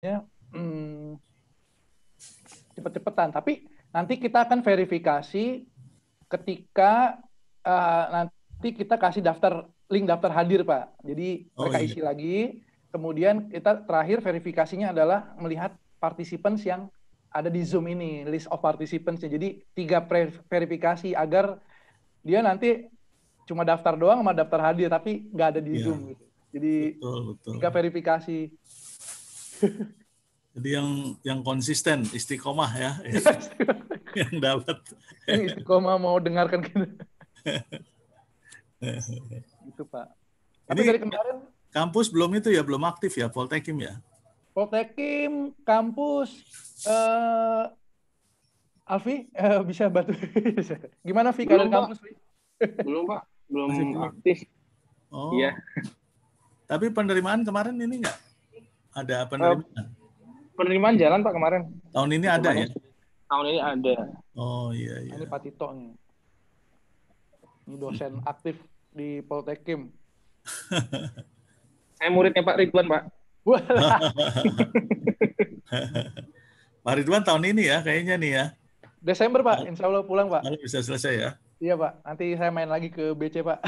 ya hmm, cepet-cepetan. Tapi nanti kita akan verifikasi ketika uh, nanti kita kasih daftar link daftar hadir pak. Jadi oh, mereka iya. isi lagi. Kemudian kita terakhir verifikasinya adalah melihat participants yang ada di Zoom ini, list of participants Jadi tiga verifikasi agar dia nanti cuma daftar doang sama daftar hadir tapi nggak ada di yeah. Zoom gitu. Jadi betul, betul. tiga verifikasi. Jadi yang yang konsisten istiqomah ya. yang dapat. Ini istiqomah mau dengarkan kita. itu Pak. Tapi Ini dari kemarin kampus belum itu ya belum aktif ya Poltekim ya. Poltekim kampus uh, Alfi uh, bisa bantu. Gimana Vi kampus? Pak. Belum Pak, belum aktif. Oh. Iya. Tapi penerimaan kemarin ini enggak ada eh, penerimaan? penerimaan jalan Pak kemarin. Tahun ini ada ya? Tahun ini ada. Oh iya iya. Ini Pak Tito nih. Ini dosen hmm. aktif di Poltekim. Saya muridnya Pak Ridwan, Pak. Pak Ridwan tahun ini ya kayaknya nih ya. Desember Pak, insya Allah pulang Pak. Kalau bisa selesai ya. Iya Pak, nanti saya main lagi ke BC Pak.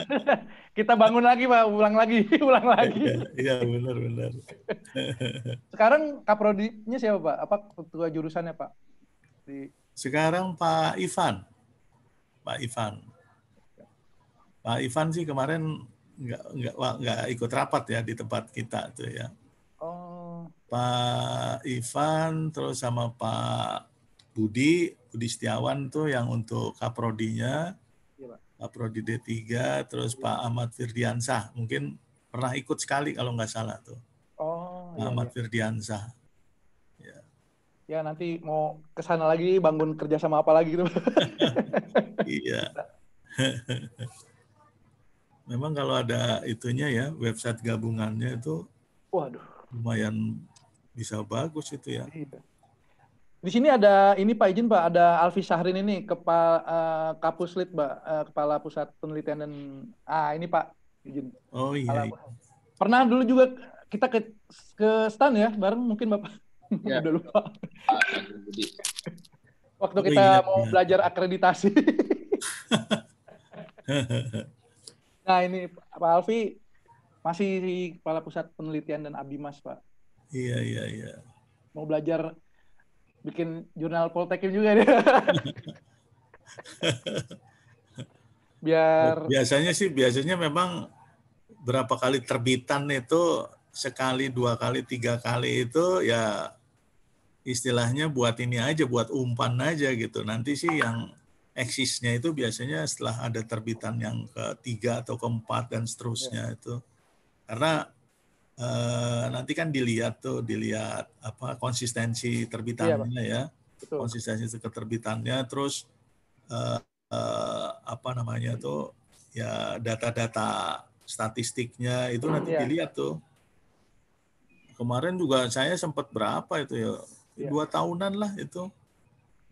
Kita bangun lagi Pak, ulang lagi, ulang lagi. Iya ya, benar benar. Sekarang kaprodinya siapa Pak? Apa ketua jurusannya Pak? Di... Sekarang Pak Ivan. Pak Ivan. Pak Ivan sih kemarin nggak nggak nggak ikut rapat ya di tempat kita tuh ya. Oh. Pak Ivan terus sama Pak Budi Budi Setiawan tuh yang untuk kaprodinya, ya, kaprodi D3, terus Pak Ahmad Firdiansah mungkin pernah ikut sekali kalau nggak salah tuh. Oh. Pak iya, Ahmad ya. Firdiansah. Ya. ya nanti mau ke sana lagi bangun kerja sama apa lagi gitu. iya. Memang kalau ada itunya ya website gabungannya itu. Waduh. Lumayan bisa bagus itu ya. Iya. Di sini ada ini Pak izin Pak, ada Alfi Sahrin ini kepala uh, eh, Kapuslit Pak, uh, kepala pusat penelitian dan ah ini Pak izin. Oh iya. iya. Pernah dulu juga kita ke ke stan ya bareng mungkin Bapak. Ya. Udah lupa. Waktu oh, kita iya, mau iya. belajar akreditasi. nah ini Pak Alfi masih kepala pusat penelitian dan Abimas Pak. Iya iya iya. Mau belajar bikin jurnal Poltekim juga dia. Biar biasanya sih biasanya memang berapa kali terbitan itu sekali, dua kali, tiga kali itu ya istilahnya buat ini aja, buat umpan aja gitu. Nanti sih yang eksisnya itu biasanya setelah ada terbitan yang ketiga atau keempat dan seterusnya ya. itu. Karena Eh, nanti kan dilihat tuh dilihat apa konsistensi iya, terbitannya iya, ya Betul. konsistensi keterbitannya terus uh, uh, apa namanya tuh ya data-data statistiknya itu nanti iya. dilihat tuh. Kemarin juga saya sempat berapa itu ya iya. dua tahunan lah itu.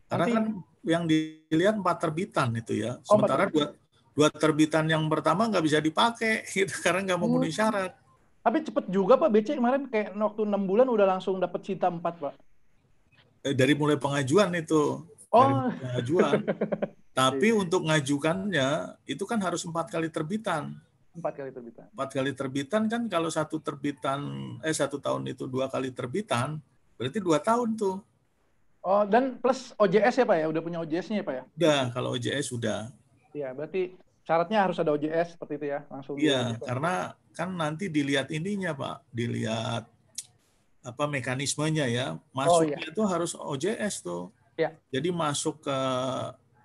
Karena nanti, kan yang dilihat empat terbitan itu ya. Oh, Sementara oh, dua dua terbitan yang pertama nggak bisa dipakai gitu karena nggak memenuhi oh. syarat. Tapi cepet juga Pak BC kemarin kayak waktu enam bulan udah langsung dapat cita empat Pak. Eh, dari mulai pengajuan itu. Oh. Dari pengajuan. Tapi iya. untuk ngajukannya itu kan harus empat kali terbitan. Empat kali terbitan. Empat kali terbitan kan kalau satu terbitan eh satu tahun itu dua kali terbitan berarti dua tahun tuh. Oh dan plus OJS ya pak ya udah punya OJS-nya ya pak ya? Udah kalau OJS sudah. Iya berarti syaratnya harus ada OJS seperti itu ya langsung. Iya, gitu. karena kan nanti dilihat ininya Pak, dilihat apa mekanismenya ya. Masuknya oh, iya. itu harus OJS tuh. Iya. Jadi masuk ke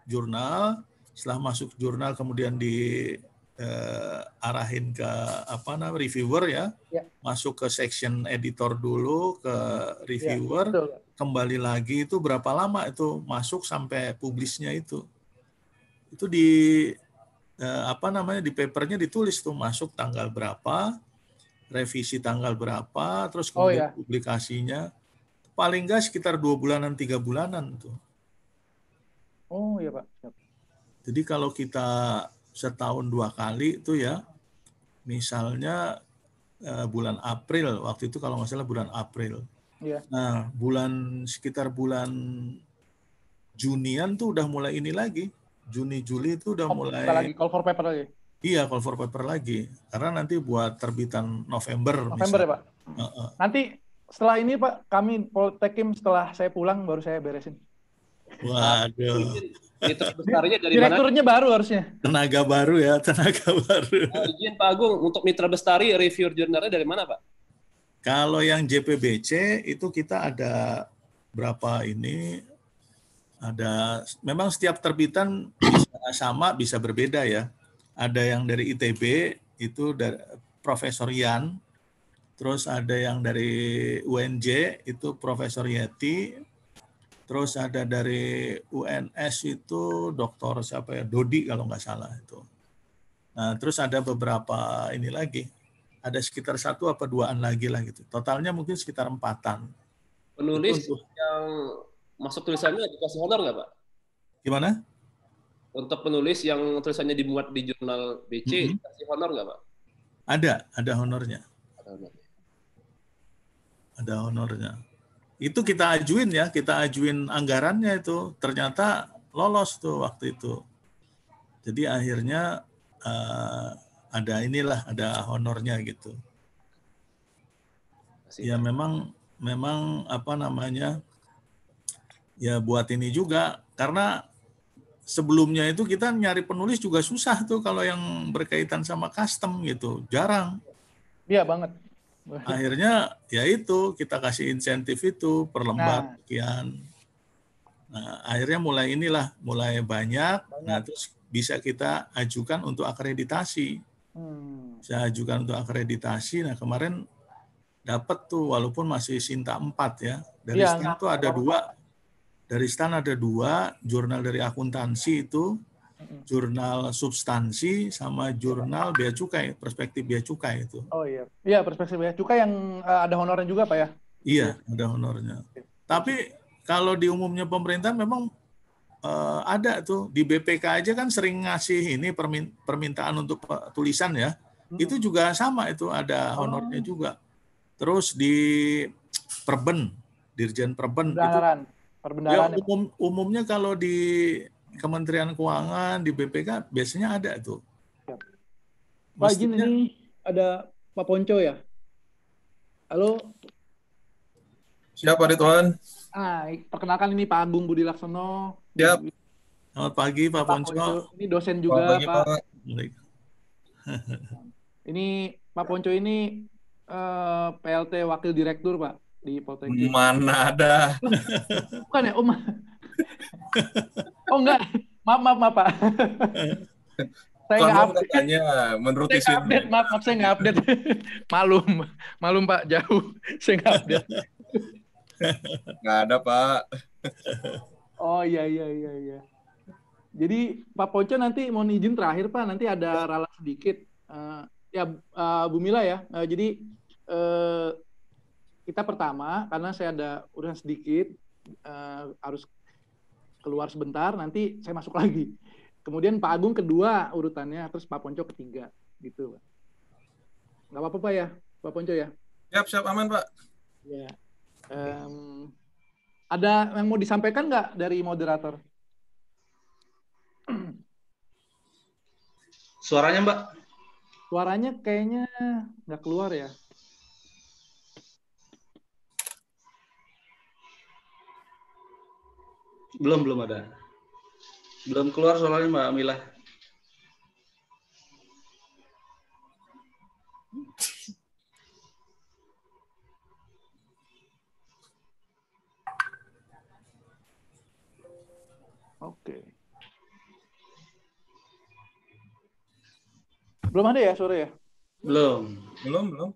jurnal, setelah masuk jurnal kemudian di eh, arahin ke apa namanya reviewer ya. Iya. Masuk ke section editor dulu ke iya, reviewer, iya, kembali lagi itu berapa lama itu masuk sampai publisnya itu. Itu di eh, apa namanya di papernya ditulis tuh masuk tanggal berapa, revisi tanggal berapa, terus oh, kemudian oh, iya. publikasinya paling nggak sekitar dua bulanan tiga bulanan tuh. Oh iya pak. Jadi kalau kita setahun dua kali itu ya, misalnya eh, bulan April waktu itu kalau nggak salah bulan April. Yeah. Nah bulan sekitar bulan Junian tuh udah mulai ini lagi Juni Juli itu udah oh, mulai lagi call for paper lagi. Iya, call for paper lagi. Karena nanti buat terbitan November. November ya, Pak. Uh -uh. Nanti setelah ini Pak, kami Poltekim setelah saya pulang baru saya beresin. Waduh. Itu besarnya dari Direkturnya mana? baru harusnya. Tenaga baru ya, tenaga baru. Eh, izin Pak Agung, untuk Mitra Bestari review jurnalnya dari mana Pak? Kalau yang JPBC itu kita ada berapa ini ada memang setiap terbitan bisa sama bisa berbeda ya. Ada yang dari ITB itu dari Profesor Yan, terus ada yang dari UNJ itu Profesor Yeti, terus ada dari UNS itu Dokter siapa ya Dodi kalau nggak salah itu. Nah terus ada beberapa ini lagi, ada sekitar satu apa duaan lagi lah gitu. Totalnya mungkin sekitar empatan. Penulis yang masuk tulisannya dikasih honor nggak Pak? Gimana? Untuk penulis yang tulisannya dimuat di jurnal BC, mm -hmm. dikasih honor nggak Pak? Ada, ada honornya. Ada honornya. Ada honornya. Itu kita ajuin ya, kita ajuin anggarannya itu. Ternyata lolos tuh waktu itu. Jadi akhirnya uh, ada inilah, ada honornya gitu. Ya memang memang apa namanya ya buat ini juga karena sebelumnya itu kita nyari penulis juga susah tuh kalau yang berkaitan sama custom gitu jarang iya banget akhirnya ya itu kita kasih insentif itu per lembar nah. sekian nah akhirnya mulai inilah mulai banyak, nah, banyak. nah terus bisa kita ajukan untuk akreditasi hmm. saya ajukan untuk akreditasi nah kemarin dapat tuh walaupun masih Sinta empat ya. Dari ya, Sinta tuh ada dua dari STAN ada dua, jurnal dari akuntansi itu, jurnal substansi sama jurnal bea cukai, perspektif bea cukai itu. Oh iya, iya perspektif bea cukai yang uh, ada honornya juga pak ya? Iya, ada honornya. Tapi kalau di umumnya pemerintah memang uh, ada tuh di BPK aja kan sering ngasih ini permintaan untuk eh, tulisan ya, hmm. itu juga sama itu ada oh. honornya oh. juga. Terus di Perben, Dirjen Perben itu Ya, umum, umumnya kalau di Kementerian Keuangan di BPK biasanya ada tuh. Ya. Pak Jin ini ada Pak Ponco ya. Halo. Siapa Pak tuan? Ah, perkenalkan ini Pak Agung Budi Laksono. Siap. Selamat pagi Pak, Pak Ponco. Ponco. Ini dosen juga Pak. Pak. ini Pak Ponco ini uh, eh, PLT Wakil Direktur Pak di Poltekkes? Mana ada? Bukan ya? Oh, oh enggak. Maaf, maaf, maaf, Pak. saya nggak update. Tanya, menurut saya nggak update, maaf, maaf, saya nggak update. malum, malum Pak, jauh. Saya nggak update. nggak ada, Pak. oh iya, iya, iya, iya. Jadi Pak Ponco nanti mohon izin terakhir Pak, nanti ada ralat sedikit. Uh, ya uh, Bumila ya. Uh, jadi uh, kita pertama karena saya ada urusan sedikit uh, harus keluar sebentar nanti saya masuk lagi kemudian Pak Agung kedua urutannya terus Pak Ponco ketiga gitu nggak apa-apa Pak ya Pak Ponco ya siap siap aman Pak ya um, ada yang mau disampaikan nggak dari moderator suaranya Mbak suaranya kayaknya nggak keluar ya Belum belum ada. Belum keluar soalnya Mbak Mila. Oke. Belum ada ya sore ya? Belum. Belum, belum.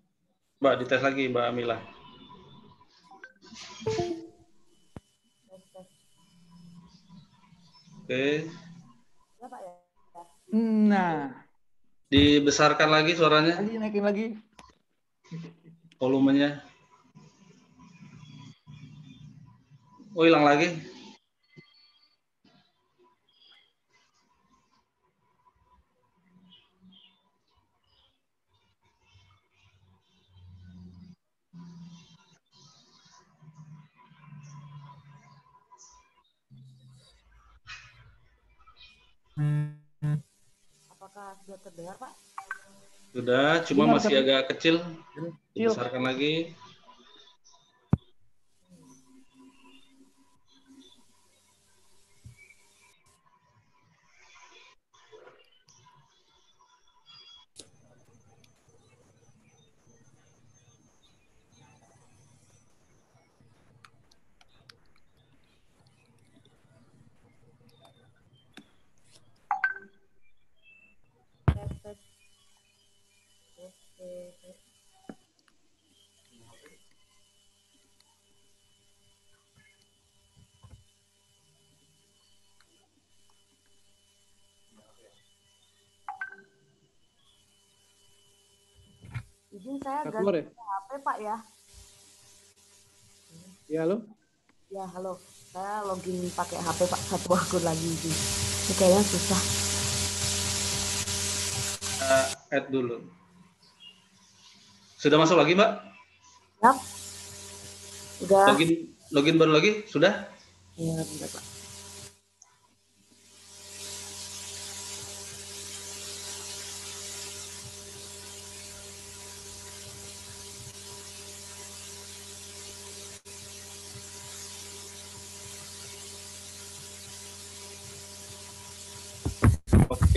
Mbak dites lagi Mbak Mila. Oke. Ya? Nah. Dibesarkan lagi suaranya. Lagi naikin lagi. Volumenya. Oh hilang lagi. Apakah sudah terdengar, Pak? Sudah, cuma masih agak kecil. Dibesarkan lagi. Ini saya Kak ganti ya? HP Pak ya. Ya halo. Ya halo. Saya login pakai HP Pak satu akun lagi sih. Ini kayaknya susah. Uh, add dulu. Sudah masuk lagi Mbak? Yap. Udah. Login login baru lagi sudah? Iya, sudah Pak.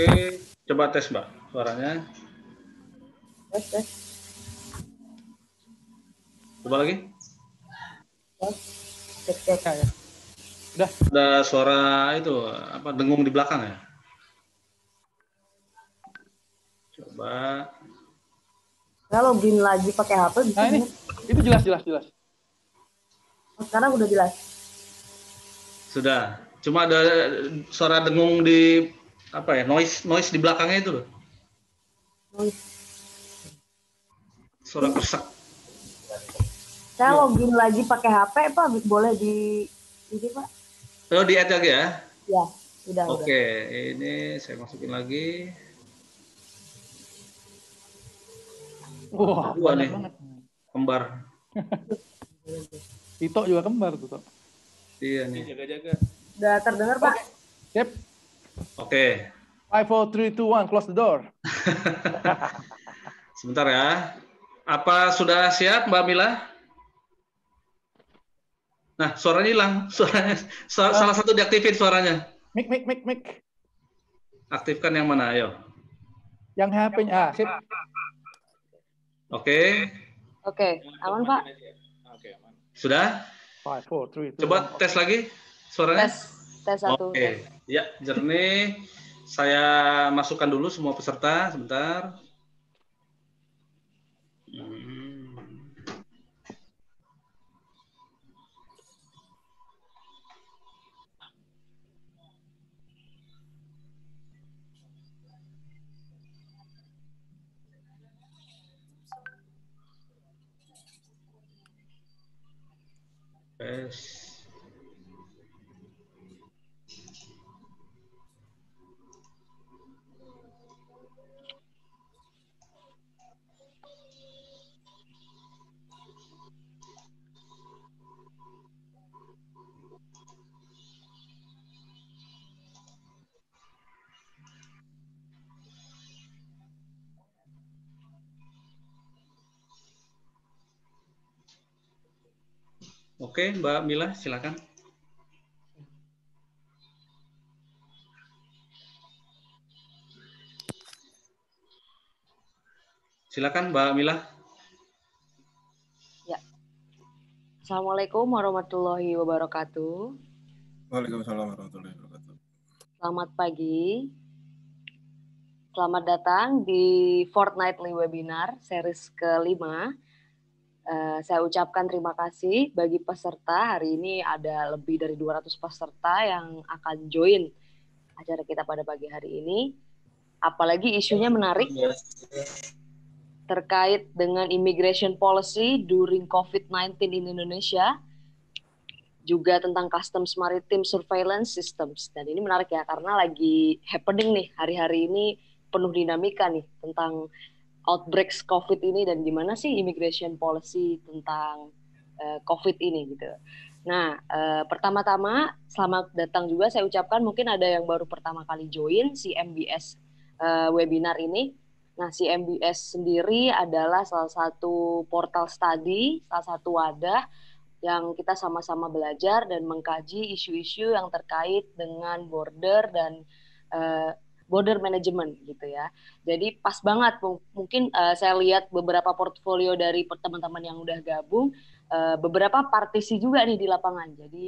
Oke, coba tes mbak suaranya. Tes, tes. Coba lagi. Tes, tes ya. Udah. Ada suara itu apa dengung di belakang ya? Coba. Kalau login lagi pakai HP bisa. Nah, ini. Itu jelas jelas jelas. Oh, sekarang udah jelas. Sudah. Cuma ada suara dengung di apa ya noise noise di belakangnya itu loh suara rusak. saya login lagi pakai HP pak boleh di ini pak lo oh, di add lagi ya ya sudah oke okay. ini saya masukin lagi Wah, oh, dua nih. Banget. Kembar. Tito juga kembar tuh, Iya nih. Jaga-jaga. Udah terdengar, Pak? Oke. Yep. Oke. Okay. Five, four, three, two, one, close the door. Sebentar ya. Apa sudah siap Mbak Mila? Nah, suaranya hilang. Suaranya suara, uh, salah satu diaktifin suaranya. Mik, mik, mik, mik. Aktifkan yang mana? Ayo. Yang HP-nya. Ah, sip. Oke. Okay. Oke, okay. aman Pak. Sudah? Five, four, three, two, Coba one, tes lagi suaranya. Tes, tes satu. Oke. Okay. Ya, jernih. Saya masukkan dulu semua peserta sebentar. Yes. Oke, Mbak Mila, silakan. Silakan Mbak Mila. Ya. Assalamualaikum warahmatullahi wabarakatuh. Waalaikumsalam warahmatullahi wabarakatuh. Selamat pagi. Selamat datang di Fortnightly Webinar series kelima Eh, saya ucapkan terima kasih bagi peserta. Hari ini ada lebih dari 200 peserta yang akan join acara kita pada pagi hari ini. Apalagi isunya menarik terkait dengan immigration policy during COVID-19 in Indonesia, juga tentang customs maritime surveillance systems. Dan ini menarik ya, karena lagi happening nih, hari-hari ini penuh dinamika nih tentang outbreaks COVID ini dan gimana sih immigration policy tentang uh, COVID ini gitu. Nah, uh, pertama-tama selamat datang juga saya ucapkan mungkin ada yang baru pertama kali join si MBS uh, eh, webinar ini. Nah, si MBS sendiri adalah salah satu portal study, salah satu wadah yang kita sama-sama belajar dan mengkaji isu-isu yang terkait dengan border dan uh, border management gitu ya. Jadi pas banget mungkin uh, saya lihat beberapa portfolio dari teman-teman yang udah gabung uh, beberapa partisi juga nih di lapangan. Jadi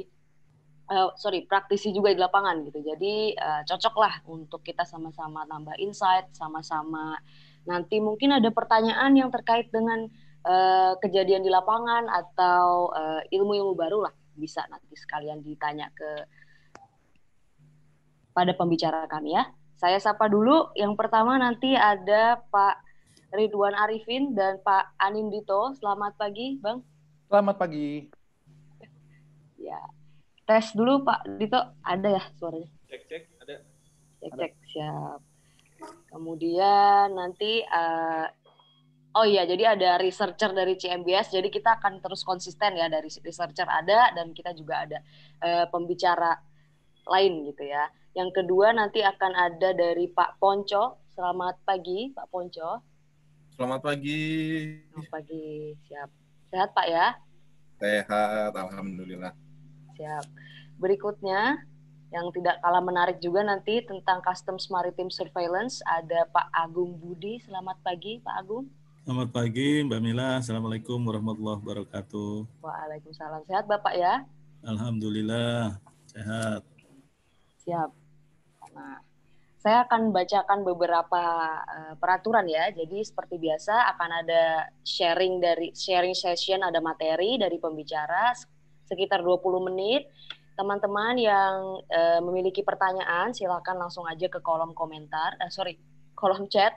uh, sorry praktisi juga di lapangan gitu. Jadi uh, cocoklah untuk kita sama-sama nambah insight, sama-sama nanti mungkin ada pertanyaan yang terkait dengan uh, kejadian di lapangan atau uh, ilmu-ilmu baru lah bisa nanti sekalian ditanya ke pada pembicara kami ya. Saya sapa dulu. Yang pertama nanti ada Pak Ridwan Arifin dan Pak Anin Dito. Selamat pagi, Bang. Selamat pagi. Ya. Tes dulu Pak Dito, ada ya suaranya? Cek cek, ada. Cek cek, siap. Kemudian nanti uh, Oh iya, jadi ada researcher dari CMBS, jadi kita akan terus konsisten ya dari researcher ada dan kita juga ada uh, pembicara lain gitu ya. Yang kedua nanti akan ada dari Pak Ponco. Selamat pagi, Pak Ponco. Selamat pagi. Selamat pagi, siap. Sehat Pak ya? Sehat, Alhamdulillah. Siap. Berikutnya, yang tidak kalah menarik juga nanti tentang Customs Maritime Surveillance, ada Pak Agung Budi. Selamat pagi, Pak Agung. Selamat pagi, Mbak Mila. Assalamualaikum warahmatullahi wabarakatuh. Waalaikumsalam. Sehat Bapak ya? Alhamdulillah, sehat. Siap. Nah, saya akan bacakan beberapa uh, peraturan ya. Jadi seperti biasa akan ada sharing dari sharing session ada materi dari pembicara sekitar 20 menit. Teman-teman yang uh, memiliki pertanyaan silakan langsung aja ke kolom komentar, uh, sorry kolom chat.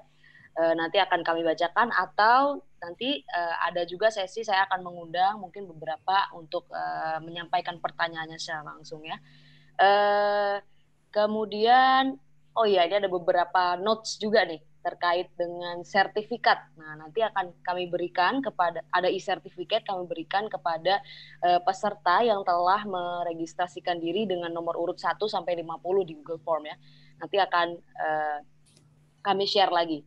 Uh, nanti akan kami bacakan atau nanti uh, ada juga sesi saya akan mengundang mungkin beberapa untuk uh, menyampaikan pertanyaannya secara langsung ya. Uh, Kemudian, oh iya ini ada beberapa notes juga nih terkait dengan sertifikat. Nah, nanti akan kami berikan kepada ada e-sertifikat kami berikan kepada uh, peserta yang telah meregistrasikan diri dengan nomor urut 1 sampai 50 di Google Form ya. Nanti akan uh, kami share lagi.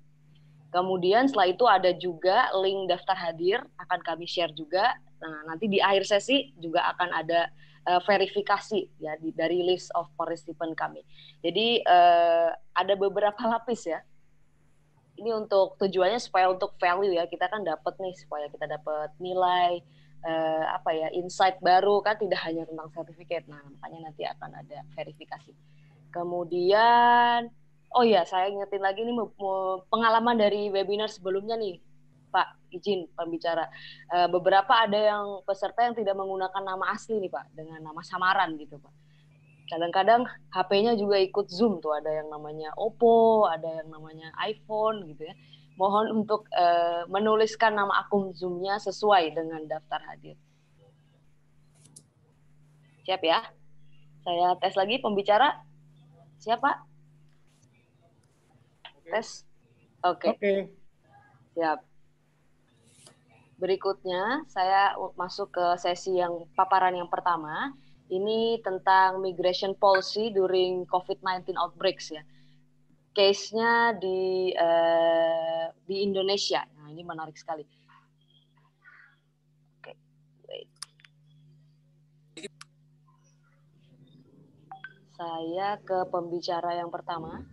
Kemudian setelah itu ada juga link daftar hadir akan kami share juga. Nah, nanti di akhir sesi juga akan ada uh, verifikasi ya di, dari list of participant kami. Jadi uh, ada beberapa lapis ya. Ini untuk tujuannya supaya untuk value ya kita kan dapat nih supaya kita dapat nilai uh, apa ya insight baru kan tidak hanya tentang sertifikat. Nah makanya nanti akan ada verifikasi. Kemudian Oh iya, saya ingetin lagi nih pengalaman dari webinar sebelumnya nih. Pak, izin pembicara. Eh, beberapa ada yang peserta yang tidak menggunakan nama asli nih Pak, dengan nama samaran gitu Pak. Kadang-kadang HP-nya juga ikut Zoom tuh, ada yang namanya Oppo, ada yang namanya iPhone gitu ya. Mohon untuk eh, menuliskan nama akun Zoom-nya sesuai dengan daftar hadir. Siap ya? Saya tes lagi pembicara. siapa Tes? Oke. Okay. Okay. Siap. Berikutnya, saya masuk ke sesi yang paparan yang pertama. Ini tentang migration policy during COVID-19 outbreaks ya. Case-nya di uh, di Indonesia. Nah, ini menarik sekali. Saya ke pembicara yang pertama.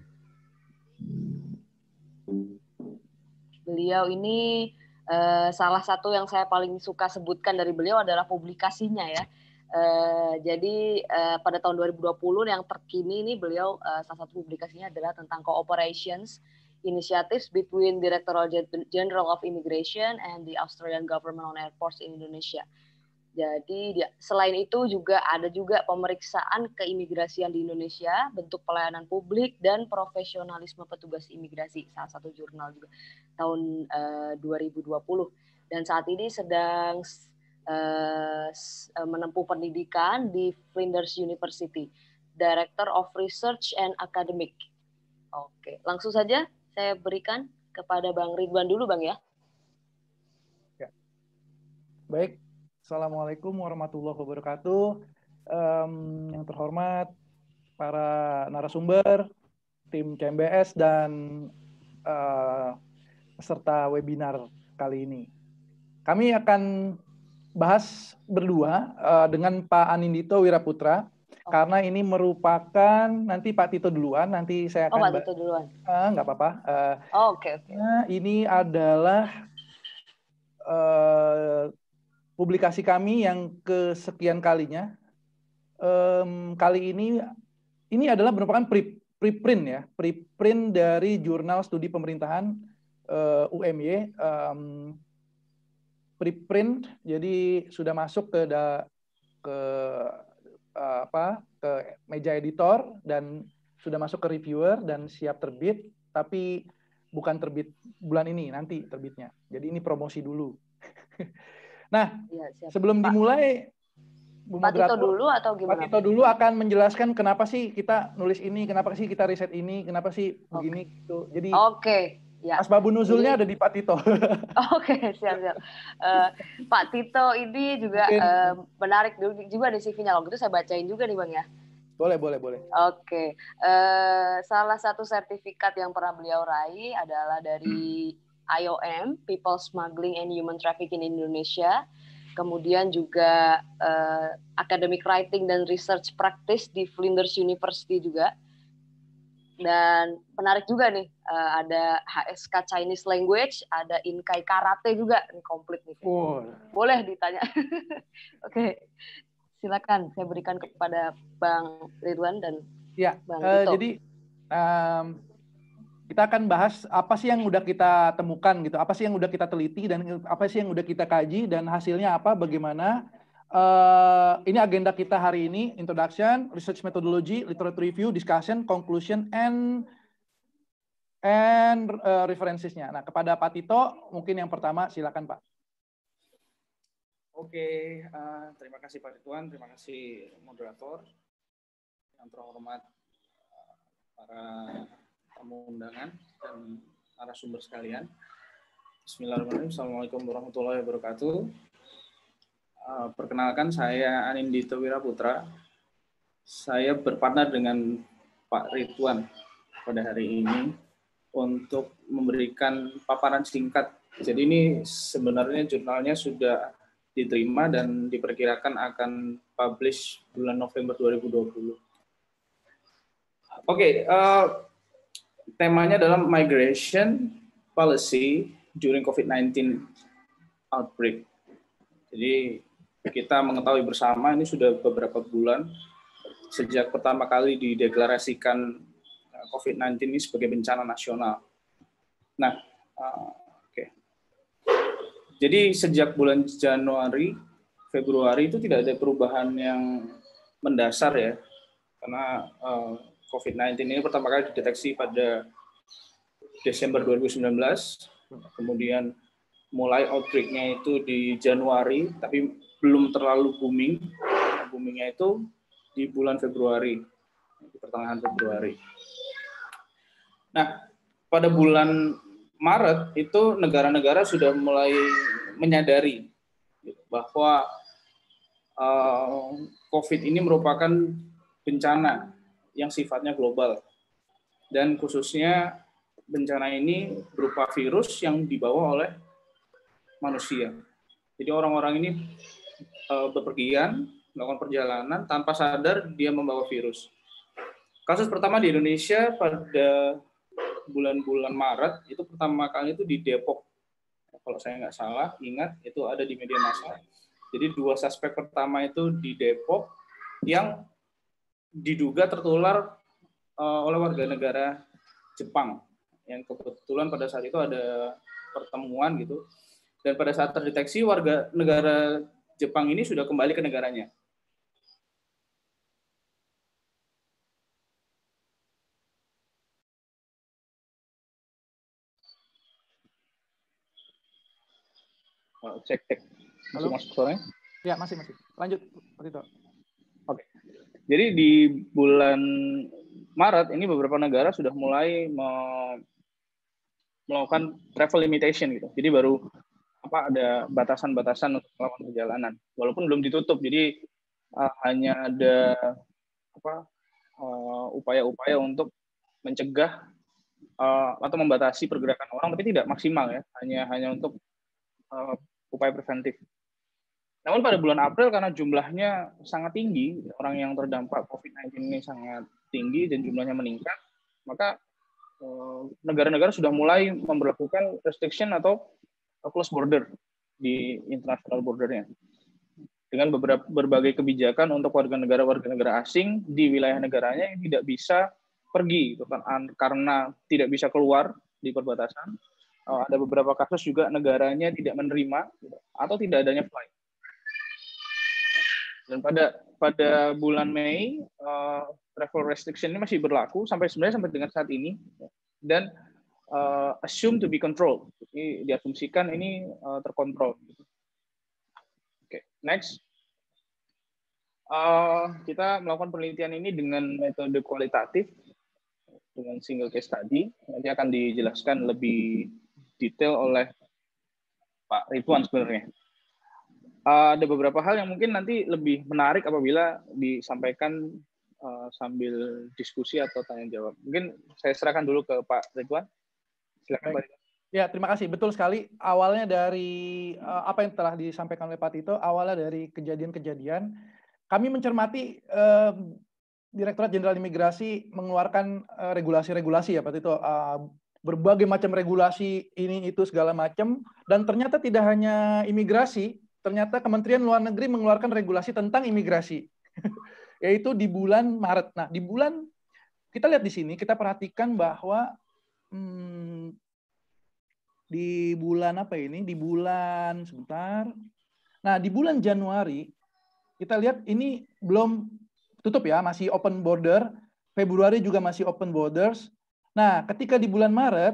Beliau ini Eh, salah satu yang saya paling suka sebutkan dari beliau adalah publikasinya ya. Uh, jadi uh, pada tahun 2020 yang terkini ini beliau uh, salah satu publikasinya adalah tentang cooperations initiatives between Director General of Immigration and the Australian Government on Airports in Indonesia. Jadi selain itu juga ada juga pemeriksaan keimigrasian di Indonesia, bentuk pelayanan publik dan profesionalisme petugas imigrasi, salah satu jurnal juga tahun eh, uh, 2020. Dan saat ini sedang uh, menempuh pendidikan di Flinders University, Director of Research and Academic. Oke, langsung saja saya berikan kepada Bang Ridwan dulu, Bang ya. ya. Baik, Assalamualaikum warahmatullahi wabarakatuh. Um, yang terhormat para narasumber, tim CMBS dan uh, eh, serta webinar kali ini. Kami akan bahas berdua uh, dengan Pak Anindito Wiraputra oh. karena ini merupakan nanti Pak Tito duluan, nanti saya oh, akan Oh, Pak Tito duluan. Uh, nggak apa-apa. Uh, oh, oke okay, Okay. Ini adalah uh, publikasi kami yang kesekian kalinya. Um, kali ini ini adalah merupakan pre, preprint ya, preprint dari jurnal studi pemerintahan uh, eh, UMY um, preprint jadi sudah masuk ke da, ke uh, apa ke meja editor dan sudah masuk ke reviewer dan siap terbit tapi bukan terbit bulan ini nanti terbitnya. Jadi ini promosi dulu. Nah, ya, sebelum Pak, dimulai, Bu Pak Tito dulu atau gimana? Pak Tito dulu akan menjelaskan kenapa sih kita nulis ini, kenapa sih kita riset ini, kenapa sih begini okay. gitu. Jadi Oke. Okay. Ya. Asbabun nuzulnya ada di Pak Tito. Oke, okay, siap-siap. Uh, eh, Pak Tito ini juga uh, menarik juga di CV-nya. Loh, itu saya bacain juga nih Bang ya. Boleh, boleh, boleh. Oke. Okay. Uh, eh, salah satu sertifikat yang pernah beliau raih adalah dari hmm IOM People Smuggling and Human Trafficking in Indonesia kemudian juga uh, academic writing dan research practice di Flinders University juga dan menarik juga nih uh, ada HSK Chinese Language, ada Inkai Karate juga ini komplit nih. Oh. Boleh ditanya. Oke. okay. Silakan saya berikan kepada Bang Ridwan dan ya, Bang eh, Ito. uh, Jadi um, kita akan bahas apa sih yang udah kita temukan gitu, apa sih yang udah kita teliti dan apa sih yang udah kita kaji dan hasilnya apa, bagaimana. Uh, ini agenda kita hari ini, introduction, research methodology, literature review, discussion, conclusion, and and uh, eh, references Nah, kepada Pak Tito, mungkin yang pertama silakan Pak. Oke, uh, terima kasih Pak Tuan, terima kasih moderator, yang terhormat uh, para tamu undangan dan sumber sekalian. Bismillahirrahmanirrahim. Assalamualaikum warahmatullahi wabarakatuh. Eh, perkenalkan saya Anindito Wiraputra. Saya berpartner dengan Pak Ridwan pada hari ini untuk memberikan paparan singkat. Jadi ini sebenarnya jurnalnya sudah diterima dan diperkirakan akan publish bulan November 2020. Oke, okay, uh, eh, temanya adalah migration policy during COVID-19 outbreak. Jadi kita mengetahui bersama ini sudah beberapa bulan sejak pertama kali dideklarasikan eh, COVID-19 ini sebagai bencana nasional. Nah, eh, oke. Okay. Jadi sejak bulan Januari, Februari itu tidak ada perubahan yang mendasar ya, karena eh, COVID-19 ini pertama kali dideteksi pada Desember 2019, kemudian mulai outbreak-nya itu di Januari, tapi belum terlalu booming. Boomingnya itu di bulan Februari, di pertengahan Februari. Nah, pada bulan Maret itu negara-negara sudah mulai menyadari bahwa uh, COVID ini merupakan bencana yang sifatnya global. Dan khususnya bencana ini berupa virus yang dibawa oleh manusia. Jadi orang-orang ini e, bepergian, melakukan perjalanan tanpa sadar dia membawa virus. Kasus pertama di Indonesia pada bulan-bulan Maret itu pertama kali itu di Depok. Kalau saya nggak salah, ingat itu ada di media massa. Jadi dua suspek pertama itu di Depok yang diduga tertular uh, oleh warga negara Jepang yang kebetulan pada saat itu ada pertemuan gitu dan pada saat terdeteksi warga negara Jepang ini sudah kembali ke negaranya. Cek cek. Masih masuk suaranya? Ya masih masih. Lanjut, Pak Tito. Jadi di bulan Maret ini beberapa negara sudah mulai me melakukan travel limitation gitu. Jadi baru apa ada batasan-batasan untuk melakukan perjalanan. Walaupun belum ditutup, jadi uh, hanya ada apa eh, upaya-upaya uh, untuk mencegah uh, atau membatasi pergerakan orang, tapi tidak maksimal ya. Hanya hanya untuk uh, upaya preventif. Namun pada bulan April karena jumlahnya sangat tinggi, orang yang terdampak COVID-19 ini sangat tinggi dan jumlahnya meningkat, maka eh, negara-negara sudah mulai memperlakukan restriction atau close border di international bordernya dengan beberapa berbagai kebijakan untuk warga negara warga negara asing di wilayah negaranya yang tidak bisa pergi gitu kan. karena tidak bisa keluar di perbatasan eh, ada beberapa kasus juga negaranya tidak menerima gitu, atau tidak adanya flight dan pada pada bulan Mei uh, travel restriction ini masih berlaku sampai sebenarnya sampai dengan saat ini dan uh, assume to be controlled. Jadi diasumsikan ini uh, terkontrol. Oke, okay, next. Uh, kita melakukan penelitian ini dengan metode kualitatif dengan single case tadi Nanti akan dijelaskan lebih detail oleh Pak Ridwan sebenarnya. Eh, ada beberapa hal yang mungkin nanti lebih menarik apabila disampaikan uh, sambil diskusi atau tanya jawab. Mungkin saya serahkan dulu ke Pak Ridwan. Silakan Pak Ya, terima kasih. Betul sekali. Awalnya dari uh, apa yang telah disampaikan oleh Pak Tito, awalnya dari kejadian-kejadian, kami mencermati uh, Direktorat Jenderal Imigrasi mengeluarkan regulasi-regulasi ya Pak Tito, uh, berbagai macam regulasi ini itu segala macam dan ternyata tidak hanya imigrasi ternyata Kementerian Luar Negeri mengeluarkan regulasi tentang imigrasi, yaitu di bulan Maret. Nah, di bulan kita lihat di sini, kita perhatikan bahwa hmm, di bulan apa ini? Di bulan sebentar. Nah, di bulan Januari kita lihat ini belum tutup ya, masih open border. Februari juga masih open borders. Nah, ketika di bulan Maret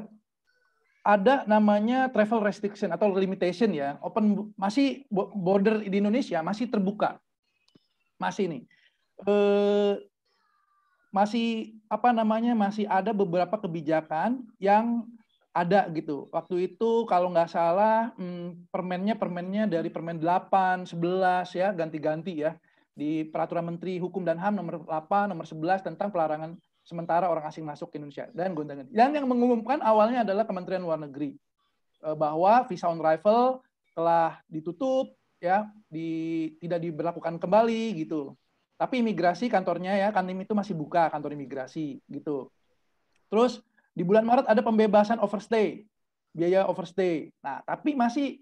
ada namanya travel restriction atau limitation ya open masih border di Indonesia masih terbuka masih ini eh, masih apa namanya masih ada beberapa kebijakan yang ada gitu waktu itu kalau nggak salah hmm, permennya permennya dari permen 8 11 ya ganti-ganti ya di peraturan menteri hukum dan ham nomor 8 nomor 11 tentang pelarangan sementara orang asing masuk ke Indonesia dan gonta-ganti. Dan yang mengumumkan awalnya adalah Kementerian Luar Negeri eh, bahwa visa on arrival telah ditutup ya, di, tidak diberlakukan kembali gitu. Tapi imigrasi kantornya ya, Kantim itu masih buka kantor imigrasi gitu. Terus di bulan Maret ada pembebasan overstay, biaya overstay. Nah, tapi masih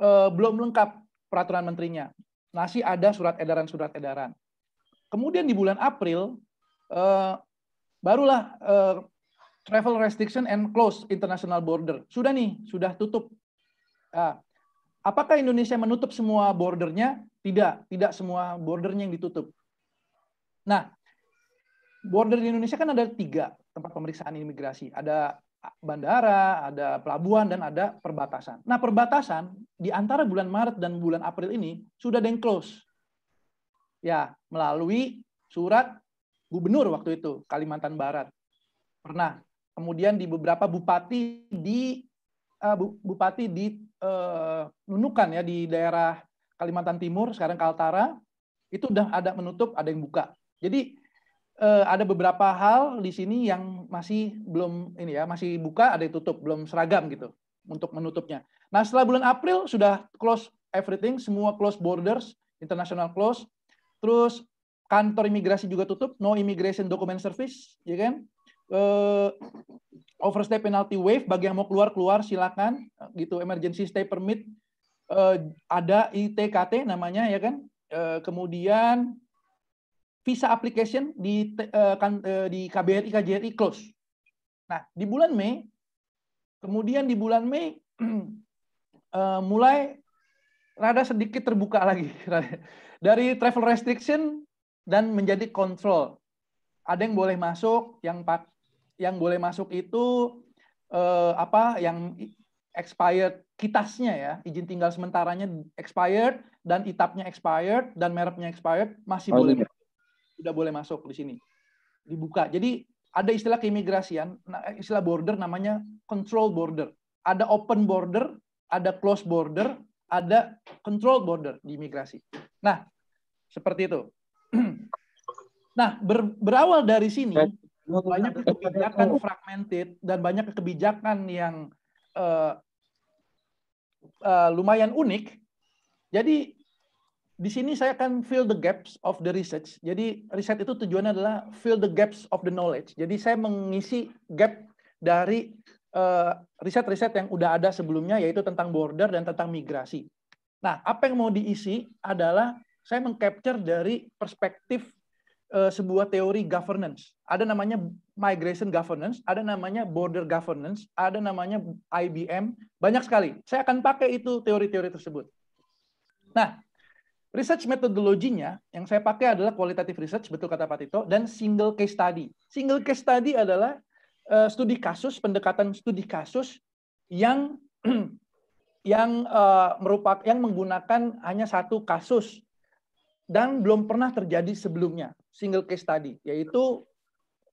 eh, belum lengkap peraturan menterinya. Masih ada surat edaran-surat edaran. Kemudian di bulan April eh, barulah uh, travel restriction and close international border. Sudah nih, sudah tutup. Uh, apakah Indonesia menutup semua bordernya? Tidak, tidak semua bordernya yang ditutup. Nah, border di Indonesia kan ada tiga tempat pemeriksaan imigrasi. Ada bandara, ada pelabuhan, dan ada perbatasan. Nah, perbatasan di antara bulan Maret dan bulan April ini sudah ada yang close. Ya, melalui surat gubernur waktu itu Kalimantan Barat pernah kemudian di beberapa bupati di uh, bupati di uh, Nunukan ya di daerah Kalimantan Timur sekarang Kaltara itu udah ada menutup ada yang buka jadi uh, ada beberapa hal di sini yang masih belum ini ya masih buka ada yang tutup belum seragam gitu untuk menutupnya nah setelah bulan April sudah close everything semua close borders international close terus kantor imigrasi juga tutup, no immigration document service, ya kan? Uh, overstay penalty wave bagi yang mau keluar keluar silakan gitu emergency stay permit uh, ada ITKT namanya ya kan uh, kemudian visa application di uh, kan, uh, di KBRI KJRI close nah di bulan Mei kemudian di bulan Mei uh, mulai rada sedikit terbuka lagi dari travel restriction dan menjadi kontrol. Ada yang boleh masuk, yang pak, yang boleh masuk itu eh, apa? Yang expired kitasnya ya, izin tinggal sementaranya expired dan itapnya expired dan mereknya expired masih oh, boleh tidak sudah boleh masuk di sini dibuka. Jadi ada istilah keimigrasian, eh, istilah border namanya control border. Ada open border, ada close border, ada control border di imigrasi. Nah, seperti itu. Nah, ber, berawal dari sini banyak kebijakan fragmented dan banyak kebijakan yang uh, uh, lumayan unik. Jadi di sini saya akan fill the gaps of the research. Jadi riset itu tujuannya adalah fill the gaps of the knowledge. Jadi saya mengisi gap dari eh, riset-riset uh, yang udah ada sebelumnya yaitu tentang border dan tentang migrasi. Nah, apa yang mau diisi adalah saya mengcapture dari perspektif uh, sebuah teori governance. Ada namanya migration governance, ada namanya border governance, ada namanya IBM, banyak sekali. Saya akan pakai itu teori-teori tersebut. Nah, research metodologinya yang saya pakai adalah qualitative research, betul kata Pak Tito, dan single case study. Single case study adalah uh, studi kasus, pendekatan studi kasus yang yang uh, eh, merupakan yang menggunakan hanya satu kasus dan belum pernah terjadi sebelumnya single case tadi, yaitu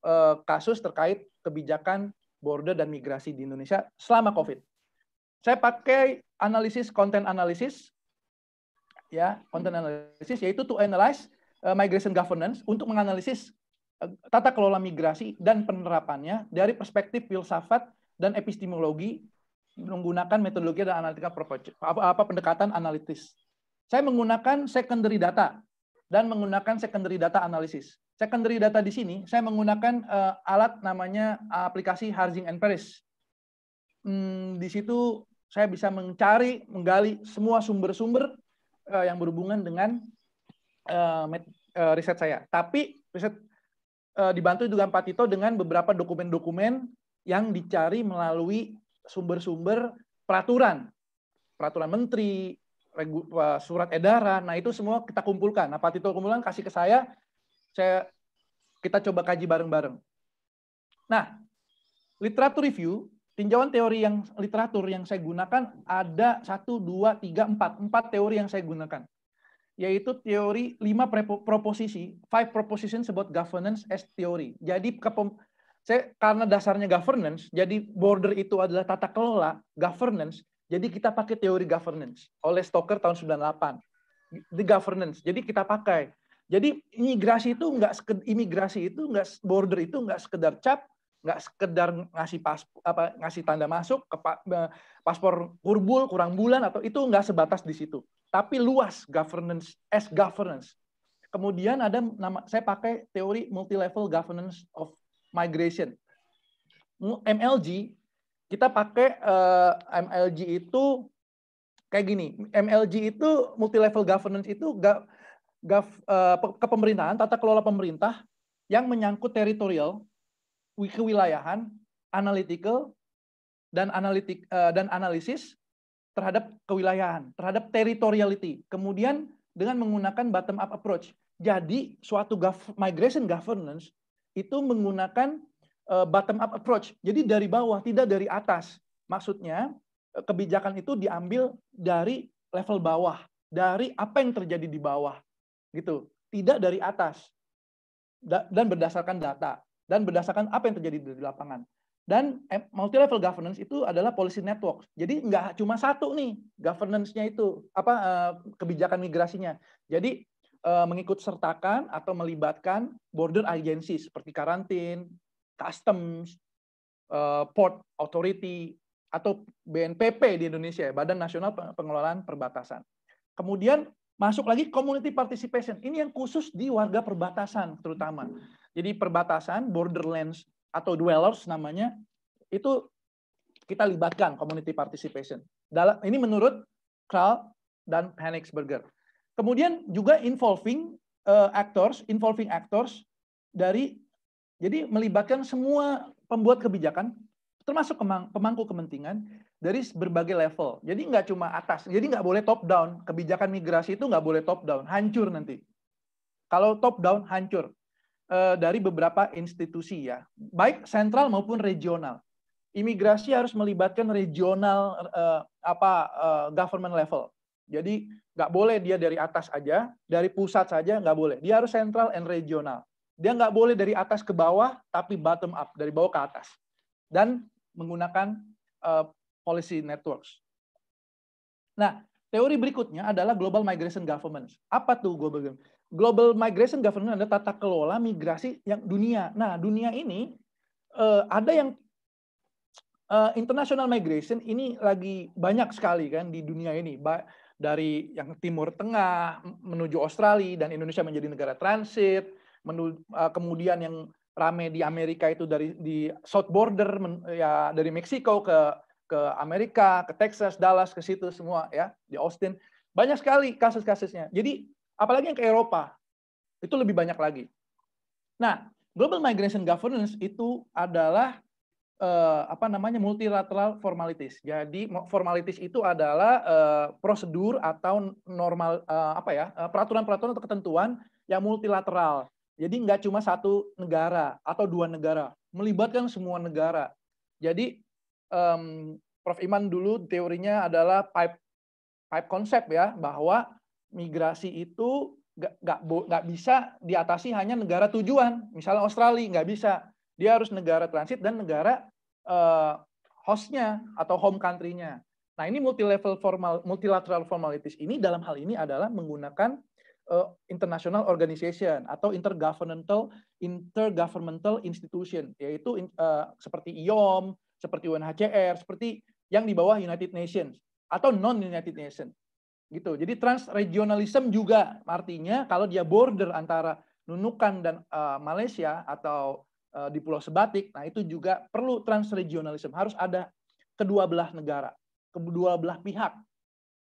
eh, kasus terkait kebijakan border dan migrasi di Indonesia selama COVID. Saya pakai analisis konten analisis, ya konten analisis, yaitu to analyze eh, migration governance untuk menganalisis eh, tata kelola migrasi dan penerapannya dari perspektif filsafat dan epistemologi menggunakan metodologi dan analitika apa, apa pendekatan analitis. Saya menggunakan secondary data dan menggunakan secondary data analysis. Secondary data di sini, saya menggunakan uh, alat namanya aplikasi Harzing and Paris. Hmm, di situ saya bisa mencari, menggali semua sumber-sumber uh, yang berhubungan dengan uh, uh, riset saya. Tapi riset uh, dibantu juga Pak Tito dengan beberapa dokumen-dokumen yang dicari melalui sumber-sumber peraturan. Peraturan menteri, regu, eh, surat edaran. Nah, itu semua kita kumpulkan. Nah, Pak Tito kumpulan kasih ke saya, saya kita coba kaji bareng-bareng. Nah, literatur review, tinjauan teori yang literatur yang saya gunakan ada satu, dua, tiga, empat, 4 teori yang saya gunakan. Yaitu teori lima proposisi, five propositions about governance as theory. Jadi, saya karena dasarnya governance, jadi border itu adalah tata kelola, governance, jadi kita pakai teori governance oleh Stoker tahun 98. The governance. Jadi kita pakai. Jadi imigrasi itu enggak imigrasi itu enggak border itu enggak sekedar cap, enggak sekedar ngasih pas apa ngasih tanda masuk ke paspor kurbul kurang bulan atau itu enggak sebatas di situ. Tapi luas governance as governance. Kemudian ada nama saya pakai teori multi level governance of migration. MLG kita pakai uh, eh, MLG itu kayak gini. MLG itu multi level governance itu ke gov, uh, kepemerintahan, tata kelola pemerintah yang menyangkut teritorial, kewilayahan, analytical dan analitik uh, dan analisis terhadap kewilayahan, terhadap territoriality. Kemudian dengan menggunakan bottom up approach. Jadi suatu gov migration governance itu menggunakan Eh, bottom up approach. Jadi dari bawah, tidak dari atas. Maksudnya eh, kebijakan itu diambil dari level bawah, dari apa yang terjadi di bawah, gitu. Tidak dari atas. Dan berdasarkan data dan berdasarkan apa yang terjadi di lapangan. Dan multi level governance itu adalah policy network. Jadi nggak cuma satu nih governance-nya itu apa eh, kebijakan migrasinya. Jadi mengikut sertakan atau melibatkan border agency seperti karantin, customs, eh, port authority, atau BNPP di Indonesia, ya, Badan Nasional Pengelolaan Perbatasan. Kemudian masuk lagi community participation. Ini yang khusus di warga perbatasan terutama. Jadi perbatasan, borderlands atau dwellers namanya, itu kita libatkan community participation. Dalam ini menurut Kral dan Hennigsberger. Kemudian juga involving uh, actors, involving actors dari jadi melibatkan semua pembuat kebijakan, termasuk pemangku kepentingan dari berbagai level. Jadi nggak cuma atas. Jadi nggak boleh top down. Kebijakan migrasi itu nggak boleh top down. Hancur nanti. Kalau top down hancur e, dari beberapa institusi ya, baik sentral maupun regional. Imigrasi harus melibatkan regional e, apa e, government level. Jadi nggak boleh dia dari atas aja, dari pusat saja nggak boleh. Dia harus sentral and regional. Dia nggak boleh dari atas ke bawah, tapi bottom up, dari bawah ke atas. Dan menggunakan uh, policy networks. Nah, teori berikutnya adalah global migration governance. Apa tuh global governance? Global migration governance adalah tata kelola migrasi yang dunia. Nah, dunia ini uh, ada yang uh, international migration ini lagi banyak sekali kan di dunia ini. Ba dari yang Timur Tengah menuju Australia dan Indonesia menjadi negara transit, menu, uh, eh, kemudian yang rame di Amerika itu dari di South Border men, ya dari Meksiko ke ke Amerika, ke Texas, Dallas, ke situ semua ya, di Austin. Banyak sekali kasus-kasusnya. Jadi apalagi yang ke Eropa itu lebih banyak lagi. Nah, global migration governance itu adalah uh, apa namanya multilateral formalities. Jadi formalities itu adalah uh, prosedur atau normal uh, apa ya, peraturan-peraturan atau ketentuan yang multilateral jadi nggak cuma satu negara atau dua negara, melibatkan semua negara. Jadi um, Prof Iman dulu teorinya adalah pipe pipe konsep ya bahwa migrasi itu nggak nggak bisa diatasi hanya negara tujuan, misalnya Australia nggak bisa, dia harus negara transit dan negara uh, hostnya atau home country-nya. Nah ini multilevel formal multilateral formalities ini dalam hal ini adalah menggunakan uh, international organization atau intergovernmental intergovernmental institution yaitu uh, seperti IOM, seperti UNHCR, seperti yang di bawah United Nations atau non United Nations. Gitu. Jadi transregionalism juga artinya kalau dia border antara Nunukan dan uh, Malaysia atau uh, di Pulau Sebatik, nah itu juga perlu transregionalism. Harus ada kedua belah negara, kedua belah pihak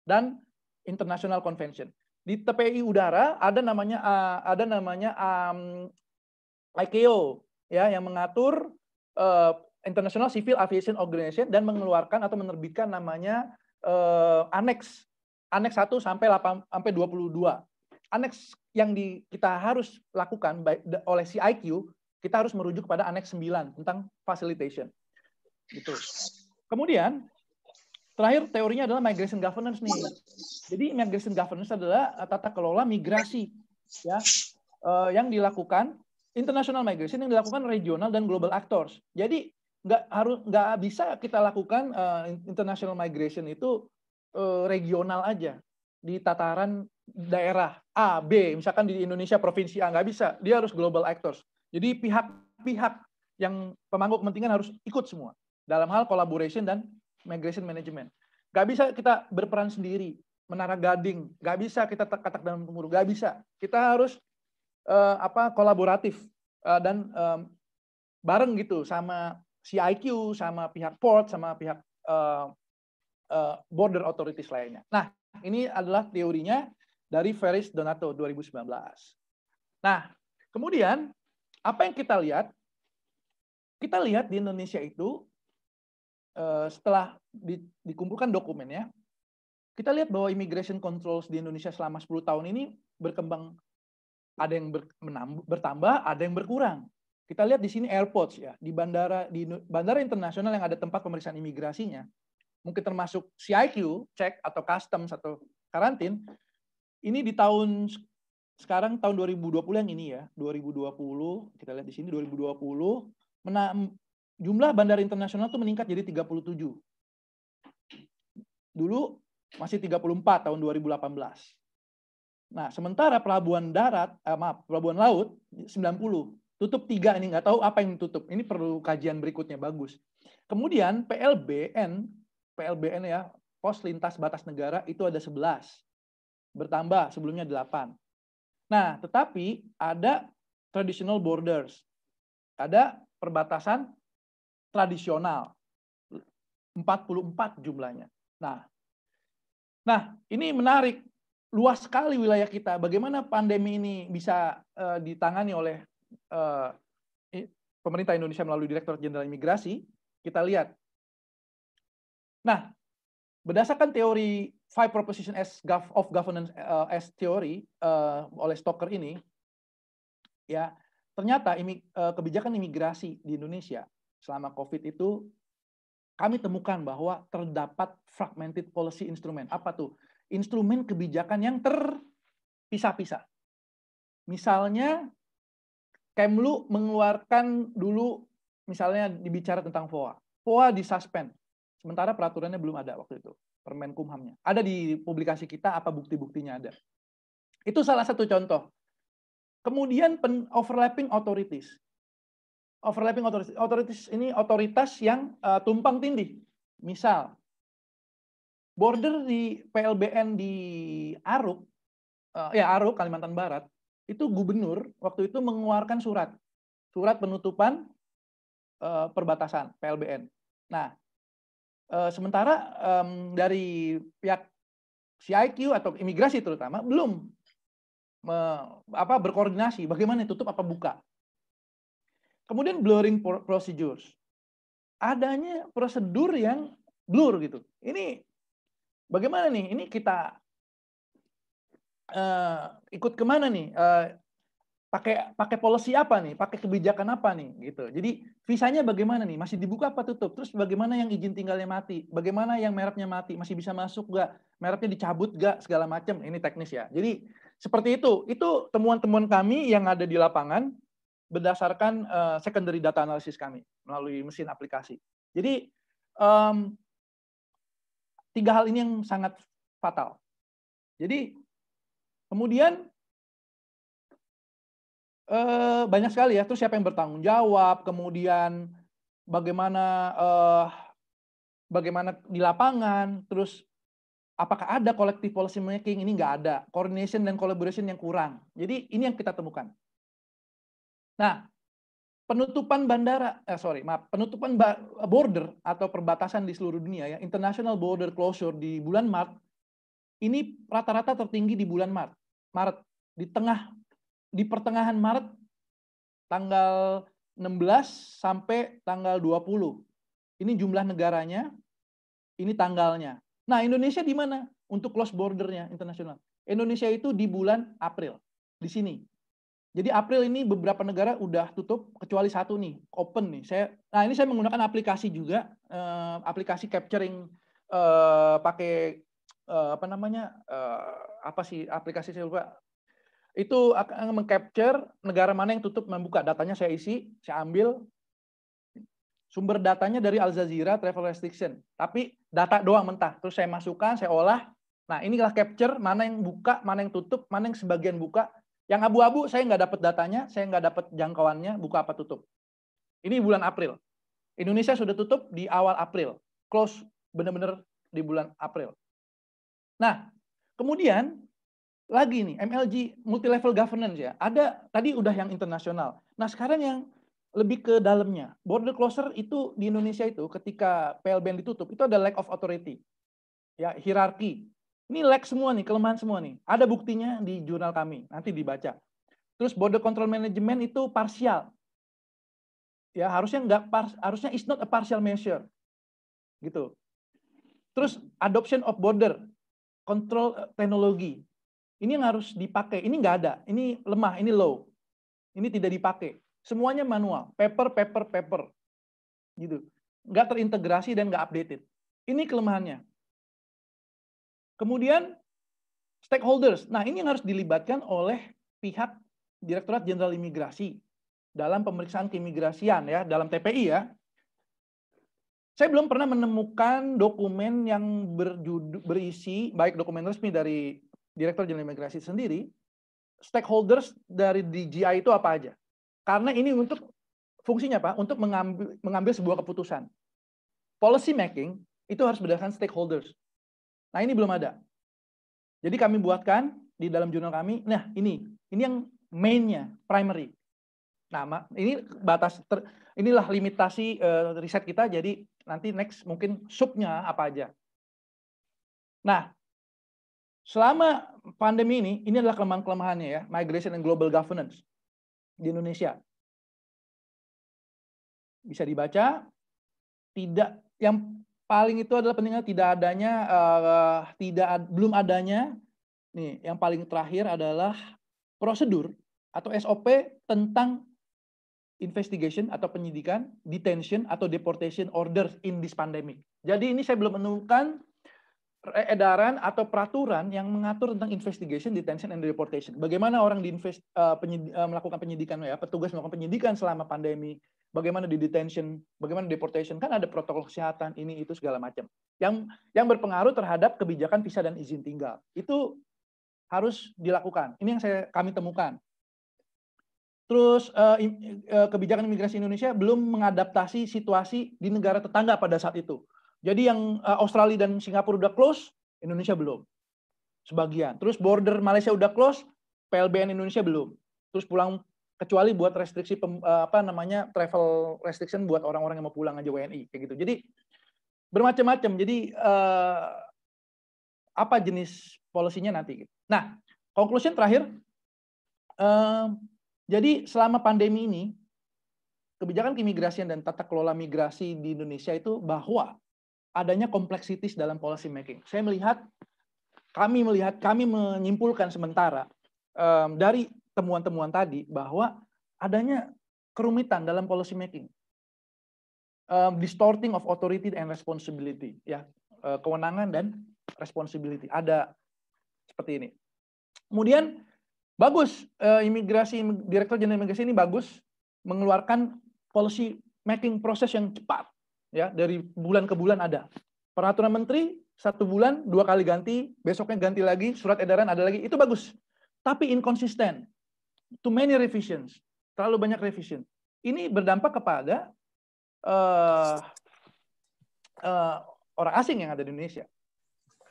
dan international convention di TPI udara ada namanya uh, ada namanya um, ICAO ya yang mengatur uh, International Civil Aviation Organization dan mengeluarkan atau menerbitkan namanya uh, eh, aneks aneks 1 sampai 8 sampai 22. Aneks yang di, kita harus lakukan by, oleh CIQ kita harus merujuk pada aneks 9 tentang facilitation. Gitu. Kemudian Terakhir teorinya adalah migration governance nih. Iya. Jadi migration governance adalah eh, tata kelola migrasi ya eh, yang dilakukan international migration yang dilakukan regional dan global actors. Jadi nggak harus nggak bisa kita lakukan eh, international migration itu regional aja di tataran daerah A B misalkan di Indonesia provinsi A nggak bisa dia harus global actors. Jadi pihak-pihak yang pemangku kepentingan harus ikut semua dalam hal collaboration dan migration management. Gak bisa kita berperan sendiri, menara gading, gak bisa kita katak dalam kemuru. gak bisa. Kita harus uh, apa kolaboratif uh, dan um, bareng gitu sama CIQ, sama pihak port, sama pihak uh, uh, border authorities lainnya. Nah, ini adalah teorinya dari Ferris Donato 2019. Nah, kemudian apa yang kita lihat? Kita lihat di Indonesia itu Eh, setelah di, dikumpulkan ya kita lihat bahwa immigration controls di Indonesia selama 10 tahun ini berkembang ada yang ber, menambah, bertambah, ada yang berkurang. Kita lihat di sini airports ya, di bandara di bandara internasional yang ada tempat pemeriksaan imigrasinya, mungkin termasuk CIQ, check atau customs atau karantin. Ini di tahun sekarang tahun 2020 yang ini ya, 2020 kita lihat di sini 2020 puluh jumlah bandar internasional itu meningkat jadi 37. Dulu masih 34 tahun 2018. Nah, sementara pelabuhan darat, eh, maaf, pelabuhan laut 90. Tutup tiga ini, nggak tahu apa yang tutup. Ini perlu kajian berikutnya, bagus. Kemudian PLBN, PLBN ya, pos lintas batas negara itu ada 11. Bertambah, sebelumnya 8. Nah, tetapi ada traditional borders. Ada perbatasan tradisional. 44 jumlahnya. Nah, nah ini menarik. Luas sekali wilayah kita. Bagaimana pandemi ini bisa uh, ditangani oleh uh, pemerintah Indonesia melalui Direktur Jenderal Imigrasi? Kita lihat. Nah, berdasarkan teori five proposition as gov of governance uh, as theory uh, oleh Stoker ini, ya ternyata kebijakan imigrasi di Indonesia selama COVID itu kami temukan bahwa terdapat fragmented policy instrument. Apa tuh? Instrumen kebijakan yang terpisah-pisah. Misalnya, Kemlu mengeluarkan dulu, misalnya dibicara tentang FOA. FOA disuspend. Sementara peraturannya belum ada waktu itu. Permen Kumhamnya. Ada di publikasi kita apa bukti-buktinya ada. Itu salah satu contoh. Kemudian overlapping authorities overlapping authorities. Authorities ini otoritas yang uh, tumpang tindih. Misal, border di PLBN di Aruk, uh, ya Aruk Kalimantan Barat, itu gubernur waktu itu mengeluarkan surat, surat penutupan uh, perbatasan PLBN. Nah, uh, sementara um, dari pihak CIQ atau imigrasi terutama belum me, apa berkoordinasi bagaimana tutup apa buka Kemudian blurring procedures. Adanya prosedur yang blur gitu. Ini bagaimana nih? Ini kita uh, ikut kemana nih? Uh, pakai pakai policy apa nih? Pakai kebijakan apa nih? Gitu. Jadi visanya bagaimana nih? Masih dibuka apa tutup? Terus bagaimana yang izin tinggalnya mati? Bagaimana yang mereknya mati? Masih bisa masuk nggak? Mereknya dicabut nggak? Segala macam. Ini teknis ya. Jadi seperti itu. Itu temuan-temuan kami yang ada di lapangan berdasarkan uh, secondary data analisis kami melalui mesin aplikasi. Jadi um, tiga hal ini yang sangat fatal. Jadi kemudian uh, banyak sekali ya. Terus siapa yang bertanggung jawab? Kemudian bagaimana uh, bagaimana di lapangan? Terus apakah ada collective policy making ini nggak ada coordination dan collaboration yang kurang jadi ini yang kita temukan Nah, penutupan bandara, eh, sorry, maaf, penutupan border atau perbatasan di seluruh dunia ya, international border closure di bulan Maret ini rata-rata tertinggi di bulan Maret. Maret di tengah di pertengahan Maret tanggal 16 sampai tanggal 20. Ini jumlah negaranya, ini tanggalnya. Nah, Indonesia di mana untuk close bordernya internasional? Indonesia itu di bulan April di sini jadi April ini beberapa negara udah tutup kecuali satu nih, open nih. Saya nah ini saya menggunakan aplikasi juga eh, aplikasi capturing eh, pakai eh, apa namanya? Eh, apa sih aplikasi saya lupa. Itu akan mengcapture negara mana yang tutup membuka datanya saya isi, saya ambil sumber datanya dari Al Jazeera Travel Restriction. Tapi data doang mentah. Terus saya masukkan, saya olah. Nah, inilah capture mana yang buka, mana yang tutup, mana yang sebagian buka, yang abu-abu saya nggak dapat datanya, saya nggak dapat jangkauannya, buka apa tutup. Ini bulan April. Indonesia sudah tutup di awal April. Close benar-benar di bulan April. Nah, kemudian lagi nih MLG multi level governance ya. Ada tadi udah yang internasional. Nah, sekarang yang lebih ke dalamnya. Border closer itu di Indonesia itu ketika PLBN ditutup itu ada lack of authority. Ya, hierarki ini lag semua nih, kelemahan semua nih. Ada buktinya di jurnal kami, nanti dibaca. Terus border control management itu parsial. Ya, harusnya enggak harusnya is not a partial measure. Gitu. Terus adoption of border control eh, teknologi. Ini yang harus dipakai. Ini enggak ada. Ini lemah, ini low. Ini tidak dipakai. Semuanya manual, paper, paper, paper. Gitu. Enggak terintegrasi dan enggak updated. Ini kelemahannya. Kemudian stakeholders. Nah, ini yang harus dilibatkan oleh pihak Direktorat Jenderal Imigrasi dalam pemeriksaan keimigrasian ya, dalam TPI ya. Saya belum pernah menemukan dokumen yang berjudul, berisi baik dokumen resmi dari Direktur Jenderal Imigrasi sendiri, stakeholders dari DJI itu apa aja. Karena ini untuk fungsinya Pak, untuk mengambil, mengambil sebuah keputusan. Policy making itu harus berdasarkan stakeholders. Nah, ini belum ada. Jadi kami buatkan di dalam jurnal kami, nah ini, ini yang mainnya, primary. Nah, ini batas ter, inilah limitasi uh, riset kita. Jadi nanti next mungkin subnya apa aja. Nah, selama pandemi ini, ini adalah kelemahan-kelemahannya ya, migration and global governance di Indonesia. Bisa dibaca, tidak yang paling itu adalah pentingnya tidak adanya uh, tidak belum adanya nih yang paling terakhir adalah prosedur atau SOP tentang investigation atau penyidikan, detention atau deportation orders in this pandemic. Jadi ini saya belum menemukan e-, edaran atau peraturan yang mengatur tentang investigation, detention, and deportation. Bagaimana orang invest, uh, eh, penyid, uh, melakukan penyidikan ya, petugas melakukan penyidikan selama pandemi bagaimana di detention, bagaimana deportation, kan ada protokol kesehatan ini itu segala macam. Yang yang berpengaruh terhadap kebijakan visa dan izin tinggal. Itu harus dilakukan. Ini yang saya kami temukan. Terus eh, eh, kebijakan imigrasi Indonesia belum mengadaptasi situasi di negara tetangga pada saat itu. Jadi yang eh, Australia dan Singapura udah close, Indonesia belum. Sebagian. Terus border Malaysia udah close, PLBN Indonesia belum. Terus pulang kecuali buat restriksi pem, eh, apa namanya travel restriction buat orang-orang yang mau pulang aja WNI kayak gitu. Jadi bermacam-macam. Jadi eh, apa jenis polisinya nanti Nah, conclusion terakhir eh, jadi selama pandemi ini kebijakan keimigrasian dan tata kelola migrasi di Indonesia itu bahwa adanya kompleksitas dalam policy making. Saya melihat kami melihat kami menyimpulkan sementara um, dari temuan-temuan tadi bahwa adanya kerumitan dalam policy making, um, distorting of authority and responsibility, ya uh, kewenangan dan responsibility. Ada seperti ini. Kemudian bagus uh, imigrasi direktur jenderal imigrasi ini bagus mengeluarkan policy making proses yang cepat ya dari bulan ke bulan ada peraturan menteri satu bulan dua kali ganti besoknya ganti lagi surat edaran ada lagi itu bagus tapi inkonsisten too many revisions, terlalu banyak revision. Ini berdampak kepada uh, uh, orang asing yang ada di Indonesia.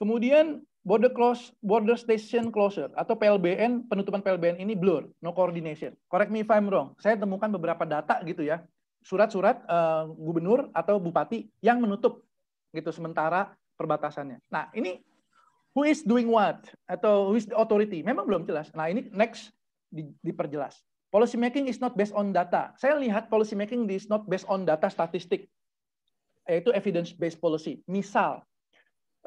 Kemudian border close, border station closure atau PLBN penutupan PLBN ini blur, no coordination. Correct me if I'm wrong. Saya temukan beberapa data gitu ya, surat-surat uh, gubernur atau bupati yang menutup gitu sementara perbatasannya. Nah ini who is doing what atau who is the authority memang belum jelas. Nah ini next di, diperjelas. Policy making is not based on data. Saya lihat policy making is not based on data statistik, yaitu evidence based policy. Misal,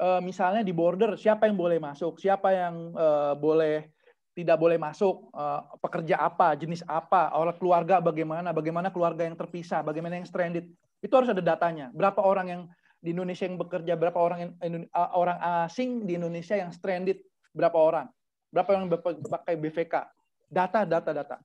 eh, misalnya di border siapa yang boleh masuk, siapa yang eh, boleh tidak boleh masuk, eh, pekerja apa, jenis apa, orang keluarga bagaimana, bagaimana keluarga yang terpisah, bagaimana yang stranded. Itu harus ada datanya. Berapa orang yang di Indonesia yang bekerja, berapa orang yang, orang asing di Indonesia yang stranded, berapa orang, berapa yang pakai BVK data data data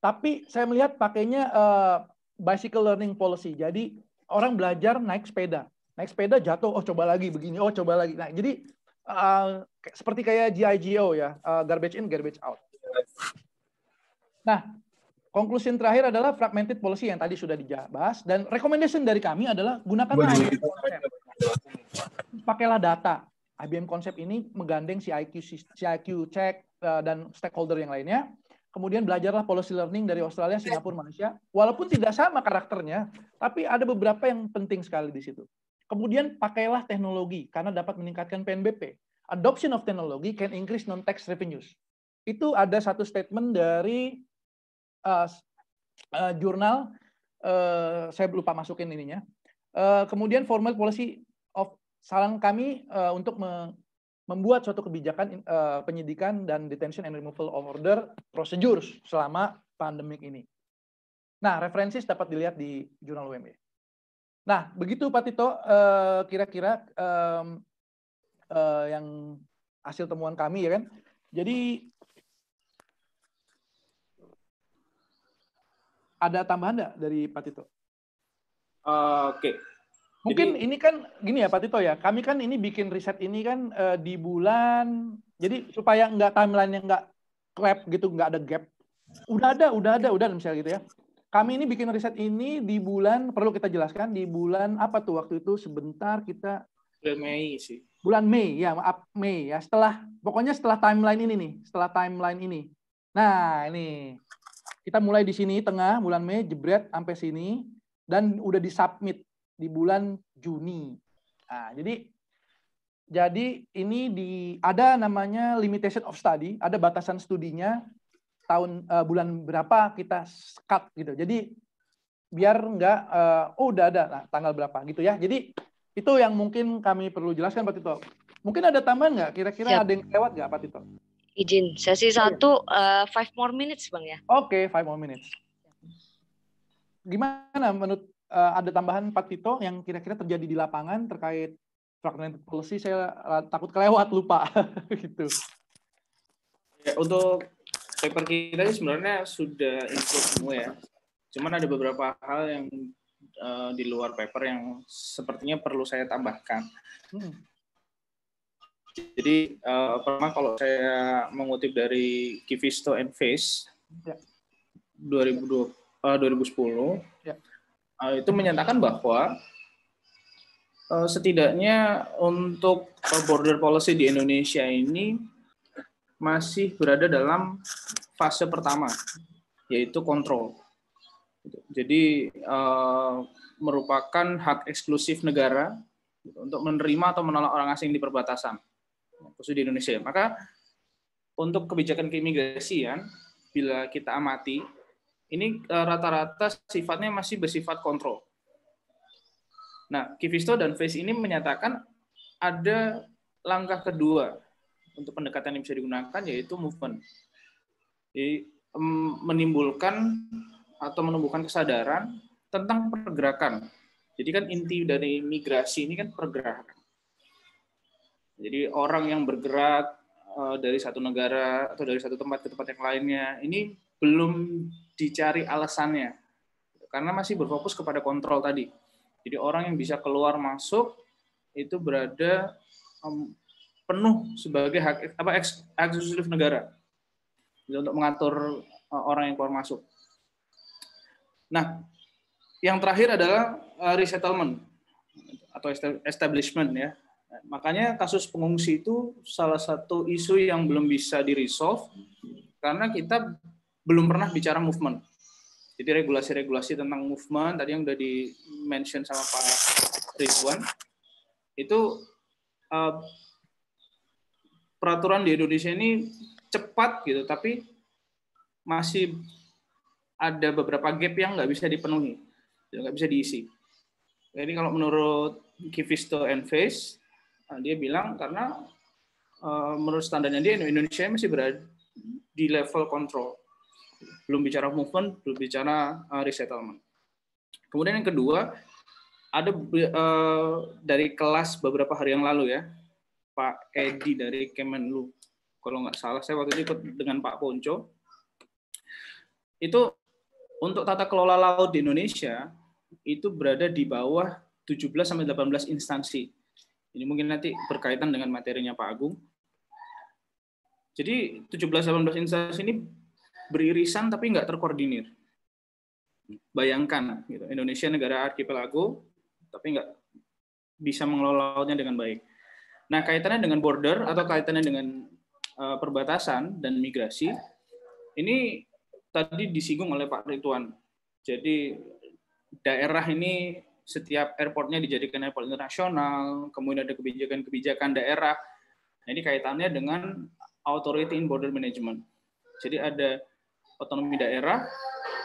tapi saya melihat pakainya uh, bicycle learning policy jadi orang belajar naik sepeda naik sepeda jatuh oh coba lagi begini oh coba lagi nah jadi uh, seperti kayak GIGO ya uh, garbage in garbage out nah konklusi terakhir adalah fragmented policy yang tadi sudah dibahas dan recommendation dari kami adalah gunakanlah pakailah data IBM konsep ini menggandeng si IQ check eh, dan stakeholder yang lainnya. Kemudian belajarlah policy learning dari Australia, Singapura, Malaysia. Walaupun tidak sama karakternya, tapi ada beberapa yang penting sekali di situ. Kemudian pakailah teknologi karena dapat meningkatkan PNBP. Adoption of technology can increase non-tax revenues. Itu ada satu statement dari uh, uh, jurnal uh, saya lupa masukin ininya. Uh, kemudian formal policy saran kami uh, untuk me membuat suatu kebijakan uh, penyidikan dan detention and removal of order procedures selama pandemik ini. Nah, referensi dapat dilihat di jurnal UMB. Nah, begitu Pak Tito, eh, kira-kira uh, um, uh, yang hasil temuan kami ya kan. Jadi ada tambahan nggak dari Pak Tito? Uh, Oke, okay. Mungkin jadi, ini kan gini ya Pak Tito ya, kami kan ini bikin riset ini kan uh, di bulan, jadi supaya nggak timeline yang nggak crap gitu, nggak ada gap. Udah ada, udah ada, udah ada misalnya gitu ya. Kami ini bikin riset ini di bulan, perlu kita jelaskan, di bulan apa tuh waktu itu sebentar kita... Bulan Mei sih. Bulan Mei, ya maaf, Mei ya. Setelah, pokoknya setelah timeline ini nih, setelah timeline ini. Nah, ini. Kita mulai di sini, tengah, bulan Mei, jebret, sampai sini. Dan udah di-submit di bulan Juni. Nah, jadi jadi ini di ada namanya limitation of study, ada batasan studinya tahun uh, bulan berapa kita cut gitu. Jadi biar enggak uh, eh, oh udah ada nah, tanggal berapa gitu ya. Jadi itu yang mungkin kami perlu jelaskan Pak Tito. Mungkin ada tambahan nggak? Kira-kira ada yang lewat nggak Pak Tito? Izin, sesi iya. satu uh, five more minutes bang ya. Oke, okay, five more minutes. Gimana menurut uh, ada tambahan Pak Tito yang kira-kira terjadi di lapangan terkait fragmented policy saya eh, takut kelewat lupa gitu. Ya, untuk paper kita sebenarnya sudah include semua ya. Cuman ada beberapa hal yang uh, di luar paper yang sepertinya perlu saya tambahkan. Hmm. Jadi uh, pertama kalau saya mengutip dari Kivisto and Face ya. 2020, uh, 2010 Eh, itu menyatakan bahwa eh, setidaknya untuk eh, border policy di Indonesia ini masih berada dalam fase pertama, yaitu kontrol. Gitu. Jadi merupakan hak eksklusif negara untuk menerima atau menolak orang asing di perbatasan, khusus di Indonesia. Maka untuk kebijakan keimigrasian, bila kita amati ini eh, rata-rata sifatnya masih bersifat kontrol. Nah, Kivisto dan Face ini menyatakan ada langkah kedua untuk pendekatan yang bisa digunakan yaitu movement. Jadi, menimbulkan atau menumbuhkan kesadaran tentang pergerakan. Jadi kan inti dari migrasi ini kan pergerakan. Jadi orang yang bergerak eh, dari satu negara atau dari satu tempat ke tempat yang lainnya ini belum dicari alasannya. Karena masih berfokus kepada kontrol tadi. Jadi orang yang bisa keluar masuk itu berada um, penuh sebagai hak apa eksklusif negara untuk mengatur uh, orang yang keluar masuk. Nah, yang terakhir adalah uh, resettlement atau establishment ya. Makanya kasus pengungsi itu salah satu isu yang belum bisa di resolve karena kita belum pernah hmm. bicara movement. Jadi regulasi-regulasi tentang movement tadi yang sudah di mention sama Pak Ridwan itu uh, peraturan di Indonesia ini cepat gitu, tapi masih ada beberapa gap yang nggak bisa dipenuhi, nggak bisa diisi. Jadi kalau menurut Kivisto and Face, eh, dia bilang karena uh, menurut standarnya dia Indonesia masih berada di level kontrol belum bicara movement, belum bicara uh, resettlement. Kemudian yang kedua, ada uh, dari kelas beberapa hari yang lalu ya, Pak Edi dari Kemenlu. Kalau nggak salah, saya waktu itu ikut dengan Pak Ponco. Itu untuk tata kelola laut di Indonesia, itu berada di bawah 17-18 instansi. Ini mungkin nanti berkaitan dengan materinya Pak Agung. Jadi 17-18 instansi ini beririsan tapi nggak terkoordinir. Bayangkan, gitu, Indonesia negara arkipelago, tapi nggak bisa mengelola lautnya dengan baik. Nah, kaitannya dengan border atau kaitannya dengan eh, perbatasan dan migrasi, ini tadi disinggung oleh Pak Rituan. Jadi daerah ini setiap airportnya dijadikan airport internasional, kemudian ada kebijakan-kebijakan daerah. Nah, ini kaitannya dengan authority in border management. Jadi ada otonomi daerah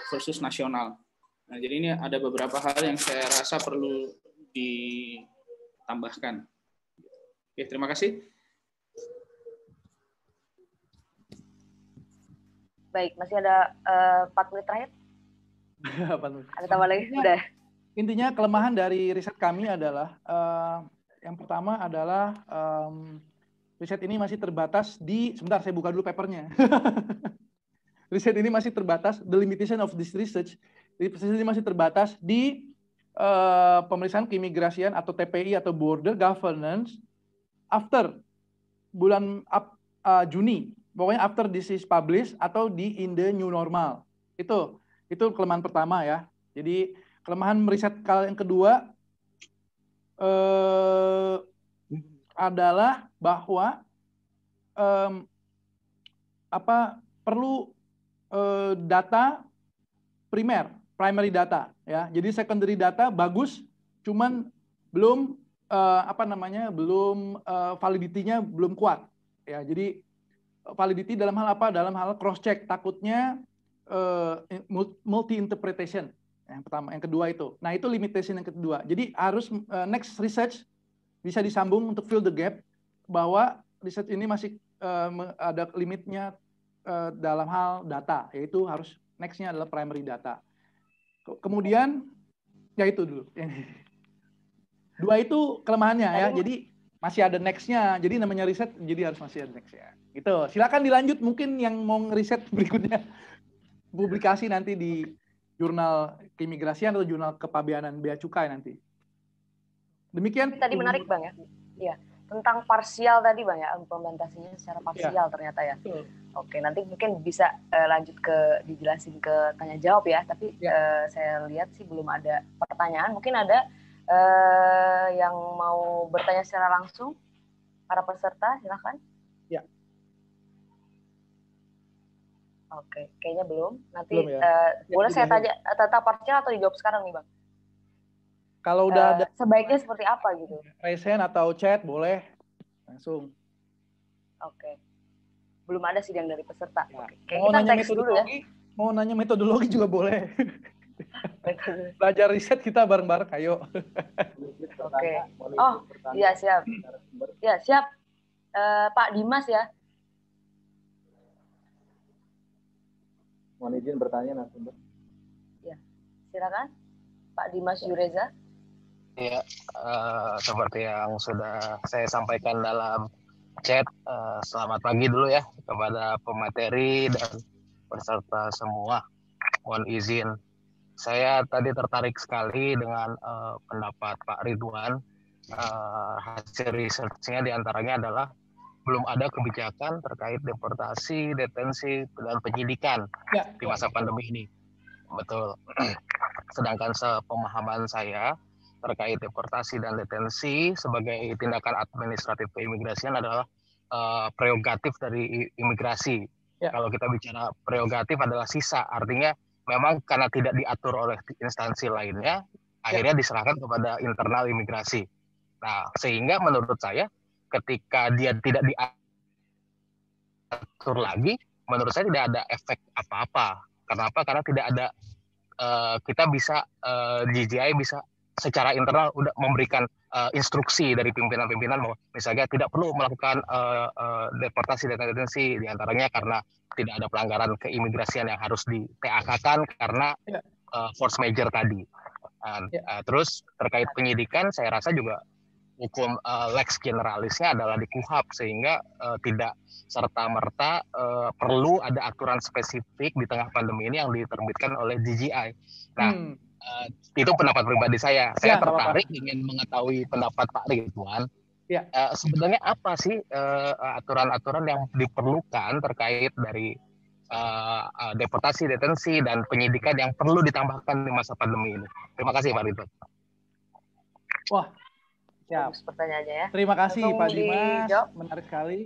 versus nasional. Nah, jadi ini ada beberapa hal yang saya rasa perlu ditambahkan. Oke, terima kasih. Baik, masih ada uh, menit terakhir? ada tambah lagi? Sudah. Intinya kelemahan dari riset kami adalah, uh, yang pertama adalah um, riset ini masih terbatas di, sebentar saya buka dulu papernya. riset ini masih terbatas, the limitation of this research, riset ini masih terbatas di uh, pemeriksaan keimigrasian atau TPI atau border governance after bulan up, uh, eh, Juni. Pokoknya after this is published atau di in the new normal. Itu itu kelemahan pertama ya. Jadi kelemahan riset kali yang kedua eh, adalah bahwa um, apa perlu Eh, data primer, primary data ya. Jadi secondary data bagus, cuman belum eh, apa namanya? belum eh, validity belum kuat ya. Jadi eh, validity dalam hal apa? Dalam hal cross check takutnya multi interpretation yang pertama, yang kedua itu. Nah, itu limitation yang kedua. Jadi harus next research bisa disambung untuk fill the gap bahwa riset ini masih ada limitnya Eh, dalam hal data, yaitu harus next-nya adalah primary data. Kemudian, ya itu dulu. Dua itu kelemahannya ya, jadi masih ada next-nya. Jadi namanya riset, jadi harus masih ada next-nya. Gitu. Silakan dilanjut mungkin yang mau ngeriset berikutnya. Publikasi nanti di jurnal keimigrasian atau jurnal kepabeanan bea cukai nanti. Demikian. Tadi menarik Bang ya. Iya tentang parsial tadi bang ya implementasinya secara parsial ya. ternyata ya. Betul. Oke nanti mungkin bisa uh, lanjut ke dijelasin ke tanya jawab ya tapi ya. Uh, saya lihat sih belum ada pertanyaan mungkin ada uh, yang mau bertanya secara langsung para peserta silakan Ya. Oke kayaknya belum nanti belum ya. uh, boleh ya, saya tanya tentang parsial atau dijawab sekarang nih bang? kalau udah eh, ada sebaiknya seperti apa gitu raise atau chat boleh langsung oke okay. belum ada sih yang dari peserta ya. oke okay. mau kita nanya metodologi dulu ya. mau nanya metodologi juga boleh belajar riset kita bareng-bareng ayo oke okay. oh iya siap ya siap uh, Pak Dimas ya mohon izin bertanya nanti. ya silakan Pak Dimas Yureza Ya, uh, seperti yang sudah saya sampaikan dalam chat, uh, selamat pagi dulu ya kepada pemateri dan peserta semua. Mohon izin. Saya tadi tertarik sekali dengan uh, pendapat Pak Ridwan. Uh, hasil researchnya diantaranya adalah belum ada kebijakan terkait deportasi, detensi, dan penyidikan ya. di masa pandemi ini. Betul. Sedangkan sepemahaman saya, terkait deportasi dan detensi sebagai tindakan administratif keimigrasian adalah uh, prerogatif dari imigrasi. Ya. Kalau kita bicara prerogatif adalah sisa, artinya memang karena tidak diatur oleh instansi lainnya, ya. akhirnya diserahkan kepada internal imigrasi. Nah, sehingga menurut saya ketika dia tidak diatur lagi, menurut saya tidak ada efek apa-apa. Kenapa? Karena tidak ada uh, kita bisa uh, eh, GGI bisa secara internal udah memberikan uh, instruksi dari pimpinan-pimpinan bahwa misalnya tidak perlu melakukan uh, uh, deportasi dan detensi diantaranya karena tidak ada pelanggaran keimigrasian yang harus di kan karena uh, force major tadi. Uh, uh, terus terkait penyidikan, saya rasa juga hukum uh, lex generalisnya adalah di KUHAP sehingga uh, tidak serta merta uh, perlu ada aturan spesifik di tengah pandemi ini yang diterbitkan oleh DJI. Nah. Hmm uh, itu pendapat pribadi saya. Iya, saya tertarik apa -apa. ingin mengetahui pendapat Pak Ridwan. Ya. Uh, sebenarnya apa sih eh, aturan-aturan uh, yang diperlukan terkait dari uh, uh, deportasi, detensi, dan penyidikan yang perlu ditambahkan di masa pandemi ini? Terima kasih Pak Ridwan. Wah, ya. pertanyaannya ya. Terima kasih Tunggu Pak Dimas, di menarik sekali.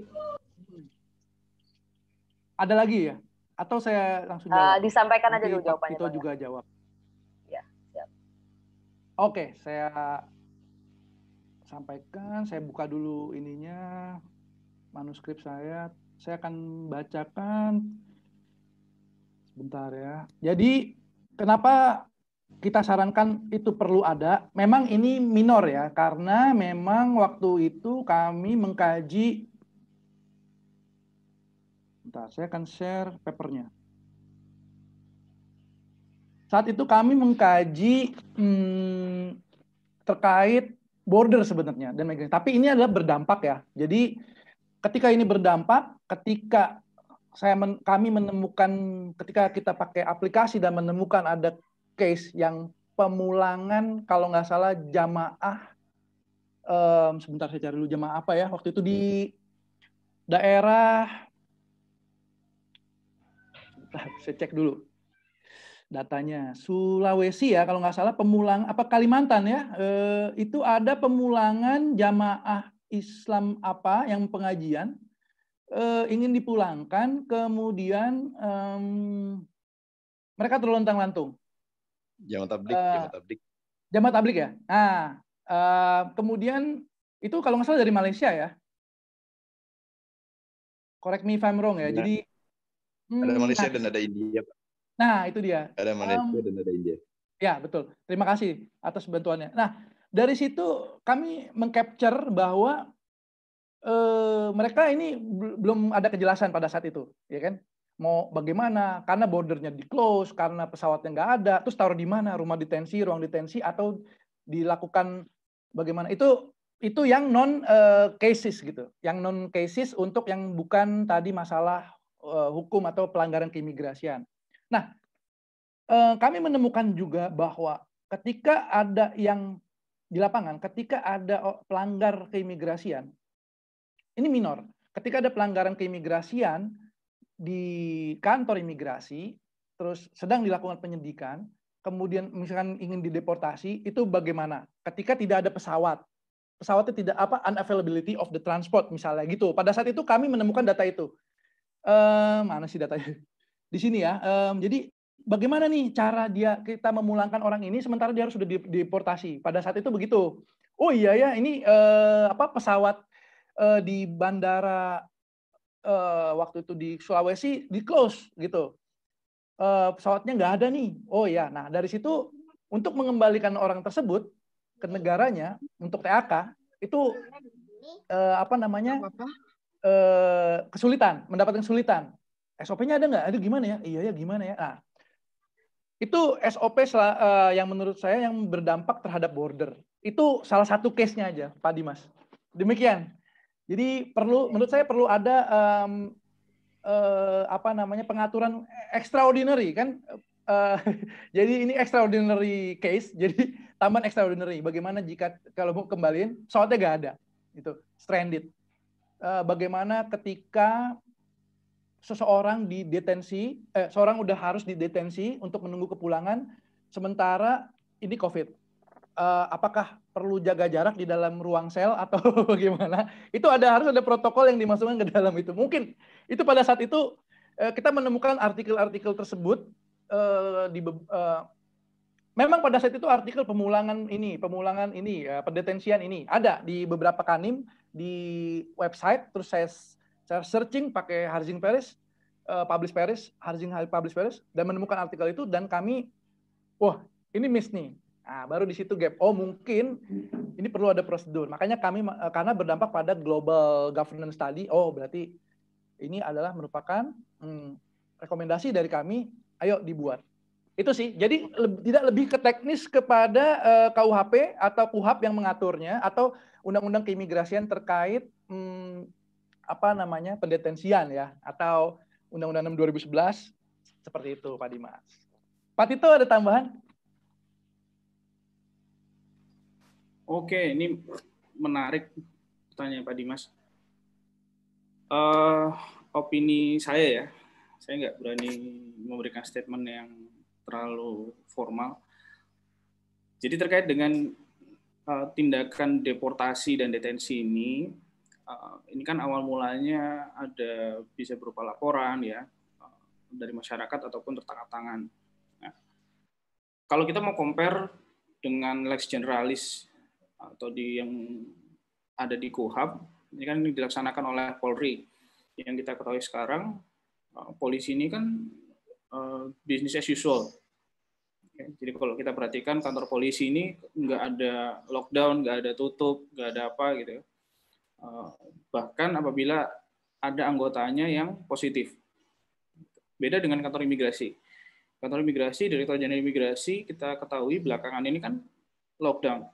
Ada lagi ya? Atau saya langsung jawab? Uh, disampaikan aja dulu jawabannya. Kita juga jawab. Oke, saya sampaikan, saya buka dulu ininya manuskrip saya. Saya akan bacakan sebentar ya. Jadi kenapa kita sarankan itu perlu ada? Memang ini minor ya, karena memang waktu itu kami mengkaji. Bentar, saya akan share papernya. Saat itu kami mengkaji hmm, terkait border sebenarnya dan migrasi. Tapi ini adalah berdampak ya. Jadi ketika ini berdampak, ketika saya men, kami menemukan ketika kita pakai aplikasi dan menemukan ada case yang pemulangan kalau nggak salah jamaah um, sebentar saya cari dulu jamaah apa ya waktu itu di daerah saya cek dulu datanya. Sulawesi ya kalau nggak salah pemulang apa Kalimantan ya eh, itu ada pemulangan jamaah Islam apa yang pengajian eh, ingin dipulangkan kemudian eh, mereka terlontang-lantung. Jamaah tablik, eh, jamaah tablik. Jamaah tablik ya. Nah, eh, kemudian itu kalau nggak salah dari Malaysia ya. Correct me if I'm wrong ya. Nah, Jadi ada hmm, Malaysia nah, dan ada India, Pak. Nah, itu dia. Ada manajer um, dan ada India. Ya, betul. Terima kasih atas bantuannya. Nah, dari situ kami mengcapture bahwa eh, mereka ini belum ada kejelasan pada saat itu, ya kan? Mau bagaimana? Karena bordernya di close, karena pesawatnya nggak ada, terus taruh di mana? Rumah detensi, ruang detensi, atau dilakukan bagaimana? Itu itu yang non eh, cases gitu, yang non cases untuk yang bukan tadi masalah eh, hukum atau pelanggaran keimigrasian. Nah, eh, kami menemukan juga bahwa ketika ada yang di lapangan, ketika ada oh, pelanggar keimigrasian, ini minor. Ketika ada pelanggaran keimigrasian di kantor imigrasi, terus sedang dilakukan penyidikan, kemudian misalkan ingin dideportasi, itu bagaimana? Ketika tidak ada pesawat, pesawatnya tidak apa unavailability of the transport misalnya gitu. Pada saat itu kami menemukan data itu. E, mana sih datanya? di sini ya. Um, jadi bagaimana nih cara dia kita memulangkan orang ini sementara dia harus sudah deportasi. Pada saat itu begitu. Oh iya ya, ini uh, apa pesawat uh, di bandara uh, waktu itu di Sulawesi di close gitu. Uh, pesawatnya nggak ada nih. Oh iya, nah dari situ untuk mengembalikan orang tersebut ke negaranya untuk TAK itu uh, apa namanya? kesulitan, mendapatkan kesulitan SOP-nya ada nggak? Itu gimana ya? Iya ya gimana ya? Nah, itu SOP eh, yang menurut saya yang berdampak terhadap border. Itu salah satu case-nya aja, Pak Dimas. Demikian. Jadi perlu, menurut saya perlu ada um, uh, apa namanya pengaturan extraordinary kan. Uh, jadi ini extraordinary case. Jadi taman extraordinary. Bagaimana jika kalau mau kembaliin soalnya nggak ada, itu stranded. bagaimana ketika seseorang di detensi, eh, seorang udah harus di detensi untuk menunggu kepulangan, sementara ini COVID. Uh, apakah perlu jaga jarak di dalam ruang sel atau bagaimana? Itu ada harus ada protokol yang dimasukkan ke dalam itu. Mungkin itu pada saat itu uh, kita menemukan artikel-artikel tersebut uh, di uh, Memang pada saat itu artikel pemulangan ini, pemulangan ini, pendetensian ini ada di beberapa kanim di website. Terus saya saya searching pakai Harzing Paris, uh, eh, Publish Paris, Harzing Publish Paris, dan menemukan artikel itu dan kami, wah ini miss nih. Nah, baru di situ gap. Oh mungkin ini perlu ada prosedur. Makanya kami uh, karena berdampak pada global governance tadi. Oh berarti ini adalah merupakan hmm, rekomendasi dari kami. Ayo dibuat itu sih jadi le tidak lebih ke teknis kepada uh, eh, KUHP atau KUHAP yang mengaturnya atau undang-undang keimigrasian terkait hmm, apa namanya pendetensian ya atau Undang-Undang 6 2011 seperti itu Pak Dimas. Pak Tito ada tambahan? Oke, ini menarik pertanyaan Pak Dimas. Uh, opini saya ya, saya nggak berani memberikan statement yang terlalu formal. Jadi terkait dengan uh, tindakan deportasi dan detensi ini, Eh, ini kan awal mulanya ada bisa berupa laporan ya eh, dari masyarakat ataupun tertangkap tangan. Nah, kalau kita mau compare dengan lex generalis atau di yang ada di KUHAP, ini kan dilaksanakan oleh Polri. Yang kita ketahui sekarang, eh, polisi ini kan uh, bisnis as usual. Ya, jadi kalau kita perhatikan kantor polisi ini nggak ada lockdown, nggak ada tutup, nggak ada apa gitu Eh, bahkan apabila ada anggotanya yang positif. Beda dengan kantor imigrasi. Kantor imigrasi, Direktur Jenderal Imigrasi, kita ketahui belakangan ini kan lockdown.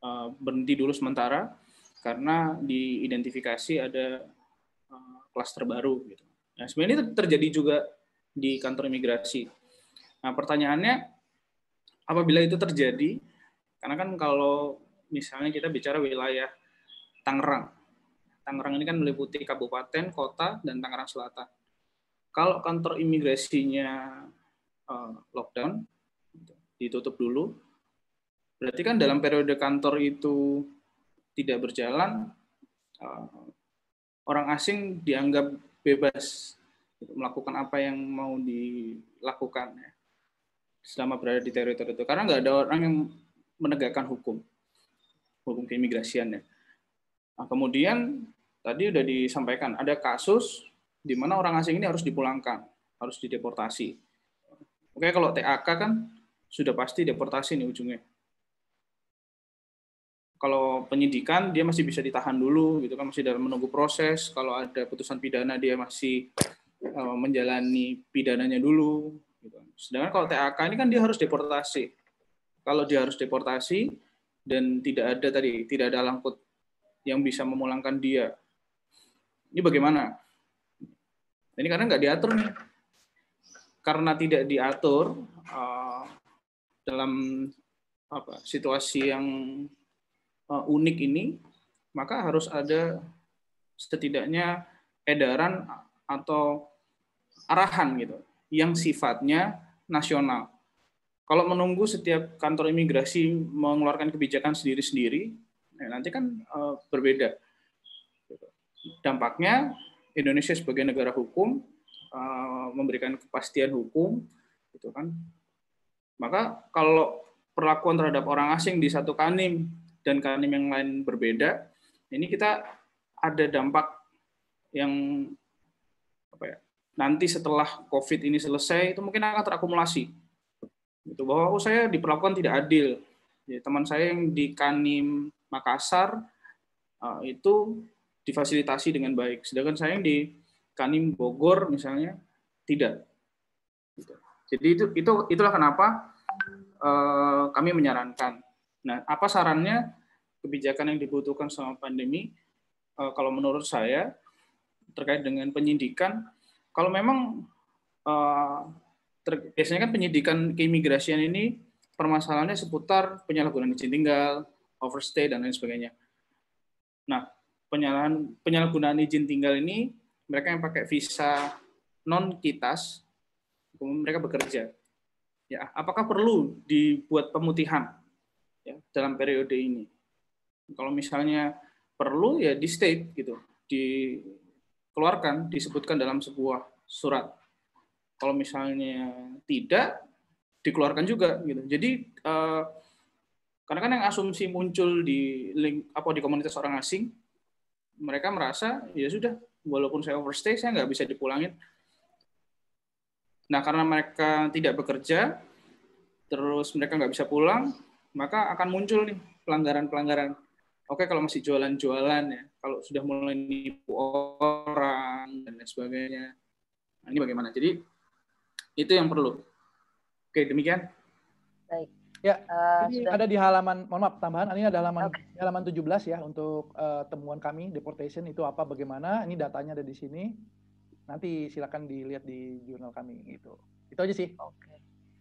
Eh, berhenti dulu sementara karena diidentifikasi ada eh, klaster baru. Gitu. Nah, sebenarnya ini terjadi juga di kantor imigrasi. Nah, pertanyaannya, apabila itu terjadi, karena kan kalau misalnya kita bicara wilayah Tangerang. Tangerang ini kan meliputi kabupaten, kota, dan Tangerang Selatan. Kalau kantor imigrasinya uh, lockdown, ditutup dulu, berarti kan dalam periode kantor itu tidak berjalan, uh, orang asing dianggap bebas gitu, melakukan apa yang mau dilakukan ya, selama berada di teritori itu. Karena nggak ada orang yang menegakkan hukum, hukum ya. Nah, kemudian tadi sudah disampaikan ada kasus di mana orang asing ini harus dipulangkan, harus dideportasi. Oke, kalau TAK kan sudah pasti deportasi nih ujungnya. Kalau penyidikan dia masih bisa ditahan dulu gitu kan masih dalam menunggu proses. Kalau ada putusan pidana dia masih uh, menjalani pidananya dulu gitu. Kan. Sedangkan kalau TAK ini kan dia harus deportasi. Kalau dia harus deportasi dan tidak ada tadi tidak ada langkut yang bisa memulangkan dia. Ini bagaimana? Ini karena nggak diatur nih. Karena tidak diatur uh, dalam apa situasi yang uh, unik ini, maka harus ada setidaknya edaran atau arahan gitu yang sifatnya nasional. Kalau menunggu setiap kantor imigrasi mengeluarkan kebijakan sendiri-sendiri, Nah, nanti kan uh, berbeda. Dampaknya Indonesia sebagai negara hukum uh, memberikan kepastian hukum, gitu kan. Maka kalau perlakuan terhadap orang asing di satu kanim dan kanim yang lain berbeda, ini kita ada dampak yang apa ya? Nanti setelah COVID ini selesai itu mungkin akan terakumulasi. Gitu bahwa oh saya diperlakukan tidak adil. Jadi ya, teman saya yang di kanim Makassar eh, itu difasilitasi dengan baik. Sedangkan saya yang di Kanim Bogor misalnya tidak. Gitu. Jadi itu, itu itulah kenapa eh, kami menyarankan. Nah, apa sarannya kebijakan yang dibutuhkan selama pandemi? Eh, kalau menurut saya terkait dengan penyidikan, kalau memang biasanya kan penyidikan keimigrasian ini permasalahannya seputar penyalahgunaan izin tinggal, overstay dan lain sebagainya. Nah, penyalahan penyalahgunaan izin tinggal ini mereka yang pakai visa non kitas mereka bekerja. Ya, apakah perlu dibuat pemutihan ya, dalam periode ini? Kalau misalnya perlu ya di state gitu, dikeluarkan, disebutkan dalam sebuah surat. Kalau misalnya tidak, dikeluarkan juga gitu. Jadi eh, karena kan yang asumsi muncul di link apa di komunitas orang asing, mereka merasa ya sudah, walaupun saya overstay saya nggak bisa dipulangin. Nah karena mereka tidak bekerja, terus mereka nggak bisa pulang, maka akan muncul nih pelanggaran-pelanggaran. Oke kalau masih jualan-jualan ya, kalau sudah mulai nipu orang dan lain sebagainya. Nah, ini bagaimana? Jadi itu yang perlu. Oke demikian. Baik. Ya, uh, ini sudah... ada di halaman, mohon maaf tambahan, ini ada halaman okay. halaman 17 ya untuk uh, temuan kami deportation itu apa bagaimana, ini datanya ada di sini. Nanti silakan dilihat di jurnal kami itu. Itu aja sih. Oke. Okay.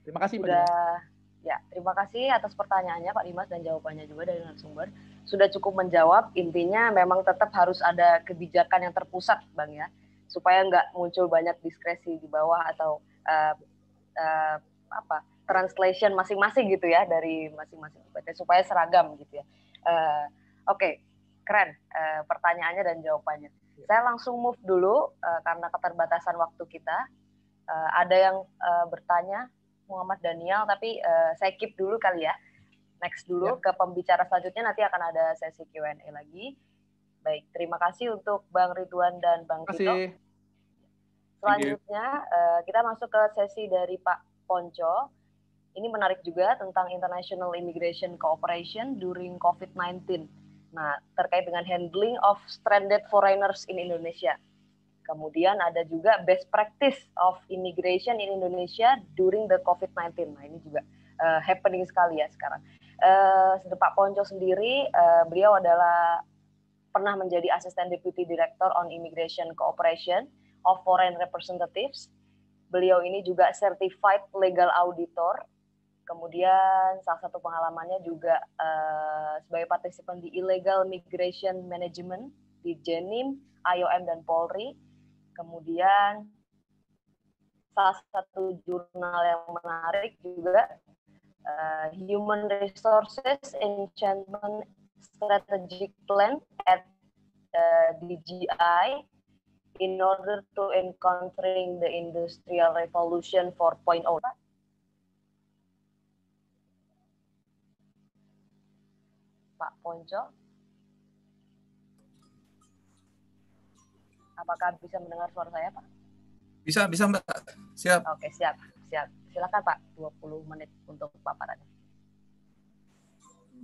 Terima kasih sudah, Pak Ya, terima kasih atas pertanyaannya Pak Dimas dan jawabannya juga dari narasumber. Sudah cukup menjawab, intinya memang tetap harus ada kebijakan yang terpusat Bang ya, supaya nggak muncul banyak diskresi di bawah atau uh, uh, apa translation masing-masing gitu ya dari masing-masing obatnya supaya seragam gitu ya. Uh, Oke, okay. keren uh, pertanyaannya dan jawabannya. Iya. Saya langsung move dulu uh, karena keterbatasan waktu kita. Uh, ada yang uh, bertanya Muhammad Daniel, tapi uh, saya keep dulu kali ya. Next dulu ya. ke pembicara selanjutnya nanti akan ada sesi Q&A lagi. Baik, terima kasih untuk Bang Ridwan dan Bang Tito. Selanjutnya uh, kita masuk ke sesi dari Pak Ponco ini menarik juga tentang International Immigration Cooperation during COVID-19. Nah, terkait dengan handling of stranded foreigners in Indonesia. Kemudian ada juga best practice of immigration in Indonesia during the COVID-19. Nah, ini juga uh, happening sekali ya sekarang. Uh, Pak Ponco sendiri, uh, beliau adalah pernah menjadi asisten deputy director on immigration cooperation of foreign representatives. Beliau ini juga certified legal auditor Kemudian salah satu pengalamannya juga uh, sebagai partisipan di Illegal Migration Management di Jenim, IOM dan Polri. Kemudian salah satu jurnal yang menarik juga uh, Human Resources Enchantment Strategic Plan at uh, eh, DGI in order to encountering the industrial revolution 4.0 Ponco, Apakah bisa mendengar suara saya, Pak? Bisa, bisa, Mbak. Siap. Oke, siap. Siap. Silakan, Pak. 20 menit untuk paparannya.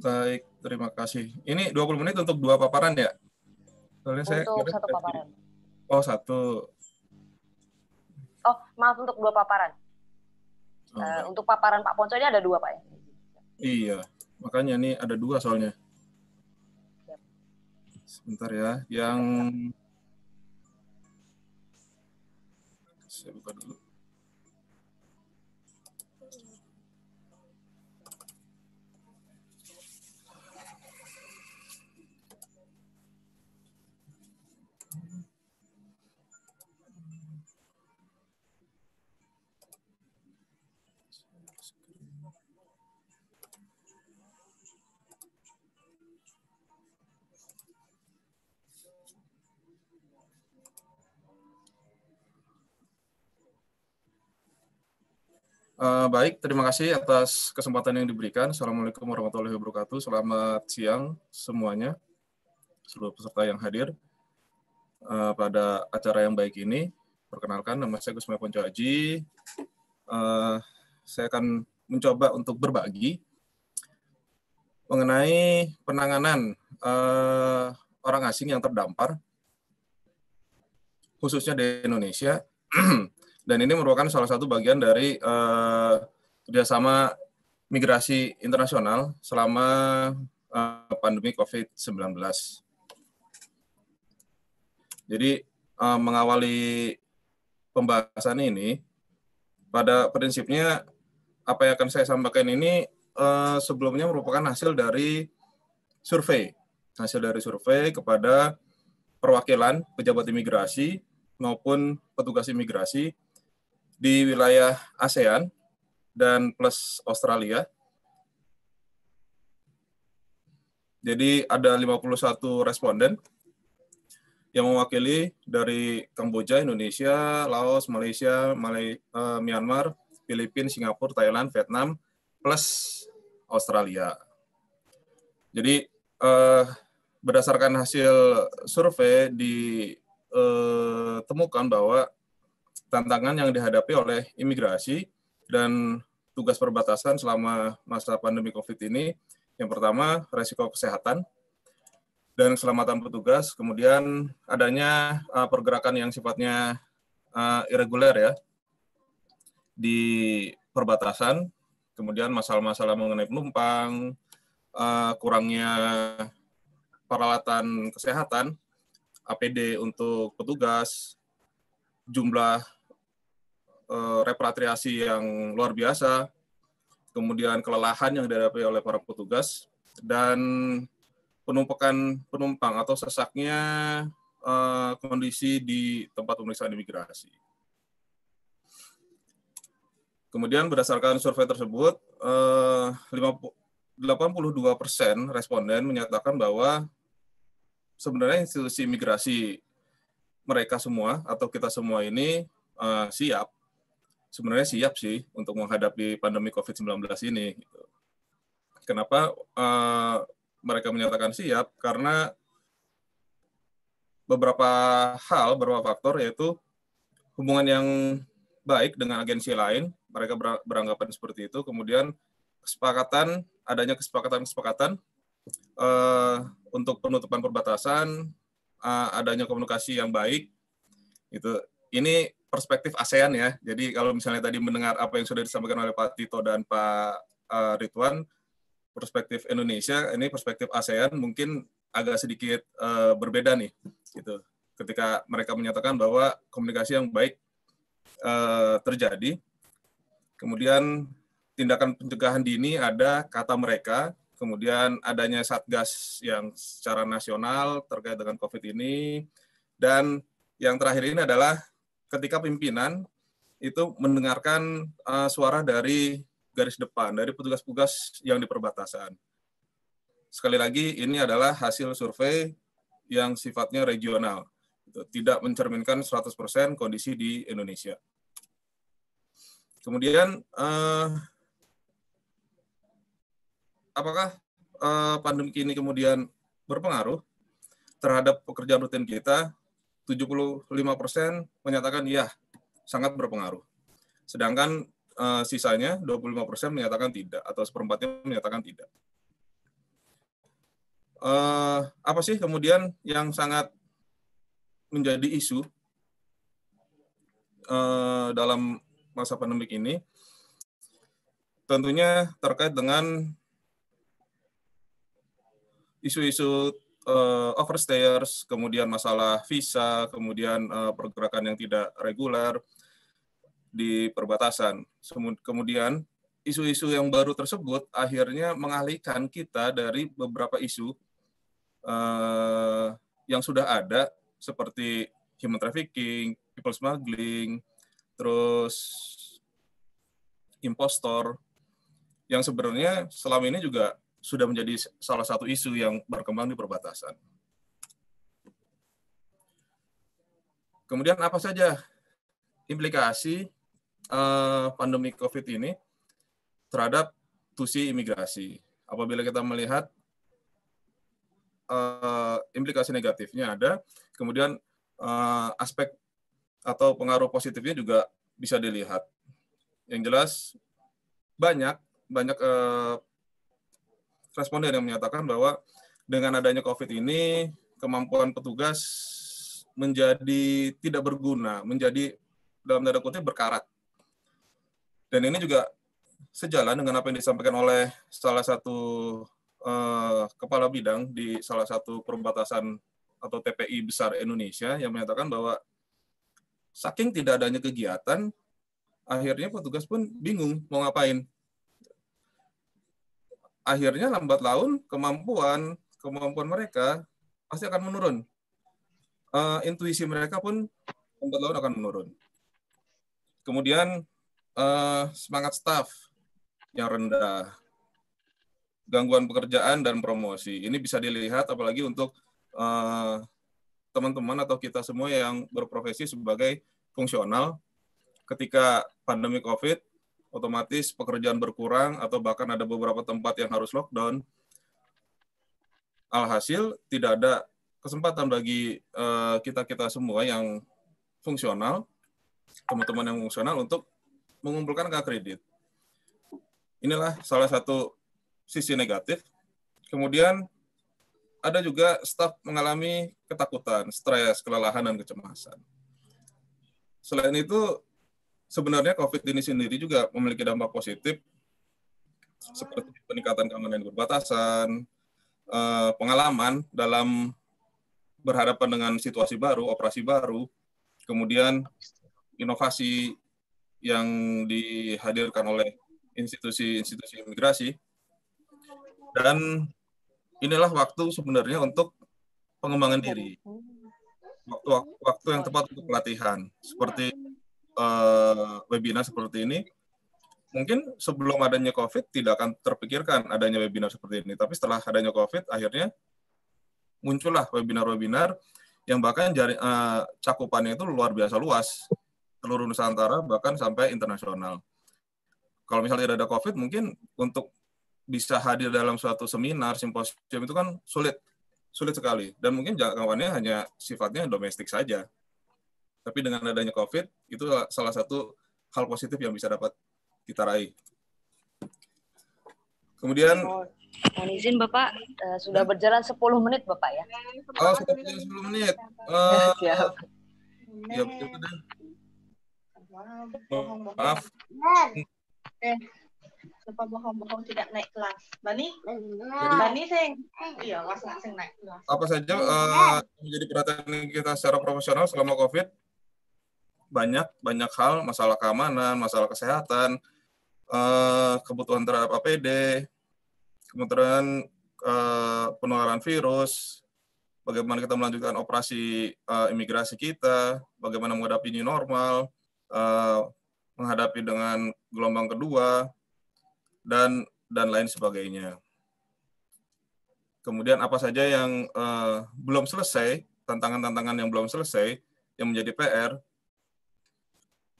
Baik, terima kasih. Ini 20 menit untuk dua paparan ya? Soalnya untuk saya satu paparan. Oh, satu. Oh, maaf untuk dua paparan. Oh. Uh, untuk paparan Pak Ponco ini ada dua, Pak ya? Iya, makanya ini ada dua soalnya. Sebentar ya. Yang saya buka dulu. Uh, baik, terima kasih atas kesempatan yang diberikan. Assalamualaikum warahmatullahi wabarakatuh. Selamat siang semuanya, seluruh peserta yang hadir uh, pada acara yang baik ini. Perkenalkan, nama saya Gusma Ponco Haji. Uh, saya akan mencoba untuk berbagi mengenai penanganan uh, orang asing yang terdampar, khususnya di Indonesia. Dan ini merupakan salah satu bagian dari uh, kerjasama migrasi internasional selama uh, pandemi COVID-19. Jadi uh, mengawali pembahasan ini, pada prinsipnya apa yang akan saya sampaikan ini uh, sebelumnya merupakan hasil dari survei, hasil dari survei kepada perwakilan pejabat imigrasi maupun petugas imigrasi di wilayah ASEAN dan plus Australia. Jadi ada 51 responden yang mewakili dari Kamboja, Indonesia, Laos, Malaysia, Malay, uh, Myanmar, Filipina, Singapura, Thailand, Vietnam, plus Australia. Jadi uh, berdasarkan hasil survei ditemukan eh, bahwa tantangan yang dihadapi oleh imigrasi dan tugas perbatasan selama masa pandemi COVID ini. Yang pertama, resiko kesehatan dan keselamatan petugas, kemudian adanya uh, pergerakan yang sifatnya uh, irreguler ya di perbatasan, kemudian masalah-masalah mengenai penumpang, uh, kurangnya peralatan kesehatan, APD untuk petugas, jumlah Eh, repatriasi yang luar biasa, kemudian kelelahan yang dihadapi oleh para petugas, dan penumpukan penumpang atau sesaknya eh, kondisi di tempat pemeriksaan imigrasi. Kemudian berdasarkan survei tersebut, 82 eh, persen responden menyatakan bahwa sebenarnya institusi imigrasi mereka semua atau kita semua ini siap sebenarnya siap sih untuk menghadapi pandemi COVID-19 ini. Gitu. Kenapa uh, mereka menyatakan siap? Karena beberapa hal, beberapa faktor yaitu hubungan yang baik dengan agensi lain, mereka beranggapan seperti itu. Kemudian kesepakatan, adanya kesepakatan-kesepakatan uh, untuk penutupan perbatasan, uh, adanya komunikasi yang baik, itu ini perspektif ASEAN ya. Jadi kalau misalnya tadi mendengar apa yang sudah disampaikan oleh Pak Tito dan Pak eh, Ridwan, perspektif Indonesia ini perspektif ASEAN mungkin agak sedikit uh, berbeda nih, gitu. Ketika mereka menyatakan bahwa komunikasi yang baik uh, terjadi, kemudian tindakan pencegahan dini ada kata mereka, kemudian adanya satgas yang secara nasional terkait dengan COVID ini, dan yang terakhir ini adalah ketika pimpinan itu mendengarkan uh, suara dari garis depan, dari petugas-petugas yang di perbatasan. Sekali lagi, ini adalah hasil survei yang sifatnya regional, gitu. tidak mencerminkan 100% kondisi di Indonesia. Kemudian, uh, apakah uh, pandemi ini kemudian berpengaruh terhadap pekerjaan rutin kita? 75% menyatakan ya, sangat berpengaruh. Sedangkan uh, sisanya 25% menyatakan tidak atau seperempatnya menyatakan tidak. Uh, apa sih kemudian yang sangat menjadi isu uh, dalam masa pandemik ini? Tentunya terkait dengan isu-isu uh, overstayers, kemudian masalah visa, kemudian uh, pergerakan yang tidak reguler di perbatasan. Kemudian isu-isu yang baru tersebut akhirnya mengalihkan kita dari beberapa isu uh, yang sudah ada seperti human trafficking, people smuggling, terus impostor yang sebenarnya selama ini juga sudah menjadi salah satu isu yang berkembang di perbatasan. Kemudian apa saja implikasi uh, pandemi COVID ini terhadap tusi imigrasi? Apabila kita melihat uh, implikasi negatifnya ada, kemudian uh, aspek atau pengaruh positifnya juga bisa dilihat. Yang jelas banyak banyak uh, responden yang menyatakan bahwa dengan adanya COVID ini kemampuan petugas menjadi tidak berguna, menjadi dalam tanda kutip berkarat. Dan ini juga sejalan dengan apa yang disampaikan oleh salah satu uh, kepala bidang di salah satu perbatasan atau TPI besar Indonesia yang menyatakan bahwa saking tidak adanya kegiatan, akhirnya petugas pun bingung mau ngapain akhirnya lambat laun kemampuan kemampuan mereka pasti akan menurun. Uh, intuisi mereka pun lambat laun akan menurun. Kemudian uh, semangat staff yang rendah, gangguan pekerjaan dan promosi. Ini bisa dilihat apalagi untuk teman eh, teman-teman atau kita semua yang berprofesi sebagai fungsional ketika pandemi COVID otomatis pekerjaan berkurang atau bahkan ada beberapa tempat yang harus lockdown. Alhasil tidak ada kesempatan bagi eh, kita-kita semua yang fungsional, teman-teman yang fungsional untuk mengumpulkan kartu kredit. Inilah salah satu sisi negatif. Kemudian ada juga staf mengalami ketakutan, stres, kelelahan, dan kecemasan. Selain itu, sebenarnya COVID ini sendiri juga memiliki dampak positif seperti peningkatan keamanan perbatasan, eh, pengalaman dalam berhadapan dengan situasi baru, operasi baru, kemudian inovasi yang dihadirkan oleh institusi-institusi imigrasi. Dan inilah waktu sebenarnya untuk pengembangan diri. Waktu, waktu yang tepat untuk pelatihan. Seperti uh, webinar seperti ini mungkin sebelum adanya COVID tidak akan terpikirkan adanya webinar seperti ini. Tapi setelah adanya COVID, akhirnya muncullah webinar-webinar yang bahkan jari, uh, cakupannya itu luar biasa luas, seluruh Nusantara bahkan sampai internasional. Kalau misalnya tidak ada COVID, mungkin untuk bisa hadir dalam suatu seminar, simposium itu kan sulit, sulit sekali. Dan mungkin jangkauannya hanya sifatnya domestik saja. Tapi dengan adanya COVID, itu salah satu hal positif yang bisa dapat kita raih. Kemudian oh, Mohon izin Bapak, uh, sudah berjalan 10 menit Bapak ya. Oh, sudah berjalan 10 menit. Uh, Siap. Ya, betul oh, Maaf. lupa eh, bohong-bohong tidak naik kelas. Bani? Bani sing. Iya, kelas langsung naik kelas. Apa saja uh, menjadi perhatian kita secara profesional selama COVID? banyak banyak hal masalah keamanan, masalah kesehatan, uh, kebutuhan terhadap APD, kemudian uh, penularan virus, bagaimana kita melanjutkan operasi uh, imigrasi kita, bagaimana menghadapi new normal, uh, menghadapi dengan gelombang kedua dan dan lain sebagainya. Kemudian apa saja yang uh, belum selesai, tantangan-tantangan yang belum selesai yang menjadi PR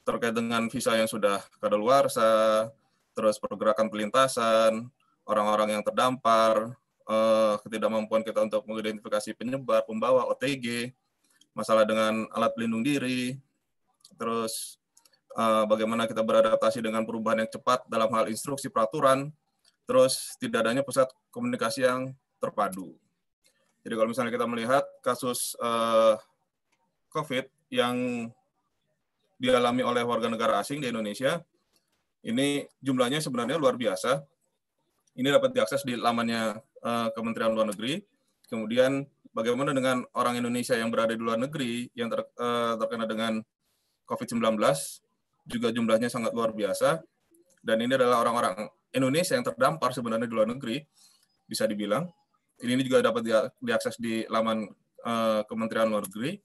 terkait dengan visa yang sudah kadaluarsa, terus pergerakan pelintasan, orang-orang yang terdampar, eh, ketidakmampuan kita untuk mengidentifikasi penyebar, pembawa, OTG, masalah dengan alat pelindung diri, terus eh, bagaimana kita beradaptasi dengan perubahan yang cepat dalam hal instruksi peraturan, terus tidak adanya pusat komunikasi yang terpadu. Jadi kalau misalnya kita melihat kasus eh, COVID yang dialami oleh warga negara asing di Indonesia. Ini jumlahnya sebenarnya luar biasa. Ini dapat diakses di lamanya uh, eh, Kementerian Luar Negeri. Kemudian bagaimana dengan orang Indonesia yang berada di luar negeri yang ter, uh, terkena dengan COVID-19 juga jumlahnya sangat luar biasa. Dan ini adalah orang-orang Indonesia yang terdampar sebenarnya di luar negeri bisa dibilang. Ini juga dapat diakses di laman uh, Kementerian Luar Negeri.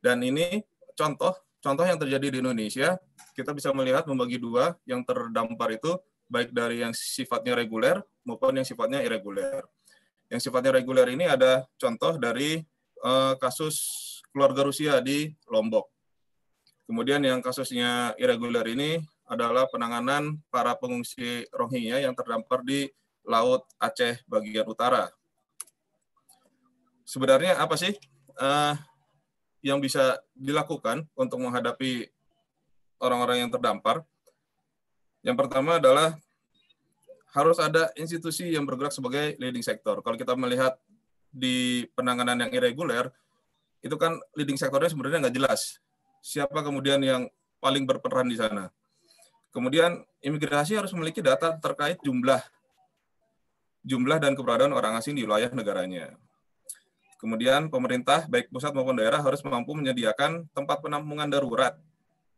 Dan ini contoh contoh yang terjadi di Indonesia, kita bisa melihat membagi dua yang terdampar itu baik dari yang sifatnya reguler maupun yang sifatnya irreguler. Yang sifatnya reguler ini ada contoh dari uh, kasus keluarga Rusia di Lombok. Kemudian yang kasusnya irreguler ini adalah penanganan para pengungsi Rohingya yang terdampar di Laut Aceh bagian utara. Sebenarnya apa sih uh, yang bisa dilakukan untuk menghadapi orang-orang yang terdampar. Yang pertama adalah harus ada institusi yang bergerak sebagai leading sector. Kalau kita melihat di penanganan yang irreguler, itu kan leading sektornya sebenarnya nggak jelas. Siapa kemudian yang paling berperan di sana. Kemudian imigrasi harus memiliki data terkait jumlah jumlah dan keberadaan orang asing di wilayah negaranya. Kemudian pemerintah baik pusat maupun daerah harus mampu menyediakan tempat penampungan darurat.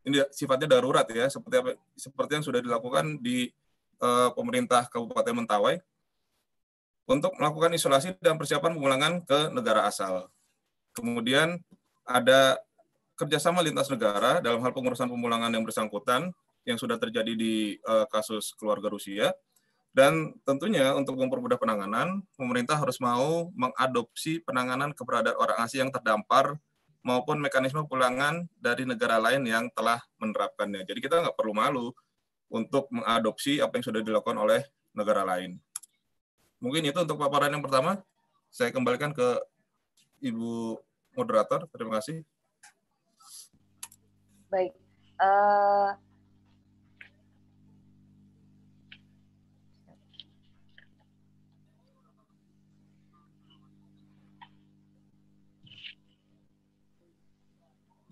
Ini sifatnya darurat ya, seperti apa, seperti yang sudah dilakukan di uh, pemerintah Kabupaten Mentawai untuk melakukan isolasi dan persiapan pemulangan ke negara asal. Kemudian ada kerjasama lintas negara dalam hal pengurusan pemulangan yang bersangkutan yang sudah terjadi di uh, kasus keluarga Rusia dan tentunya untuk mempermudah penanganan, pemerintah harus mau mengadopsi penanganan keberadaan orang asing yang terdampar maupun mekanisme pulangan dari negara lain yang telah menerapkannya. Jadi kita nggak perlu malu untuk mengadopsi apa yang sudah dilakukan oleh negara lain. Mungkin itu untuk paparan yang pertama. Saya kembalikan ke Ibu Moderator. Terima kasih. Baik. Uh,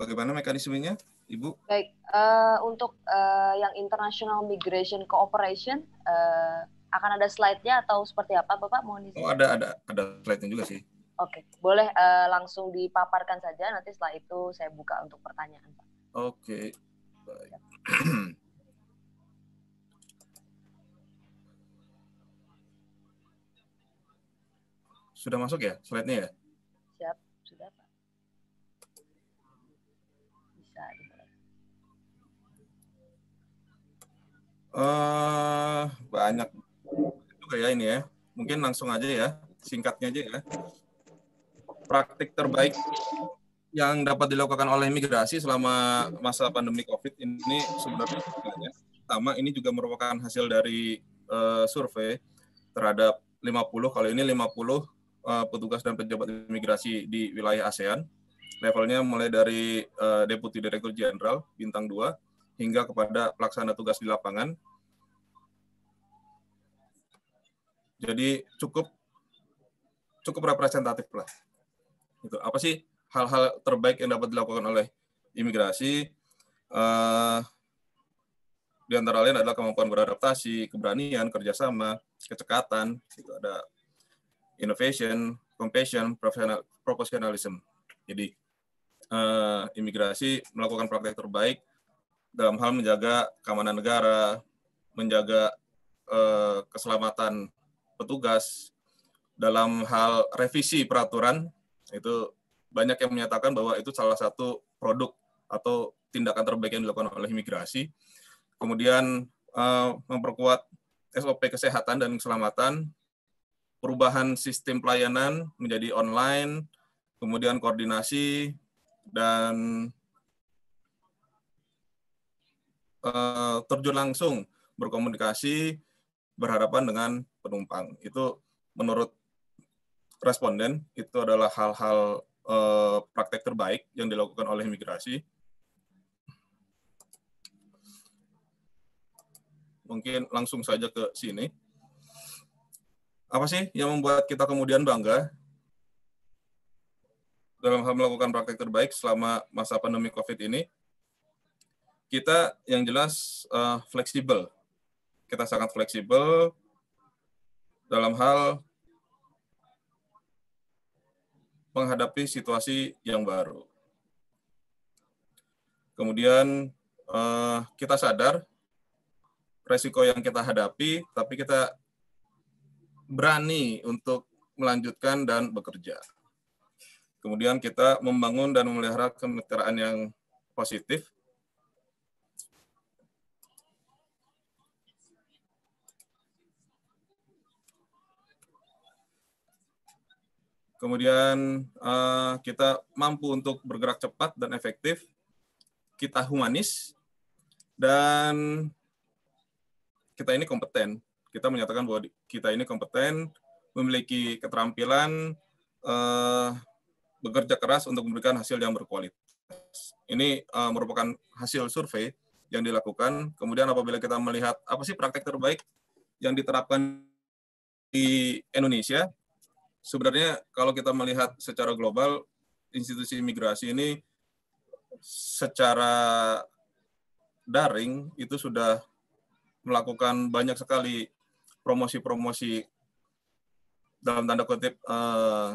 Bagaimana mekanismenya, Ibu? Baik, uh, untuk uh, yang International Migration Cooperation uh, akan ada slide-nya atau seperti apa, Bapak? Mohon Oh, ada ada ada slide-nya juga sih. Oke, okay. boleh uh, langsung dipaparkan saja. Nanti setelah itu saya buka untuk pertanyaan, Pak. Oke, okay. baik. Ya. Sudah masuk ya slide-nya ya? uh, banyak juga ya ini ya. Mungkin langsung aja ya, singkatnya aja ya. Praktik terbaik yang dapat dilakukan oleh migrasi selama masa pandemi COVID ini sebenarnya pertama ini juga merupakan hasil dari uh, survei terhadap 50 kalau ini 50 uh, eh, petugas dan pejabat imigrasi di wilayah ASEAN levelnya mulai dari uh, deputi direktur jenderal bintang 2 hingga kepada pelaksana tugas di lapangan. Jadi cukup cukup representatif lah. Itu apa sih hal-hal terbaik yang dapat dilakukan oleh imigrasi? Uh, di antara lain adalah kemampuan beradaptasi, keberanian, kerjasama, kecekatan, itu ada innovation, compassion, profesional, professionalism. Jadi uh, imigrasi melakukan praktek terbaik dalam hal menjaga keamanan negara, menjaga eh, keselamatan petugas, dalam hal revisi peraturan itu banyak yang menyatakan bahwa itu salah satu produk atau tindakan terbaik yang dilakukan oleh imigrasi. Kemudian eh, memperkuat SOP kesehatan dan keselamatan, perubahan sistem pelayanan menjadi online, kemudian koordinasi dan Eh, terjun langsung berkomunikasi berhadapan dengan penumpang. Itu menurut responden itu adalah hal-hal eh, praktek terbaik yang dilakukan oleh imigrasi. Mungkin langsung saja ke sini. Apa sih yang membuat kita kemudian bangga dalam hal melakukan praktek terbaik selama masa pandemi COVID ini? kita yang jelas uh, fleksibel. Kita sangat fleksibel dalam hal menghadapi situasi yang baru. Kemudian uh, kita sadar resiko yang kita hadapi, tapi kita berani untuk melanjutkan dan bekerja. Kemudian kita membangun dan memelihara kemitraan yang positif kemudian uh, kita mampu untuk bergerak cepat dan efektif, kita humanis, dan kita ini kompeten. Kita menyatakan bahwa kita ini kompeten, memiliki keterampilan, uh, bekerja keras untuk memberikan hasil yang berkualitas. Ini uh, merupakan hasil survei yang dilakukan. Kemudian apabila kita melihat apa sih praktek terbaik yang diterapkan di Indonesia, sebenarnya kalau kita melihat secara global institusi imigrasi ini secara daring itu sudah melakukan banyak sekali promosi-promosi dalam tanda kutip eh,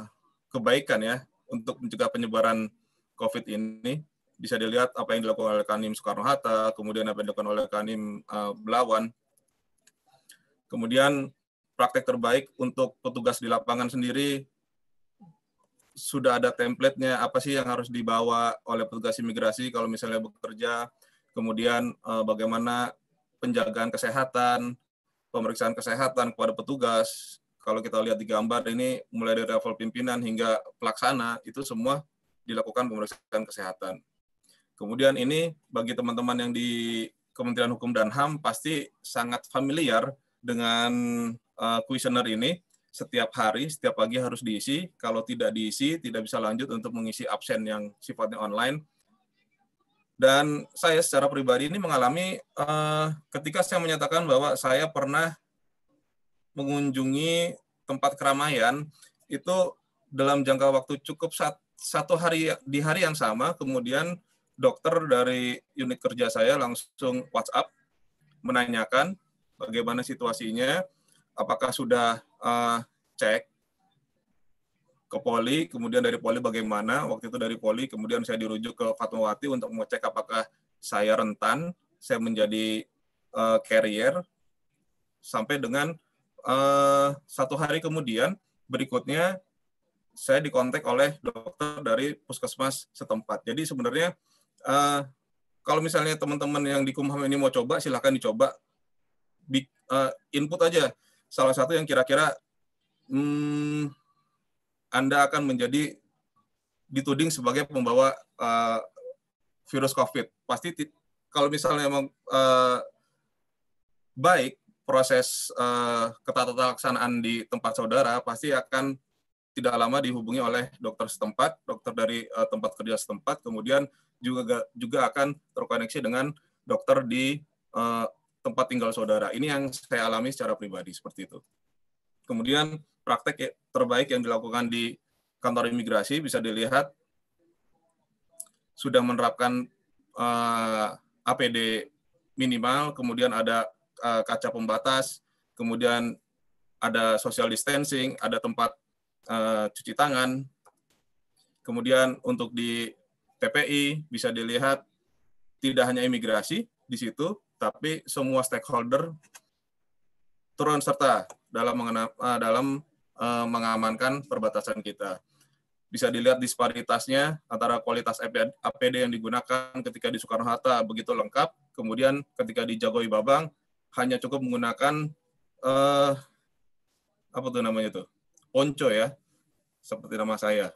kebaikan ya untuk mencegah penyebaran COVID ini bisa dilihat apa yang dilakukan oleh Kanim Soekarno Hatta, kemudian apa yang dilakukan oleh Kanim eh, Belawan, kemudian praktek terbaik untuk petugas di lapangan sendiri sudah ada templatenya apa sih yang harus dibawa oleh petugas imigrasi kalau misalnya bekerja, kemudian eh, bagaimana penjagaan kesehatan, pemeriksaan kesehatan kepada petugas. Kalau kita lihat di gambar ini mulai dari level pimpinan hingga pelaksana itu semua dilakukan pemeriksaan kesehatan. Kemudian ini bagi teman-teman yang di Kementerian Hukum dan HAM pasti sangat familiar dengan uh, ini setiap hari, setiap pagi harus diisi. Kalau tidak diisi, tidak bisa lanjut untuk mengisi absen yang sifatnya online. Dan saya secara pribadi ini mengalami uh, ketika saya menyatakan bahwa saya pernah mengunjungi tempat keramaian itu dalam jangka waktu cukup sat, satu hari di hari yang sama, kemudian dokter dari unit kerja saya langsung WhatsApp menanyakan bagaimana situasinya apakah sudah uh, cek ke Poli, kemudian dari Poli bagaimana? Waktu itu dari Poli, kemudian saya dirujuk ke Fatmawati untuk mengecek apakah saya rentan, saya menjadi uh, carrier, sampai dengan uh, satu hari kemudian berikutnya saya dikontak oleh dokter dari puskesmas setempat. Jadi sebenarnya uh, kalau misalnya teman-teman yang di Kumham ini mau coba, silahkan dicoba. uh, input aja salah satu yang kira-kira hmm, Anda akan menjadi dituding sebagai pembawa uh, virus COVID. Pasti kalau misalnya memang uh, baik proses uh, eh, laksanaan di tempat saudara, pasti akan tidak lama dihubungi oleh dokter setempat, dokter dari uh, tempat kerja setempat, kemudian juga juga akan terkoneksi dengan dokter di tempat tinggal saudara. Ini yang saya alami secara pribadi seperti itu. Kemudian praktek terbaik yang dilakukan di kantor imigrasi bisa dilihat sudah menerapkan uh, eh, APD minimal, kemudian ada uh, kaca pembatas, kemudian ada social distancing, ada tempat uh, cuci tangan. Kemudian untuk di TPI bisa dilihat tidak hanya imigrasi di situ, tapi semua stakeholder turun serta dalam mengena, eh, dalam uh, mengamankan perbatasan kita. Bisa dilihat disparitasnya antara kualitas APD yang digunakan ketika di Soekarno-Hatta begitu lengkap, kemudian ketika di Jagoi Babang hanya cukup menggunakan uh, apa tuh namanya tuh? Ponco ya. Seperti nama saya.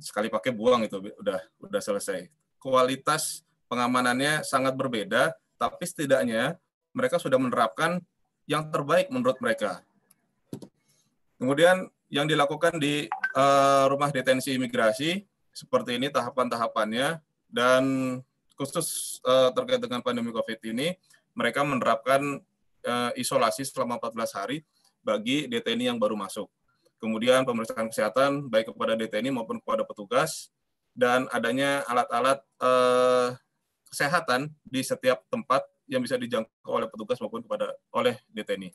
Sekali pakai buang itu udah udah selesai. Kualitas pengamanannya sangat berbeda, tapi setidaknya mereka sudah menerapkan yang terbaik menurut mereka. Kemudian yang dilakukan di uh, rumah detensi imigrasi seperti ini tahapan-tahapannya dan khusus uh, terkait dengan pandemi Covid ini mereka menerapkan uh, isolasi selama 14 hari bagi deteni yang baru masuk. Kemudian pemeriksaan kesehatan baik kepada deteni maupun kepada petugas dan adanya alat-alat uh, kesehatan di setiap tempat yang bisa dijangkau oleh petugas maupun kepada oleh DTNI.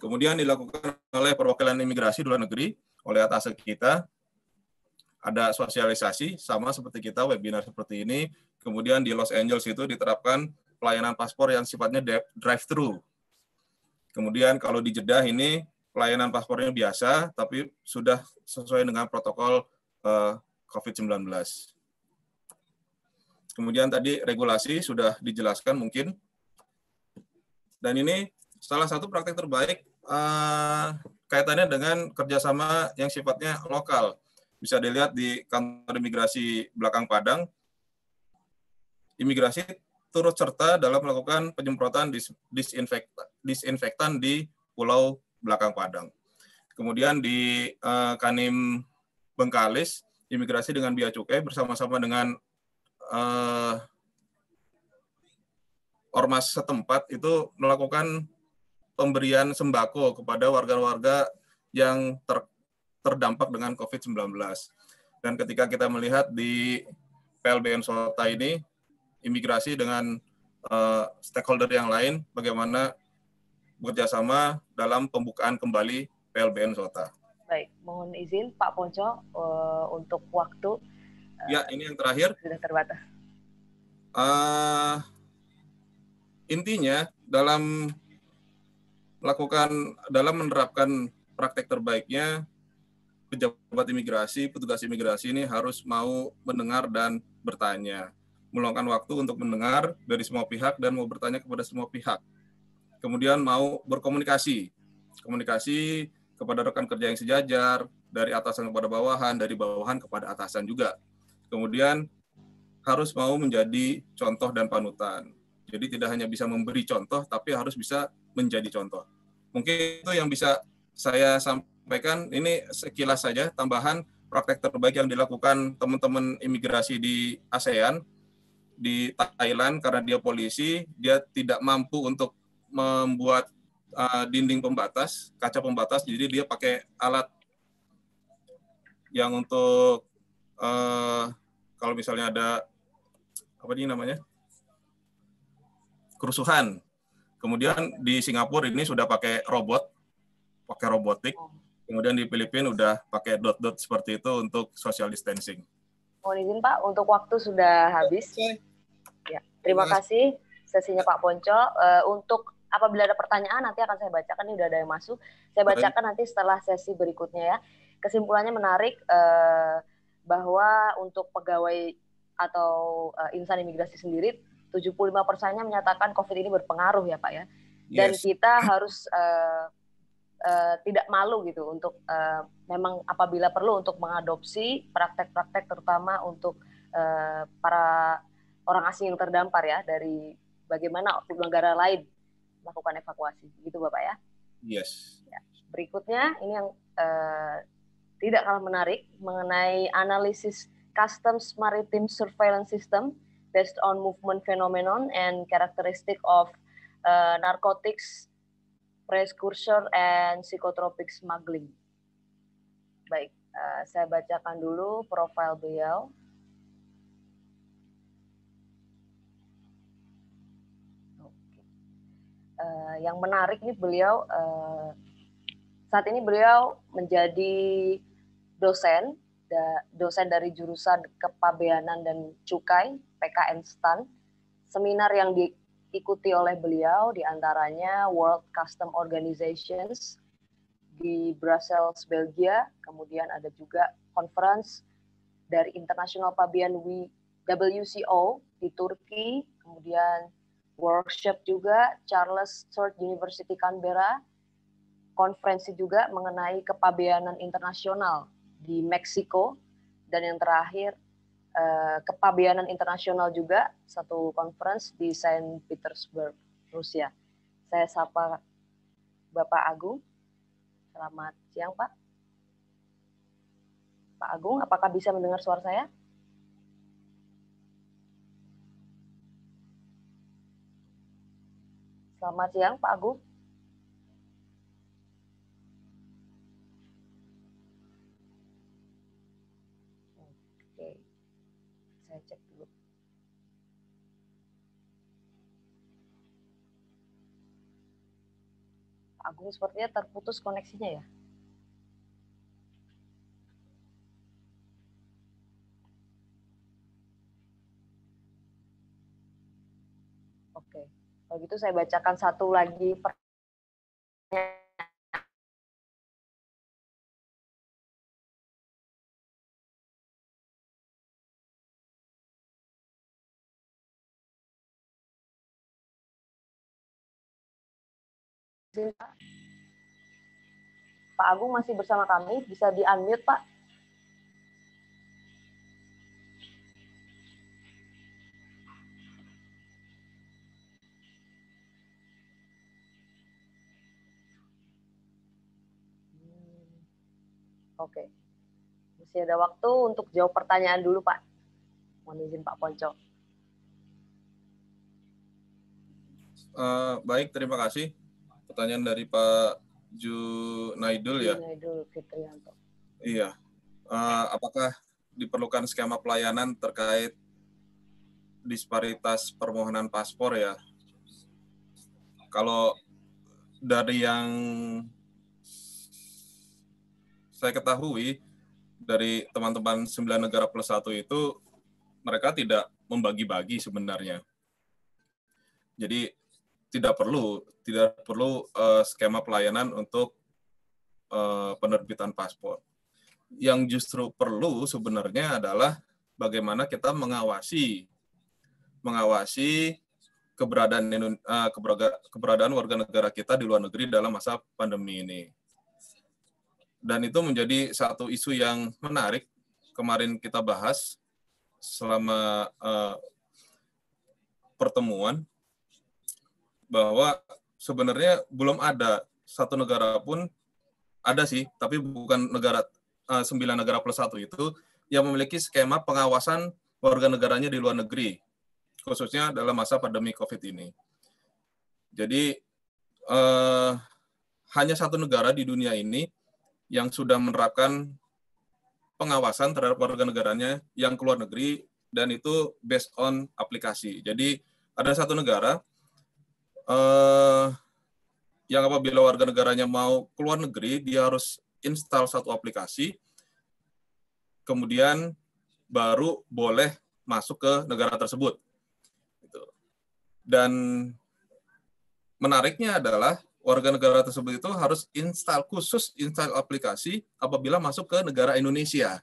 Kemudian dilakukan oleh perwakilan imigrasi luar negeri oleh atas kita ada sosialisasi sama seperti kita webinar seperti ini. Kemudian di Los Angeles itu diterapkan pelayanan paspor yang sifatnya drive thru. Kemudian kalau di Jeddah ini pelayanan paspornya biasa tapi sudah sesuai dengan protokol uh, eh, COVID-19. Kemudian tadi regulasi sudah dijelaskan mungkin. Dan ini salah satu praktek terbaik uh, kaitannya dengan kerjasama yang sifatnya lokal. Bisa dilihat di kantor imigrasi belakang Padang, imigrasi turut serta dalam melakukan penyemprotan dis disinfektan, disinfektan di Pulau Belakang Padang. Kemudian di uh, Kanim Bengkalis, imigrasi dengan Bia Cukai bersama-sama dengan eh, ormas setempat itu melakukan pemberian sembako kepada warga-warga yang ter, terdampak dengan COVID-19. Dan ketika kita melihat di PLBN Sota ini, imigrasi dengan uh, stakeholder yang lain, bagaimana bekerjasama dalam pembukaan kembali PLBN Sota. Baik, mohon izin Pak Ponco uh, untuk waktu ya ini yang terakhir sudah terbatas uh, intinya dalam melakukan dalam menerapkan praktek terbaiknya pejabat imigrasi, petugas imigrasi ini harus mau mendengar dan bertanya. Meluangkan waktu untuk mendengar dari semua pihak dan mau bertanya kepada semua pihak. Kemudian mau berkomunikasi. Komunikasi kepada rekan kerja yang sejajar, dari atasan kepada bawahan, dari bawahan kepada atasan juga. Kemudian harus mau menjadi contoh dan panutan. Jadi tidak hanya bisa memberi contoh, tapi harus bisa menjadi contoh. Mungkin itu yang bisa saya sampaikan. Ini sekilas saja tambahan praktek terbaik yang dilakukan teman-teman imigrasi di ASEAN di Thailand karena dia polisi, dia tidak mampu untuk membuat uh, dinding pembatas, kaca pembatas, jadi dia pakai alat yang untuk uh, kalau misalnya ada apa ini namanya kerusuhan. Kemudian di Singapura ini sudah pakai robot, pakai robotik. Kemudian di Filipina udah pakai dot-dot seperti itu untuk social distancing. Mohon izin Pak, untuk waktu sudah habis. Ya, terima kasih sesinya Pak Ponco. Uh, untuk apabila ada pertanyaan nanti akan saya bacakan. Ini sudah ada yang masuk. Saya bacakan nanti setelah sesi berikutnya ya. Kesimpulannya menarik. Eh, bahwa untuk pegawai atau uh, insan imigrasi sendiri 75 persennya menyatakan COVID ini berpengaruh ya Pak ya. Dan yes. kita harus uh, uh, tidak malu gitu untuk uh, memang apabila perlu untuk mengadopsi praktek-praktek terutama untuk uh, para orang asing yang terdampar ya dari bagaimana negara lain melakukan evakuasi. gitu Bapak ya? Yes. Ya. Berikutnya ini yang uh, tidak kalah menarik mengenai analisis Customs Maritime Surveillance System based on movement phenomenon and characteristic of uh, narcotics precursor and psychotropic smuggling. Baik, uh, saya bacakan dulu profil beliau. Uh, yang menarik nih beliau uh, saat ini beliau menjadi dosen da, dosen dari jurusan kepabeanan dan cukai PKN STAN. Seminar yang diikuti oleh beliau diantaranya World Custom Organizations di Brussels, Belgia. Kemudian ada juga conference dari International Pabean WCO di Turki. Kemudian workshop juga Charles Sturt University Canberra. Konferensi juga mengenai kepabeanan internasional di Meksiko dan yang terakhir eh, kepabeanan internasional juga satu conference di Saint Petersburg, Rusia. Saya sapa Bapak Agung. Selamat siang, Pak. Pak Agung, apakah bisa mendengar suara saya? Selamat siang, Pak Agung. Agung sepertinya terputus koneksinya ya. Oke, kalau gitu saya bacakan satu lagi pertanyaan Pak. Pak Agung masih bersama kami, bisa di-unmute Pak. Oke. Okay. Masih ada waktu untuk jawab pertanyaan dulu, Pak. Mohon izin Pak Ponco. Uh, baik, terima kasih pertanyaan dari Pak Junaidul ya. Junaidul Fitrianto. Iya. Uh, apakah diperlukan skema pelayanan terkait disparitas permohonan paspor ya? Kalau dari yang saya ketahui dari teman-teman sembilan negara plus satu itu mereka tidak membagi-bagi sebenarnya. Jadi tidak perlu tidak perlu uh, skema pelayanan untuk uh, penerbitan paspor. Yang justru perlu sebenarnya adalah bagaimana kita mengawasi mengawasi keberadaan uh, keberadaan warga negara kita di luar negeri dalam masa pandemi ini. Dan itu menjadi satu isu yang menarik kemarin kita bahas selama uh, pertemuan bahwa sebenarnya belum ada satu negara pun ada sih, tapi bukan negara eh, sembilan negara plus satu itu yang memiliki skema pengawasan warga negaranya di luar negeri, khususnya dalam masa pandemi COVID ini. Jadi eh, hanya satu negara di dunia ini yang sudah menerapkan pengawasan terhadap warga negaranya yang keluar negeri dan itu based on aplikasi. Jadi ada satu negara uh, yang apabila warga negaranya mau keluar negeri, dia harus install satu aplikasi, kemudian baru boleh masuk ke negara tersebut. Gitu. Dan menariknya adalah warga negara tersebut itu harus install khusus install aplikasi apabila masuk ke negara Indonesia.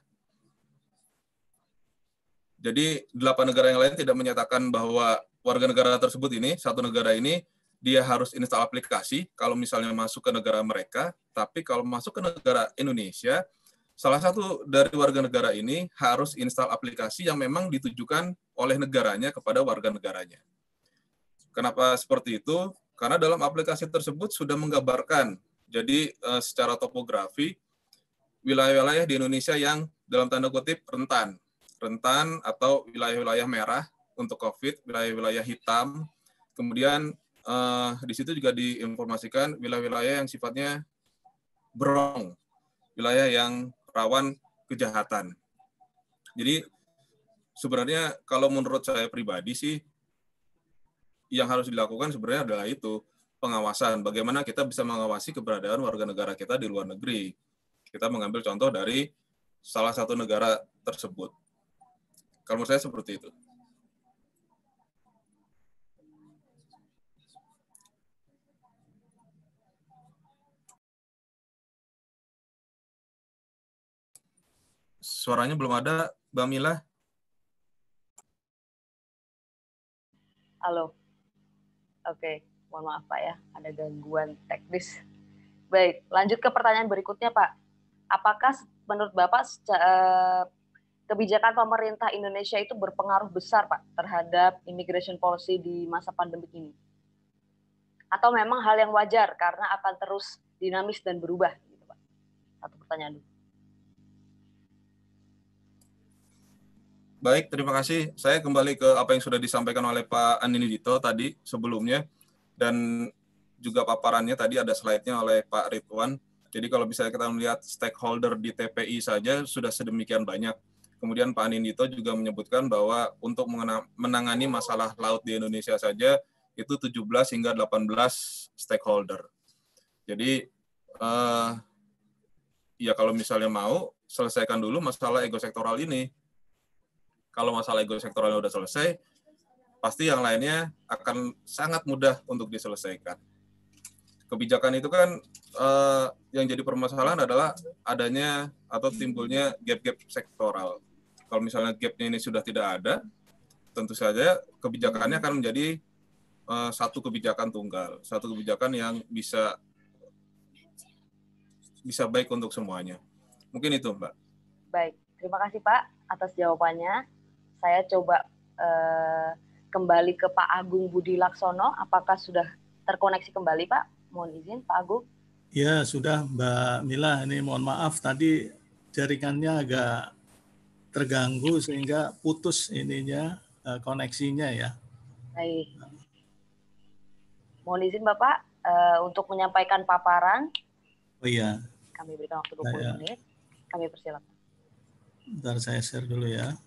Jadi delapan negara yang lain tidak menyatakan bahwa warga negara tersebut ini, satu negara ini, dia harus install aplikasi kalau misalnya masuk ke negara mereka, tapi kalau masuk ke negara Indonesia, salah satu dari warga negara ini harus install aplikasi yang memang ditujukan oleh negaranya kepada warga negaranya. Kenapa seperti itu? Karena dalam aplikasi tersebut sudah menggambarkan, jadi eh, secara topografi, wilayah-wilayah di Indonesia yang dalam tanda kutip rentan, rentan atau wilayah-wilayah merah untuk COVID, wilayah-wilayah hitam. Kemudian uh, di situ juga diinformasikan wilayah-wilayah yang sifatnya berong, wilayah yang rawan kejahatan. Jadi sebenarnya kalau menurut saya pribadi sih yang harus dilakukan sebenarnya adalah itu pengawasan. Bagaimana kita bisa mengawasi keberadaan warga negara kita di luar negeri? Kita mengambil contoh dari salah satu negara tersebut. Kalau menurut saya seperti itu. suaranya belum ada. Mbak Mila. Halo. Oke, okay. mohon maaf Pak ya, ada gangguan teknis. Baik, lanjut ke pertanyaan berikutnya Pak. Apakah menurut Bapak eh, kebijakan pemerintah Indonesia itu berpengaruh besar Pak terhadap immigration policy di masa pandemi ini? Atau memang hal yang wajar karena akan terus dinamis dan berubah? Gitu, Pak. Satu pertanyaan dulu. baik terima kasih. Saya kembali ke apa yang sudah disampaikan oleh Pak Anindito tadi sebelumnya dan juga paparannya tadi ada slide-nya oleh Pak Ridwan. Jadi kalau bisa kita melihat stakeholder di TPI saja sudah sedemikian banyak. Kemudian Pak Anindito juga menyebutkan bahwa untuk menangani masalah laut di Indonesia saja itu 17 hingga 18 stakeholder. Jadi uh, ya kalau misalnya mau selesaikan dulu masalah ego sektoral ini. Kalau masalah ego sektoralnya sudah selesai, pasti yang lainnya akan sangat mudah untuk diselesaikan. Kebijakan itu kan eh, yang jadi permasalahan adalah adanya atau timbulnya gap-gap sektoral. Kalau misalnya gapnya ini sudah tidak ada, tentu saja kebijakannya akan menjadi eh, satu kebijakan tunggal, satu kebijakan yang bisa bisa baik untuk semuanya. Mungkin itu, Mbak. Baik, terima kasih Pak atas jawabannya saya coba uh, kembali ke Pak Agung Budi Laksono. Apakah sudah terkoneksi kembali, Pak? Mohon izin, Pak Agung. Ya, sudah Mbak Mila. Ini mohon maaf tadi jaringannya agak terganggu sehingga putus ininya uh, koneksinya ya. Baik. Mohon izin Bapak uh, untuk menyampaikan paparan. Oh iya. Kami berikan waktu 20 saya, menit. Kami persilakan. Bentar saya share dulu ya.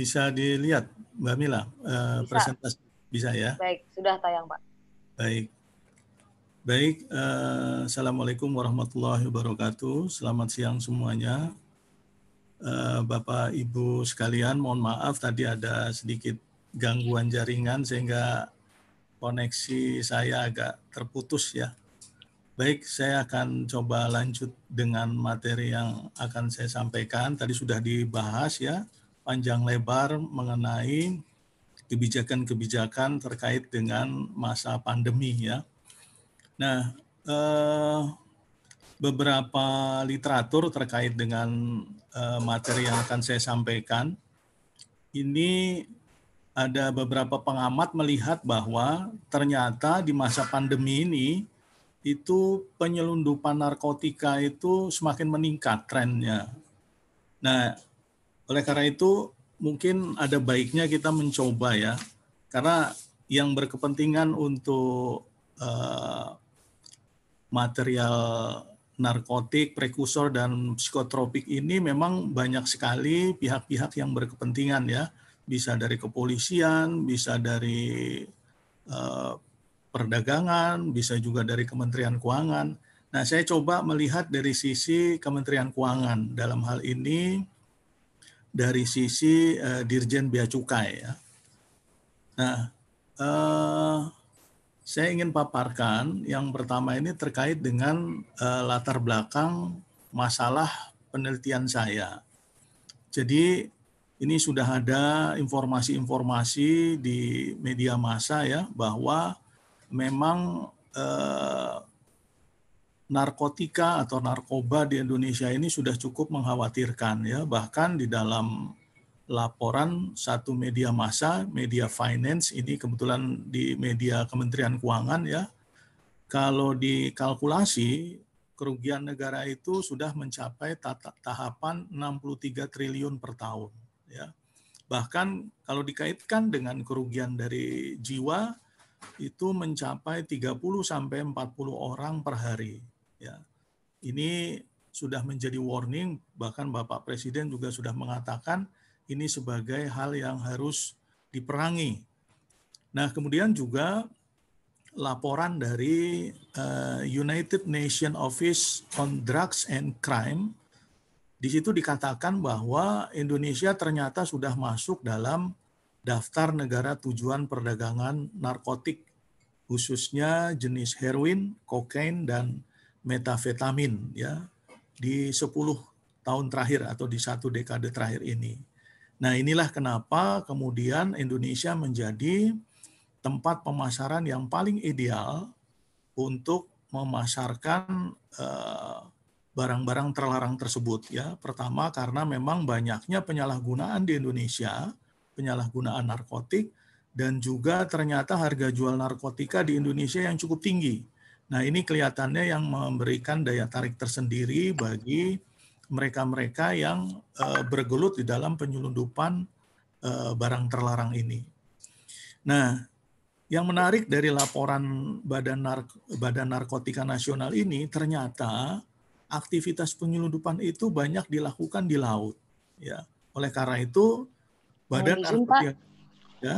Bisa dilihat Mbak Mila uh, bisa. presentasi bisa ya? Baik, sudah tayang Pak. Baik. Baik, uh, Assalamualaikum warahmatullahi wabarakatuh. Selamat siang semuanya. Uh, Bapak Ibu sekalian, mohon maaf tadi ada sedikit gangguan jaringan sehingga koneksi saya agak terputus ya. Baik, saya akan coba lanjut dengan materi yang akan saya sampaikan. Tadi sudah dibahas ya panjang lebar mengenai kebijakan-kebijakan terkait dengan masa pandemi ya. Nah, eh, beberapa literatur terkait dengan eh, materi yang akan saya sampaikan ini ada beberapa pengamat melihat bahwa ternyata di masa pandemi ini itu penyelundupan narkotika itu semakin meningkat trennya. Nah, oleh karena itu, mungkin ada baiknya kita mencoba ya, karena yang berkepentingan untuk eh, material narkotik, prekursor dan psikotropik ini memang banyak sekali pihak-pihak yang berkepentingan ya, bisa dari kepolisian, bisa dari eh, perdagangan, bisa juga dari Kementerian Keuangan. Nah, saya coba melihat dari sisi Kementerian Keuangan dalam hal ini dari sisi uh, Dirjen Bea Cukai ya. Nah, uh, saya ingin paparkan yang pertama ini terkait dengan uh, latar belakang masalah penelitian saya. Jadi ini sudah ada informasi-informasi di media massa ya bahwa memang eh, narkotika atau narkoba di Indonesia ini sudah cukup mengkhawatirkan ya bahkan di dalam laporan satu media massa media finance ini kebetulan di media Kementerian Keuangan ya kalau dikalkulasi kerugian negara itu sudah mencapai enam tahapan 63 triliun per tahun ya bahkan kalau dikaitkan dengan kerugian dari jiwa itu mencapai 30 sampai 40 orang per hari Ya, ini sudah menjadi warning, bahkan Bapak Presiden juga sudah mengatakan ini sebagai hal yang harus diperangi. Nah, kemudian juga laporan dari uh, United Nations Office on Drugs and Crime di situ dikatakan bahwa Indonesia ternyata sudah masuk dalam daftar negara tujuan perdagangan narkotik khususnya jenis heroin, kokain dan metafetamin ya di 10 tahun terakhir atau di satu dekade terakhir ini. Nah, inilah kenapa kemudian Indonesia menjadi tempat pemasaran yang paling ideal untuk memasarkan eh, barang-barang terlarang tersebut ya. Pertama karena memang banyaknya penyalahgunaan di Indonesia, penyalahgunaan narkotik dan juga ternyata harga jual narkotika di Indonesia yang cukup tinggi Nah, ini kelihatannya yang memberikan daya tarik tersendiri bagi mereka-mereka yang eh, bergelut di dalam penyelundupan eh, barang terlarang ini. Nah, yang menarik dari laporan Badan, Nark Badan Narkotika Nasional ini ternyata aktivitas penyelundupan itu banyak dilakukan di laut. Ya, oleh karena itu Badan nah, Narkotika ya.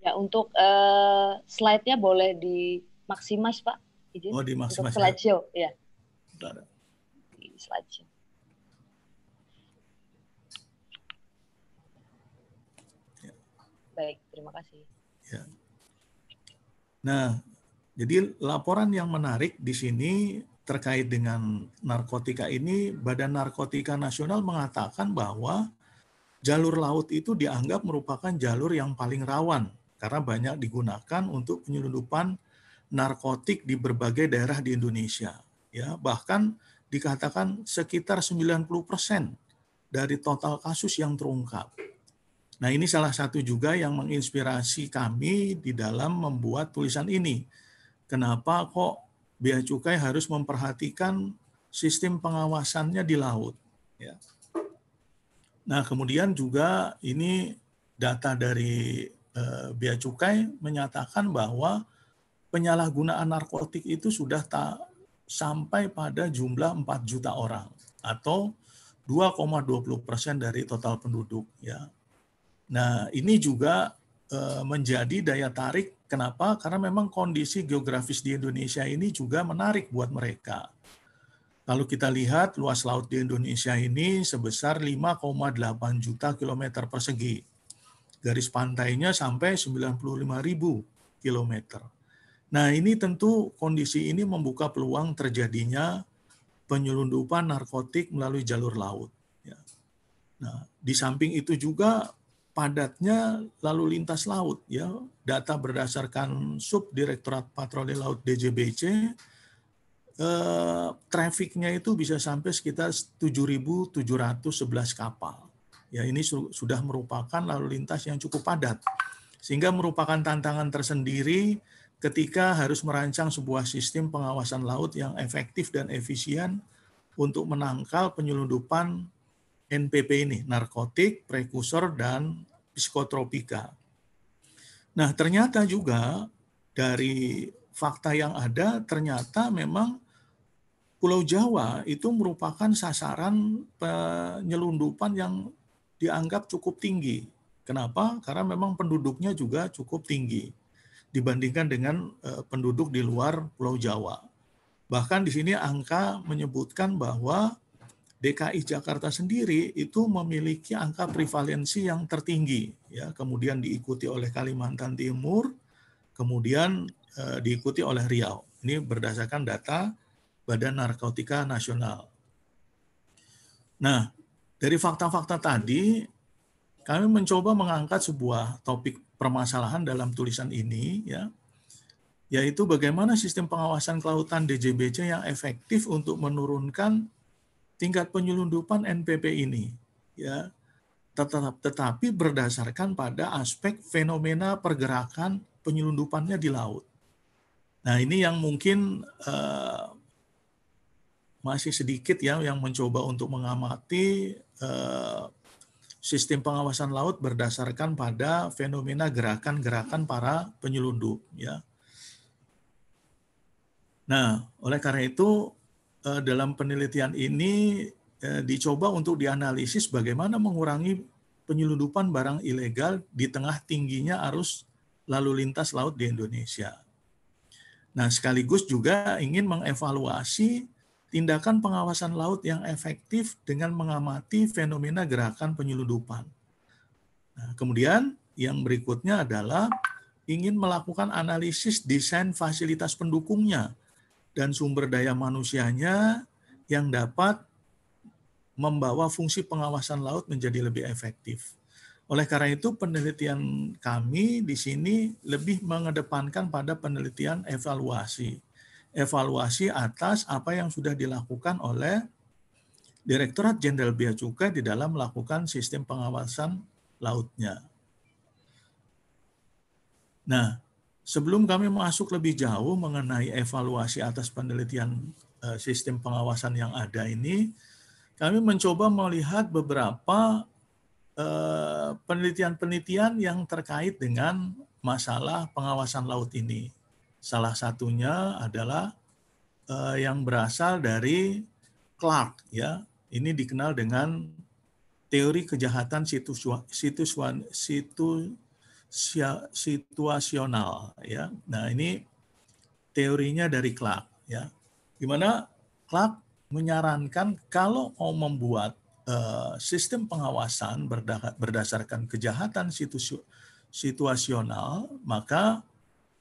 ya untuk uh, slide-nya boleh dimaksimas Pak izin oh, di Mas untuk slideshow ya di slideshow ya. baik terima kasih ya nah jadi laporan yang menarik di sini terkait dengan narkotika ini, Badan Narkotika Nasional mengatakan bahwa jalur laut itu dianggap merupakan jalur yang paling rawan karena banyak digunakan untuk penyelundupan narkotik di berbagai daerah di Indonesia. Ya, bahkan dikatakan sekitar 90% dari total kasus yang terungkap. Nah, ini salah satu juga yang menginspirasi kami di dalam membuat tulisan ini. Kenapa kok Bea Cukai harus memperhatikan sistem pengawasannya di laut, ya. Nah, kemudian juga ini data dari eh, Bea Cukai menyatakan bahwa penyalahgunaan narkotik itu sudah tak sampai pada jumlah 4 juta orang atau 2,20 persen dari total penduduk ya. Nah ini juga eh, menjadi daya tarik kenapa? Karena memang kondisi geografis di Indonesia ini juga menarik buat mereka. Kalau kita lihat luas laut di Indonesia ini sebesar 5,8 juta kilometer persegi. Garis pantainya sampai 95 ribu kilometer Nah, ini tentu kondisi ini membuka peluang terjadinya penyelundupan narkotik melalui jalur laut. Ya. Nah, di samping itu juga padatnya lalu lintas laut ya. Data berdasarkan Subdirektorat Patroli Laut DJBC eh, trafiknya itu bisa sampai sekitar 7.711 kapal. Ya, ini su sudah merupakan lalu lintas yang cukup padat. Sehingga merupakan tantangan tersendiri ketika harus merancang sebuah sistem pengawasan laut yang efektif dan efisien untuk menangkal penyelundupan NPP ini, narkotik, prekursor, dan psikotropika. Nah, ternyata juga dari fakta yang ada, ternyata memang Pulau Jawa itu merupakan sasaran penyelundupan yang dianggap cukup tinggi. Kenapa? Karena memang penduduknya juga cukup tinggi dibandingkan dengan uh, penduduk di luar Pulau Jawa. Bahkan di sini angka menyebutkan bahwa DKI Jakarta sendiri itu memiliki angka prevalensi yang tertinggi, ya, kemudian diikuti oleh Kalimantan Timur, kemudian e, diikuti oleh Riau. Ini berdasarkan data Badan Narkotika Nasional. Nah, dari fakta-fakta tadi, kami mencoba mengangkat sebuah topik permasalahan dalam tulisan ini ya yaitu bagaimana sistem pengawasan kelautan DJBC yang efektif untuk menurunkan tingkat penyelundupan NPP ini ya tetap tetapi berdasarkan pada aspek fenomena pergerakan penyelundupannya di laut. Nah, ini yang mungkin uh, masih sedikit ya yang mencoba untuk mengamati uh, sistem pengawasan laut berdasarkan pada fenomena gerakan-gerakan para penyelundup ya. Nah, oleh karena itu eh, dalam penelitian ini eh, dicoba untuk dianalisis bagaimana mengurangi penyelundupan barang ilegal di tengah tingginya arus lalu lintas laut di Indonesia. Nah, sekaligus juga ingin mengevaluasi tindakan pengawasan laut yang efektif dengan mengamati fenomena gerakan penyeludupan. Nah, kemudian yang berikutnya adalah ingin melakukan analisis desain fasilitas pendukungnya dan sumber daya manusianya yang dapat membawa fungsi pengawasan laut menjadi lebih efektif. Oleh karena itu penelitian kami di sini lebih mengedepankan pada penelitian evaluasi evaluasi atas apa yang sudah dilakukan oleh Direktorat Jenderal Bea Cukai di dalam melakukan sistem pengawasan lautnya. Nah, sebelum kami masuk lebih jauh mengenai evaluasi atas penelitian eh, sistem pengawasan yang ada ini, kami mencoba melihat beberapa eh, penelitian-penelitian yang terkait dengan masalah pengawasan laut ini. Salah satunya adalah uh, yang berasal dari Clark ya. Ini dikenal dengan teori kejahatan situ situ situ, situasional ya. Nah, ini teorinya dari Clark ya. Gimana Clark menyarankan kalau mau membuat eh, sistem pengawasan berdasarkan kejahatan situ situasional, maka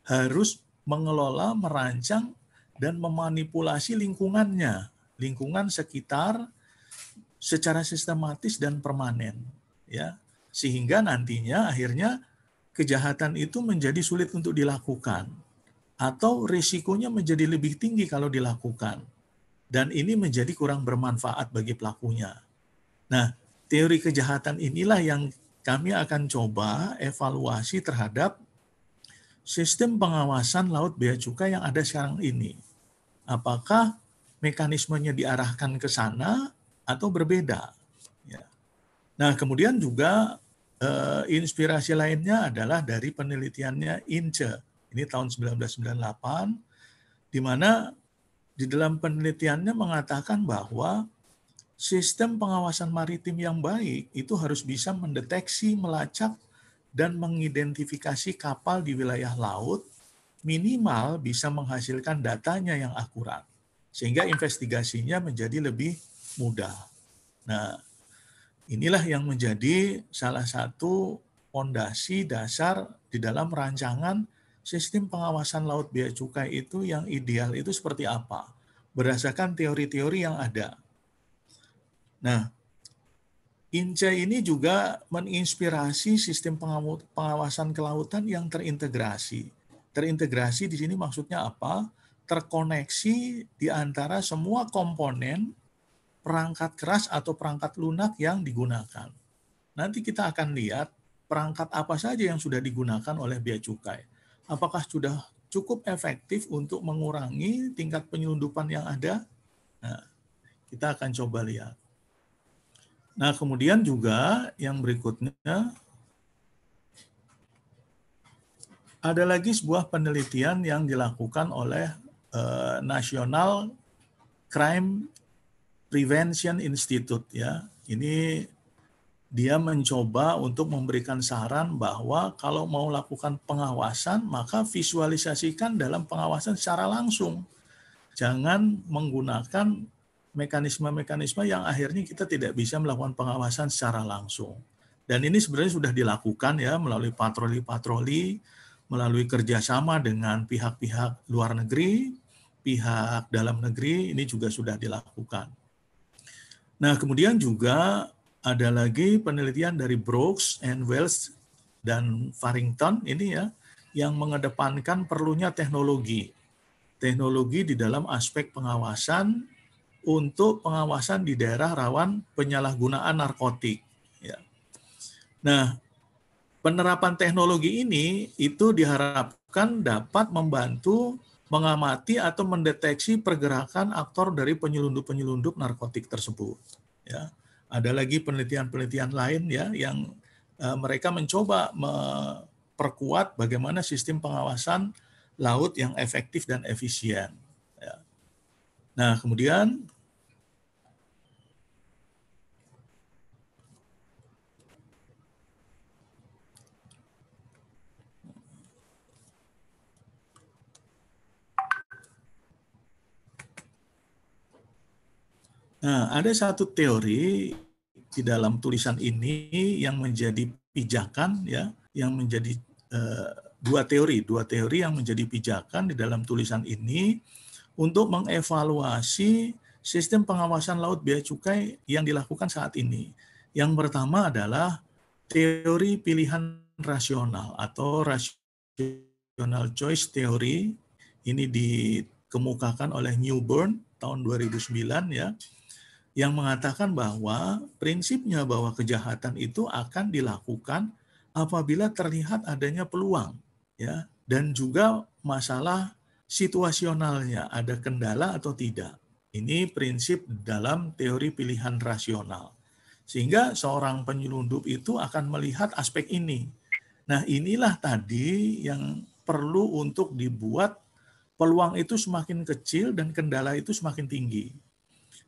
harus mengelola, merancang, dan memanipulasi lingkungannya, lingkungan sekitar secara sistematis dan permanen, ya, sehingga nantinya akhirnya kejahatan itu menjadi sulit untuk dilakukan atau risikonya menjadi lebih tinggi kalau dilakukan. Dan ini menjadi kurang bermanfaat bagi pelakunya. Nah, teori kejahatan inilah yang kami akan coba evaluasi terhadap sistem pengawasan laut bea cukai yang ada sekarang ini. Apakah mekanismenya diarahkan ke sana atau berbeda? Ya. Nah, kemudian juga eh, inspirasi lainnya adalah dari penelitiannya INCE. Ini tahun 1998, di mana di dalam penelitiannya mengatakan bahwa sistem pengawasan maritim yang baik itu harus bisa mendeteksi, melacak, dan mengidentifikasi kapal di wilayah laut minimal bisa menghasilkan datanya yang akurat sehingga investigasinya menjadi lebih mudah. Nah, inilah yang menjadi salah satu fondasi dasar di dalam rancangan sistem pengawasan laut bea cukai itu yang ideal itu seperti apa berdasarkan teori-teori yang ada. Nah, INCE ini juga menginspirasi sistem pengawasan kelautan yang terintegrasi. Terintegrasi di sini maksudnya apa? Terkoneksi di antara semua komponen perangkat keras atau perangkat lunak yang digunakan. Nanti kita akan lihat perangkat apa saja yang sudah digunakan oleh bea cukai. Apakah sudah cukup efektif untuk mengurangi tingkat penyelundupan yang ada? Nah, kita akan coba lihat. Nah, kemudian juga yang berikutnya ada lagi sebuah penelitian yang dilakukan oleh eh, National Crime Prevention Institute ya. Ini dia mencoba untuk memberikan saran bahwa kalau mau lakukan pengawasan maka visualisasikan dalam pengawasan secara langsung. Jangan menggunakan mekanisme-mekanisme yang akhirnya kita tidak bisa melakukan pengawasan secara langsung. Dan ini sebenarnya sudah dilakukan ya melalui patroli-patroli, melalui kerjasama dengan pihak-pihak luar negeri, pihak dalam negeri, ini juga sudah dilakukan. Nah, kemudian juga ada lagi penelitian dari Brooks and Wells dan Farrington ini ya yang mengedepankan perlunya teknologi. Teknologi di dalam aspek pengawasan untuk pengawasan di daerah rawan penyalahgunaan narkotik. Ya. Nah, penerapan teknologi ini itu diharapkan dapat membantu mengamati atau mendeteksi pergerakan aktor dari penyelundup-penyelundup narkotik tersebut. Ya. Ada lagi penelitian-penelitian lain ya yang uh, mereka mencoba memperkuat bagaimana sistem pengawasan laut yang efektif dan efisien. Nah, kemudian Nah, ada satu teori di dalam tulisan ini yang menjadi pijakan ya, yang menjadi uh, dua teori, dua teori yang menjadi pijakan di dalam tulisan ini untuk mengevaluasi sistem pengawasan laut biaya cukai yang dilakukan saat ini. Yang pertama adalah teori pilihan rasional atau rational choice theory. Ini dikemukakan oleh Newborn tahun 2009 ya yang mengatakan bahwa prinsipnya bahwa kejahatan itu akan dilakukan apabila terlihat adanya peluang ya dan juga masalah situasionalnya ada kendala atau tidak. Ini prinsip dalam teori pilihan rasional. Sehingga seorang penyelundup itu akan melihat aspek ini. Nah inilah tadi yang perlu untuk dibuat peluang itu semakin kecil dan kendala itu semakin tinggi.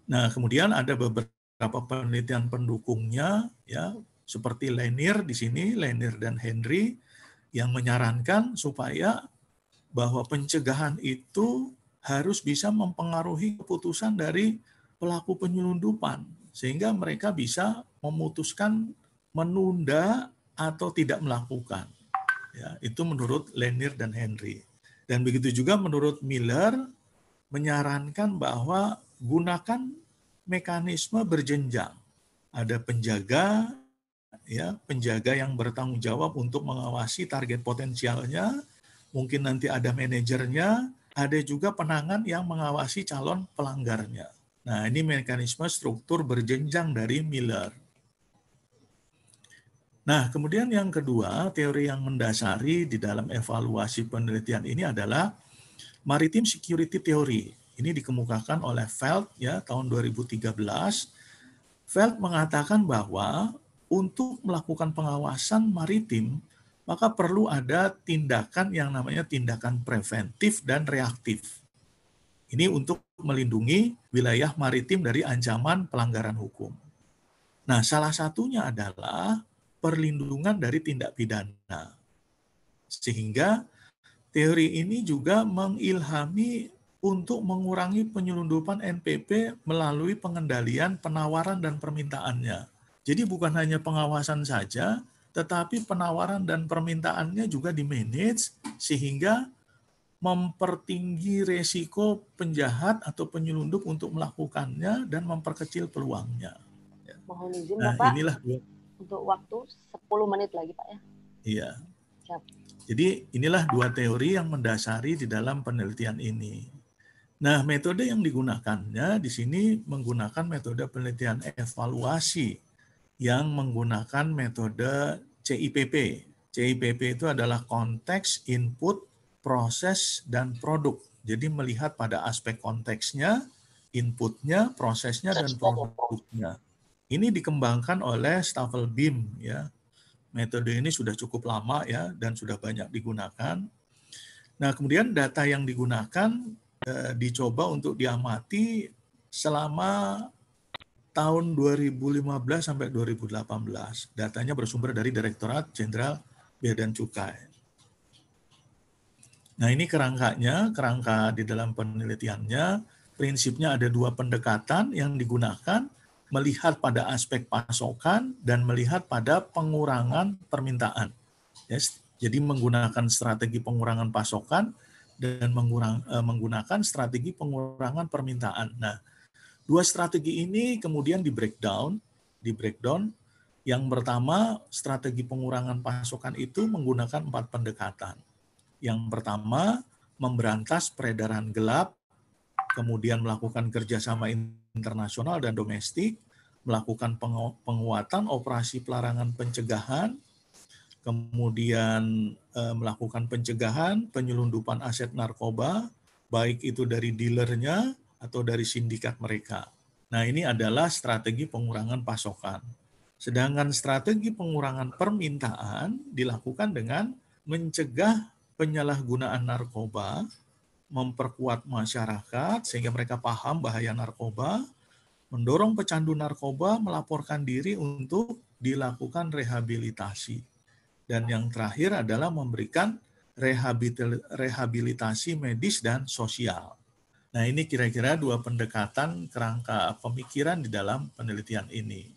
Nah kemudian ada beberapa penelitian pendukungnya ya seperti Lanier di sini, Lanier dan Henry yang menyarankan supaya bahwa pencegahan itu harus bisa mempengaruhi keputusan dari pelaku penyelundupan sehingga mereka bisa memutuskan menunda atau tidak melakukan. Ya, itu menurut Lenir dan Henry. Dan begitu juga menurut Miller menyarankan bahwa gunakan mekanisme berjenjang. Ada penjaga ya, penjaga yang bertanggung jawab untuk mengawasi target potensialnya Mungkin nanti ada manajernya, ada juga penangan yang mengawasi calon pelanggarnya. Nah, ini mekanisme struktur berjenjang dari Miller. Nah, kemudian yang kedua, teori yang mendasari di dalam evaluasi penelitian ini adalah Maritime Security Theory. Ini dikemukakan oleh Feld ya tahun 2013. Feld mengatakan bahwa untuk melakukan pengawasan maritim maka perlu ada tindakan yang namanya tindakan preventif dan reaktif. Ini untuk melindungi wilayah maritim dari ancaman pelanggaran hukum. Nah, salah satunya adalah perlindungan dari tindak pidana. Sehingga teori ini juga mengilhami untuk mengurangi penyelundupan NPP melalui pengendalian penawaran dan permintaannya. Jadi bukan hanya pengawasan saja, tetapi penawaran dan permintaannya juga di dimanage sehingga mempertinggi resiko penjahat atau penyelundup untuk melakukannya dan memperkecil peluangnya. Ya. Mohon izin nah, Bapak, inilah untuk waktu 10 menit lagi Pak ya. Iya. Siap. Jadi inilah dua teori yang mendasari di dalam penelitian ini. Nah, metode yang digunakannya di sini menggunakan metode penelitian evaluasi yang menggunakan metode CIPP. CIPP itu adalah konteks, input, proses, dan produk. Jadi melihat pada aspek konteksnya, inputnya, prosesnya, dan produknya. Ini dikembangkan oleh Staffel BIM ya. Metode ini sudah cukup lama ya dan sudah banyak digunakan. Nah, kemudian data yang digunakan eh, dicoba untuk diamati selama tahun 2015 sampai 2018. Datanya bersumber dari Direktorat Jenderal Bea dan Cukai. Nah, ini kerangkanya, kerangka di dalam penelitiannya, prinsipnya ada dua pendekatan yang digunakan, melihat pada aspek pasokan dan melihat pada pengurangan permintaan. Yes. Ya, jadi menggunakan strategi pengurangan pasokan dan eh, menggunakan strategi pengurangan permintaan. Nah, Dua strategi ini kemudian di breakdown, di breakdown yang pertama, strategi pengurangan pasokan itu menggunakan empat pendekatan. Yang pertama, memberantas peredaran gelap, kemudian melakukan kerjasama internasional dan domestik, melakukan penguatan operasi pelarangan pencegahan, kemudian e, melakukan pencegahan, penyelundupan aset narkoba, baik itu dari dealernya, atau dari sindikat mereka. Nah, ini adalah strategi pengurangan pasokan. Sedangkan strategi pengurangan permintaan dilakukan dengan mencegah penyalahgunaan narkoba, memperkuat masyarakat sehingga mereka paham bahaya narkoba, mendorong pecandu narkoba melaporkan diri untuk dilakukan rehabilitasi. Dan yang terakhir adalah memberikan rehabilitasi medis dan sosial. Nah, ini kira-kira dua pendekatan kerangka pemikiran di dalam penelitian ini.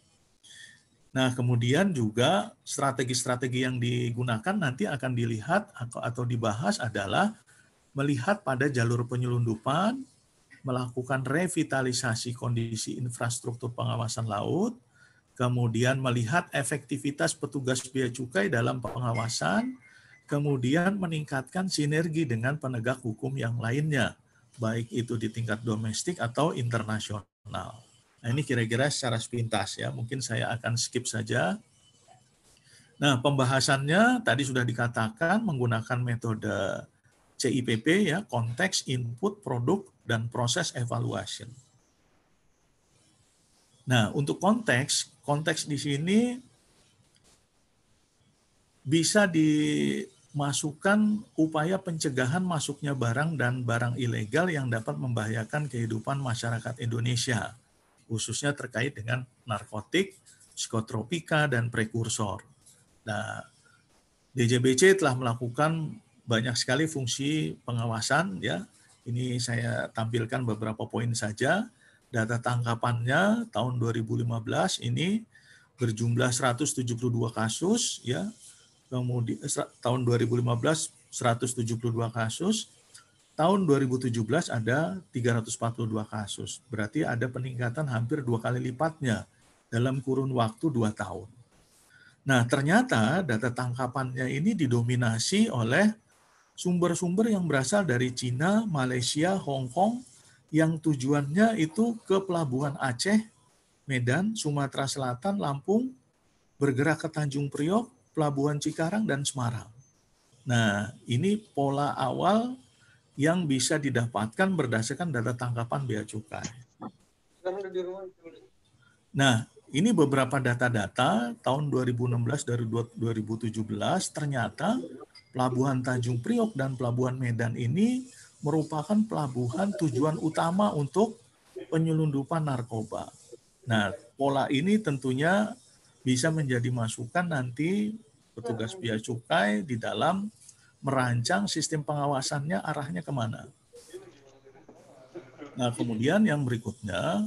Nah, kemudian juga strategi-strategi yang digunakan nanti akan dilihat atau, dibahas adalah melihat pada jalur penyelundupan, melakukan revitalisasi kondisi infrastruktur pengawasan laut, kemudian melihat efektivitas petugas bea cukai dalam pengawasan, kemudian meningkatkan sinergi dengan penegak hukum yang lainnya baik itu di tingkat domestik atau internasional. Nah, ini kira-kira secara sepintas ya, mungkin saya akan skip saja. Nah, pembahasannya tadi sudah dikatakan menggunakan metode CIPP ya, konteks, input, produk, dan proses evaluation. Nah, untuk konteks, konteks di sini bisa di masukan upaya pencegahan masuknya barang dan barang ilegal yang dapat membahayakan kehidupan masyarakat Indonesia, khususnya terkait dengan narkotik, psikotropika, dan prekursor. Nah, DJBC telah melakukan banyak sekali fungsi pengawasan ya. Ini saya tampilkan beberapa poin saja. Data tangkapannya tahun 2015 ini berjumlah 172 kasus ya kemudian eh, tahun 2015 172 kasus, tahun 2017 ada 342 kasus. Berarti ada peningkatan hampir dua kali lipatnya dalam kurun waktu dua tahun. Nah, ternyata data tangkapannya ini didominasi oleh sumber-sumber yang berasal dari Cina, Malaysia, Hong Kong, yang tujuannya itu ke pelabuhan Aceh, Medan, Sumatera Selatan, Lampung, bergerak ke Tanjung Priok, Pelabuhan Cikarang dan Semarang. Nah, ini pola awal yang bisa didapatkan berdasarkan data tangkapan bea cukai. Nah, ini beberapa data-data tahun 2016 dari 2017 ternyata Pelabuhan Tanjung Priok dan Pelabuhan Medan ini merupakan pelabuhan tujuan utama untuk penyelundupan narkoba. Nah, pola ini tentunya bisa menjadi masukan nanti petugas bea hmm. cukai di dalam merancang sistem pengawasannya arahnya kemana. Nah, kemudian yang berikutnya,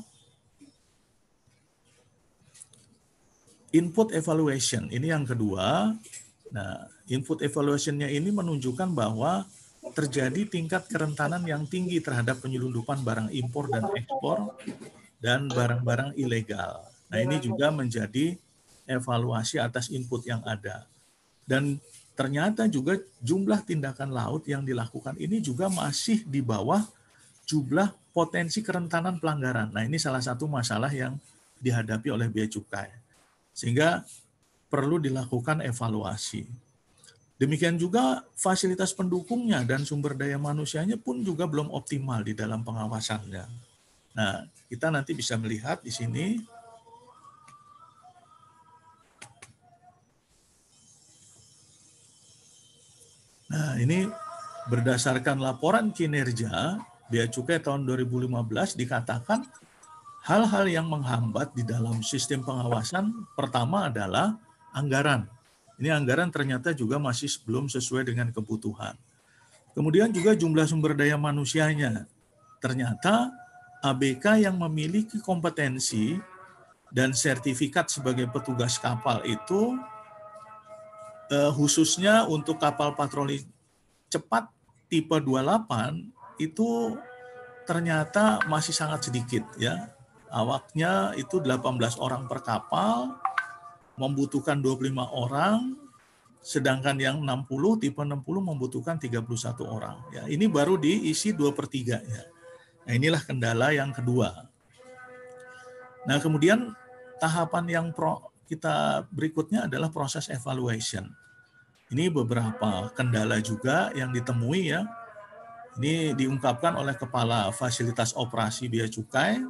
input evaluation. Ini yang kedua. Nah, input evaluationnya ini menunjukkan bahwa terjadi tingkat kerentanan yang tinggi terhadap penyelundupan barang impor dan ekspor dan barang-barang ilegal. Nah, ini juga menjadi evaluasi atas input yang ada. Dan ternyata juga jumlah tindakan laut yang dilakukan ini juga masih di bawah jumlah potensi kerentanan pelanggaran. Nah, ini salah satu masalah yang dihadapi oleh Bea Cukai. Sehingga perlu dilakukan evaluasi. Demikian juga fasilitas pendukungnya dan sumber daya manusianya pun juga belum optimal di dalam pengawasannya. Nah, kita nanti bisa melihat di sini Nah, ini berdasarkan laporan kinerja Bea Cukai tahun 2015 dikatakan hal-hal yang menghambat di dalam sistem pengawasan pertama adalah anggaran. Ini anggaran ternyata juga masih belum sesuai dengan kebutuhan. Kemudian juga jumlah sumber daya manusianya. Ternyata ABK yang memiliki kompetensi dan sertifikat sebagai petugas kapal itu eh, khususnya untuk kapal patroli cepat tipe 28 itu ternyata masih sangat sedikit ya. Awaknya itu 18 orang per kapal, membutuhkan 25 orang, sedangkan yang 60 tipe 60 membutuhkan 31 orang. Ya, ini baru diisi 2 per 3 ya. Nah, inilah kendala yang kedua. Nah, kemudian tahapan yang pro, kita berikutnya adalah proses evaluation. Ini beberapa kendala juga yang ditemui ya. Ini diungkapkan oleh Kepala Fasilitas Operasi Bea Cukai.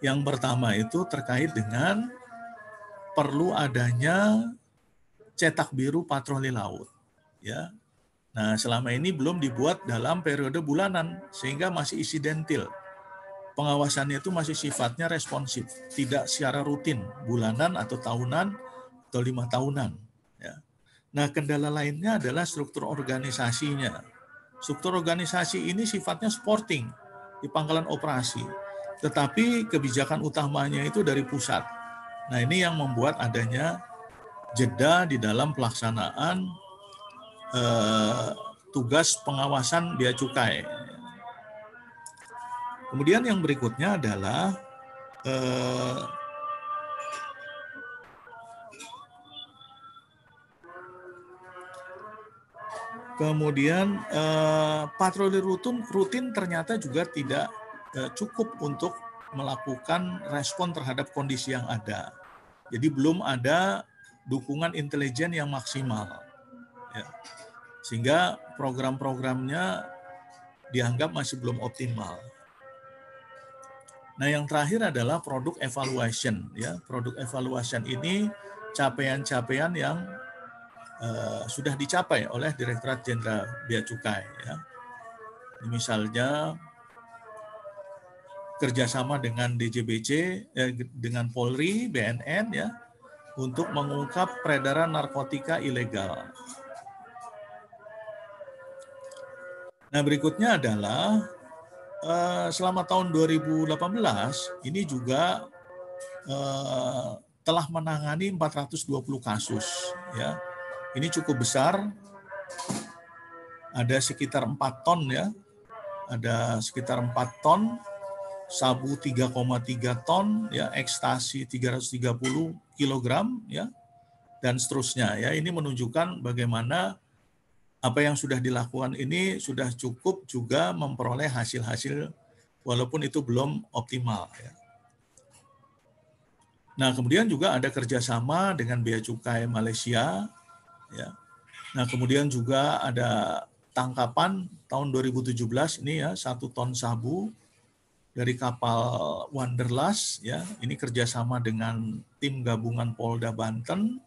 Yang pertama itu terkait dengan perlu adanya cetak biru patroli laut. Ya, Nah, selama ini belum dibuat dalam periode bulanan, sehingga masih isidentil pengawasannya itu masih sifatnya responsif, tidak secara rutin, bulanan atau tahunan atau lima tahunan. Ya. Nah, kendala lainnya adalah struktur organisasinya. Struktur organisasi ini sifatnya sporting di pangkalan operasi, tetapi kebijakan utamanya itu dari pusat. Nah, ini yang membuat adanya jeda di dalam pelaksanaan eh, tugas pengawasan bea cukai Kemudian yang berikutnya adalah eh, kemudian eh, patroli rutin rutin ternyata juga tidak eh, cukup untuk melakukan respon terhadap kondisi yang ada. Jadi belum ada dukungan intelijen yang maksimal. Ya. Sehingga program-programnya dianggap masih belum optimal. Nah, yang terakhir adalah produk evaluation ya. Produk evaluation ini capaian-capaian yang uh, sudah dicapai oleh Direktorat Jenderal Bea Cukai ya. misalnya kerjasama dengan DJBC eh, dengan Polri, BNN ya untuk mengungkap peredaran narkotika ilegal. Nah, berikutnya adalah Eh, selama tahun 2018 ini juga eh, telah menangani 420 kasus ya. Ini cukup besar. Ada sekitar 4 ton ya. Ada sekitar 4 ton sabu 3,3 ton ya, ekstasi 330 kilogram ya dan seterusnya ya. Ini menunjukkan bagaimana apa yang sudah dilakukan ini sudah cukup juga memperoleh hasil-hasil walaupun itu belum optimal. Ya. Nah, kemudian juga ada kerjasama dengan Bea Cukai Malaysia. Ya. Nah, kemudian juga ada tangkapan tahun 2017 ini ya, satu ton sabu dari kapal Wanderlust ya ini kerjasama dengan tim gabungan Polda Banten,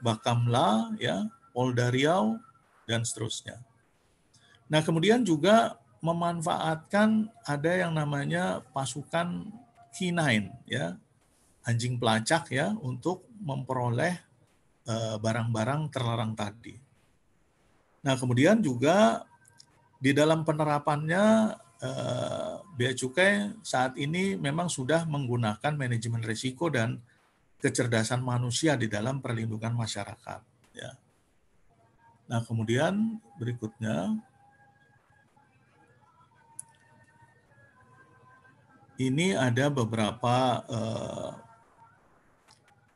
Bakamla ya, Polda Riau, dan seterusnya. Nah, kemudian juga memanfaatkan ada yang namanya pasukan kinain, ya, anjing pelacak ya untuk memperoleh eh, barang-barang terlarang tadi. Nah, kemudian juga di dalam penerapannya eh, Bea Cukai saat ini memang sudah menggunakan manajemen risiko dan kecerdasan manusia di dalam perlindungan masyarakat. Nah, kemudian berikutnya ini ada beberapa eh,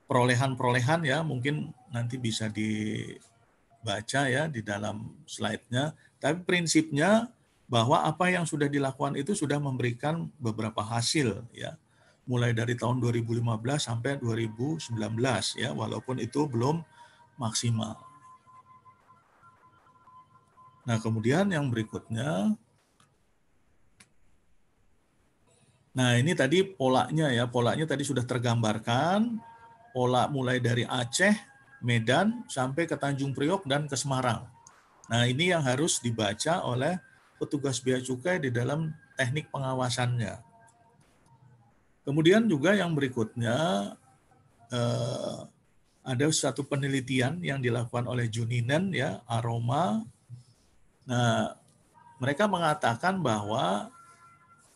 perolehan-perolehan ya, mungkin nanti bisa dibaca ya di dalam slide-nya. Tapi prinsipnya bahwa apa yang sudah dilakukan itu sudah memberikan beberapa hasil ya. Mulai dari tahun 2015 sampai 2019 ya, walaupun itu belum maksimal. Nah, kemudian yang berikutnya. Nah, ini tadi polanya ya. Polanya tadi sudah tergambarkan. Pola mulai dari Aceh, Medan, sampai ke Tanjung Priok dan ke Semarang. Nah, ini yang harus dibaca oleh petugas bea cukai di dalam teknik pengawasannya. Kemudian juga yang berikutnya, eh, ada satu penelitian yang dilakukan oleh Juninen ya aroma Nah, mereka mengatakan bahwa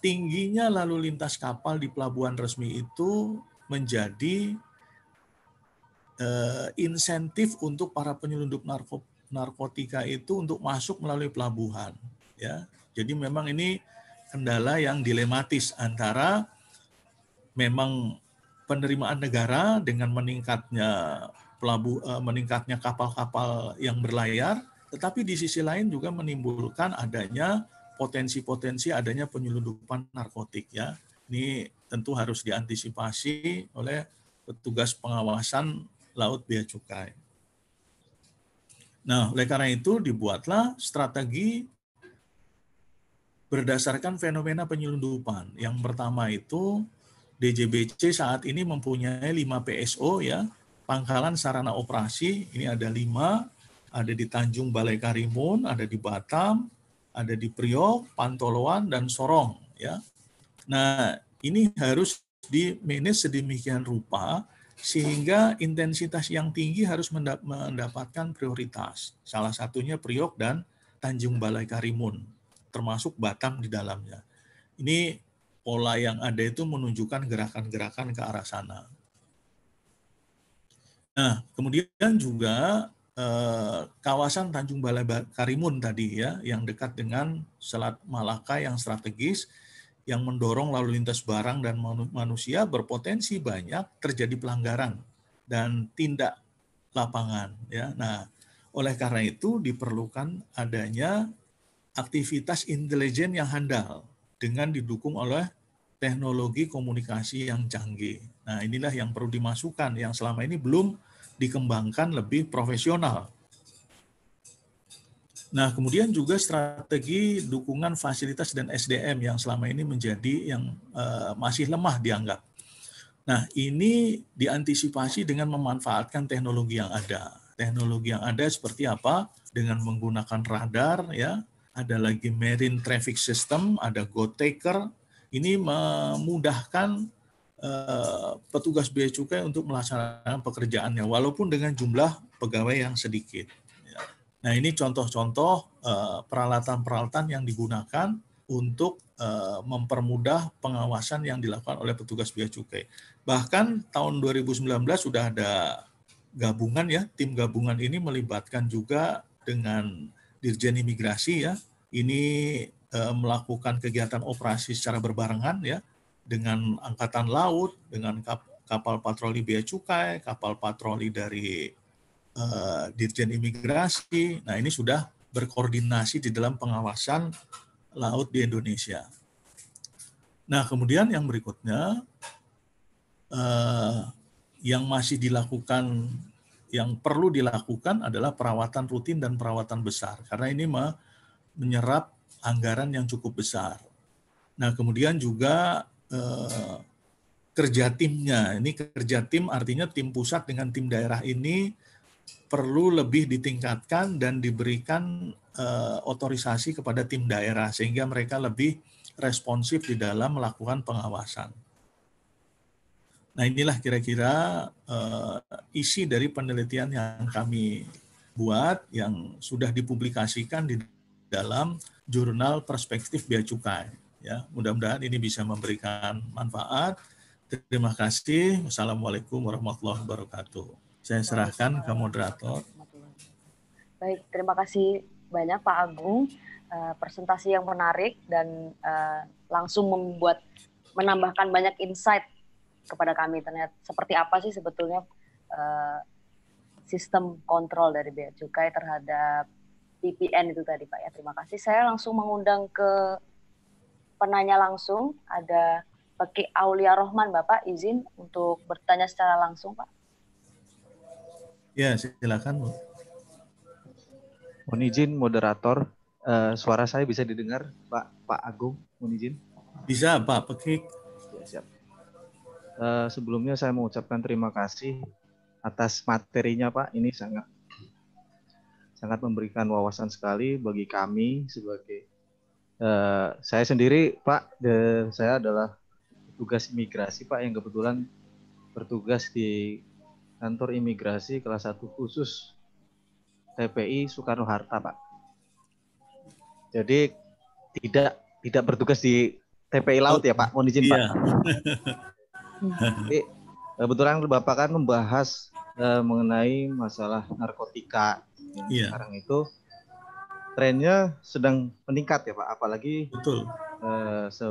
tingginya lalu lintas kapal di pelabuhan resmi itu menjadi eh, insentif untuk para penyelundup narko, narkotika itu untuk masuk melalui pelabuhan ya. Jadi memang ini kendala yang dilematis antara memang penerimaan negara dengan meningkatnya pelabuh eh, meningkatnya kapal-kapal yang berlayar tetapi di sisi lain juga menimbulkan adanya potensi-potensi adanya penyelundupan narkotik ya. Ini tentu harus diantisipasi oleh petugas pengawasan laut bea cukai. Nah, oleh karena itu dibuatlah strategi berdasarkan fenomena penyelundupan. Yang pertama itu DJBC saat ini mempunyai 5 PSO ya, pangkalan sarana operasi, ini ada 5, ada di Tanjung Balai Karimun, ada di Batam, ada di Priok, Pantoloan, dan Sorong. Ya. Nah, ini harus di manage sedemikian rupa sehingga intensitas yang tinggi harus mendapatkan prioritas. Salah satunya Priok dan Tanjung Balai Karimun, termasuk Batam di dalamnya. Ini pola yang ada itu menunjukkan gerakan-gerakan ke arah sana. Nah, kemudian juga Eh, kawasan Tanjung Balai Karimun tadi ya, yang dekat dengan Selat Malaka yang strategis, yang mendorong lalu lintas barang dan manusia berpotensi banyak terjadi pelanggaran dan tindak lapangan. Ya, nah oleh karena itu diperlukan adanya aktivitas intelijen yang handal dengan didukung oleh teknologi komunikasi yang canggih. Nah inilah yang perlu dimasukkan yang selama ini belum dikembangkan lebih profesional. Nah, kemudian juga strategi dukungan fasilitas dan SDM yang selama ini menjadi yang eh, masih lemah dianggap. Nah, ini diantisipasi dengan memanfaatkan teknologi yang ada. Teknologi yang ada seperti apa? Dengan menggunakan radar, ya, ada lagi marine traffic system, ada go taker. Ini memudahkan Eh, petugas bea cukai untuk melaksanakan pekerjaannya walaupun dengan jumlah pegawai yang sedikit. Ya. Nah ini contoh-contoh eh, peralatan-peralatan yang digunakan untuk eh, mempermudah pengawasan yang dilakukan oleh petugas bea cukai. Bahkan tahun 2019 sudah ada gabungan ya, tim gabungan ini melibatkan juga dengan Dirjen Imigrasi ya. Ini melakukan kegiatan operasi secara berbarengan ya dengan angkatan laut, dengan kapal patroli bea cukai, kapal patroli dari uh, Dirjen Imigrasi. Nah, ini sudah berkoordinasi di dalam pengawasan laut di Indonesia. Nah, kemudian yang berikutnya uh, yang masih dilakukan yang perlu dilakukan adalah perawatan rutin dan perawatan besar karena ini menyerap anggaran yang cukup besar. Nah, kemudian juga Eh, kerja timnya. Ini kerja tim artinya tim pusat dengan tim daerah ini perlu lebih ditingkatkan dan diberikan uh, otorisasi kepada tim daerah sehingga mereka lebih responsif di dalam melakukan pengawasan. Nah inilah kira-kira uh, isi dari penelitian yang kami buat yang sudah dipublikasikan di dalam jurnal perspektif bea cukai. Ya, mudah-mudahan ini bisa memberikan manfaat. Terima kasih. Wassalamualaikum warahmatullahi wabarakatuh. Saya serahkan ke moderator. Baik, terima kasih banyak Pak Agung. Uh, presentasi yang menarik dan eh, langsung membuat menambahkan banyak insight kepada kami ternyata seperti apa sih sebetulnya eh, sistem kontrol dari bea cukai terhadap VPN itu tadi Pak ya. Terima kasih. Saya langsung mengundang ke penanya langsung ada Baki Aulia Rohman, Bapak izin untuk bertanya secara langsung, Pak. Ya, silakan. Bu. Mohon izin moderator, uh, suara saya bisa didengar, Pak Pak Agung, mohon izin. Bisa, Pak Pekik. Ya, siap. Uh, sebelumnya saya mengucapkan terima kasih atas materinya, Pak. Ini sangat sangat memberikan wawasan sekali bagi kami sebagai Eh, saya sendiri Pak, de, saya adalah tugas imigrasi Pak yang kebetulan bertugas di kantor imigrasi kelas 1 khusus TPI Soekarno Hatta Pak. Jadi tidak tidak bertugas di TPI Laut oh, ya Pak, mohon izin iya. Pak. Jadi kebetulan Bapak kan membahas uh, mengenai masalah narkotika iya. sekarang itu trennya sedang meningkat ya Pak, apalagi betul uh, se,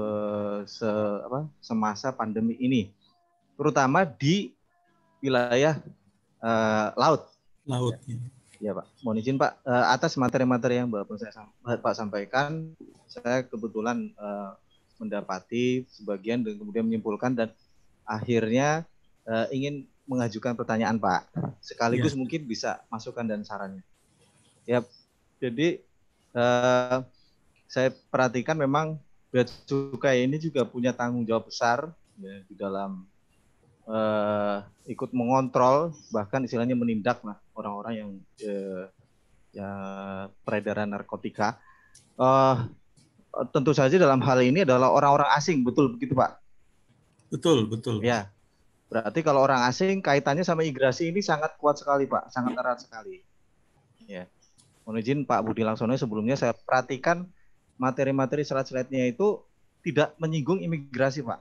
se apa semasa pandemi ini, terutama di wilayah uh, laut. Laut. Ya. ya Pak, mohon izin Pak eh, atas materi-materi yang Bapak saya Pak sampaikan, saya kebetulan uh, mendapati sebagian dan kemudian menyimpulkan dan akhirnya uh, ingin mengajukan pertanyaan Pak, sekaligus ya. mungkin bisa masukan dan sarannya. Ya, jadi Eh, saya perhatikan memang bea cukai ini juga punya tanggung jawab besar ya, di dalam uh, ikut mengontrol bahkan istilahnya menindak lah orang-orang yang uh, ya peredaran narkotika. Uh, tentu saja dalam hal ini adalah orang-orang asing, betul begitu Pak? Betul, betul. Ya. Berarti kalau orang asing kaitannya sama imigrasi ini sangat kuat sekali Pak, sangat erat sekali. Ya. Mohon izin Pak Budi Langsono sebelumnya saya perhatikan materi-materi slide itu tidak menyinggung imigrasi, Pak.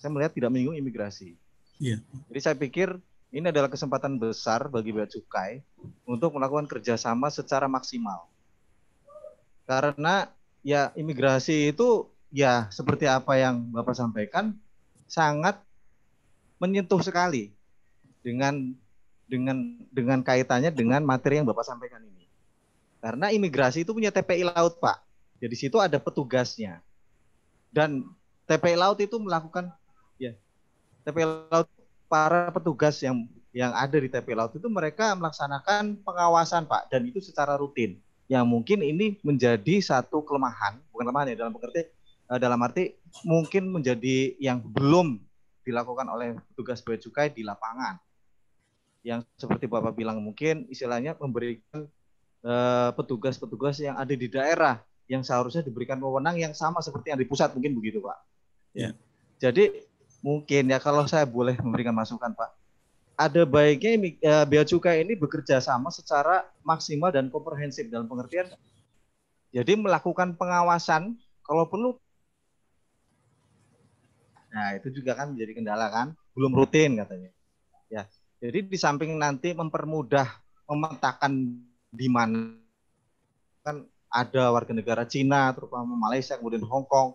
Saya melihat tidak menyinggung imigrasi. Iya. Jadi saya pikir ini adalah kesempatan besar bagi Bea Cukai untuk melakukan kerjasama secara maksimal. Karena ya imigrasi itu ya seperti apa yang Bapak sampaikan sangat menyentuh sekali dengan dengan dengan kaitannya dengan materi yang Bapak sampaikan ini. Karena imigrasi itu punya TPI laut, Pak. Jadi ya, situ ada petugasnya. Dan TPI laut itu melakukan ya TPI laut para petugas yang yang ada di TPI laut itu mereka melaksanakan pengawasan, Pak, dan itu secara rutin. Yang mungkin ini menjadi satu kelemahan, bukan kelemahan ya dalam pengertian eh, dalam arti mungkin menjadi yang belum dilakukan oleh petugas bea cukai di lapangan yang seperti Bapak bilang mungkin istilahnya memberikan Eh, petugas-petugas yang ada di daerah yang seharusnya diberikan wewenang yang sama seperti yang di pusat mungkin begitu pak. Ya. Jadi mungkin ya kalau saya boleh memberikan masukan pak, ada baiknya eh, bea cukai ini bekerja sama secara maksimal dan komprehensif dalam pengertian. Jadi melakukan pengawasan kalau perlu. Nah itu juga kan menjadi kendala kan, belum rutin katanya. Ya, jadi di samping nanti mempermudah memetakan di mana kan ada warga negara Cina, terutama Malaysia, kemudian Hong Kong,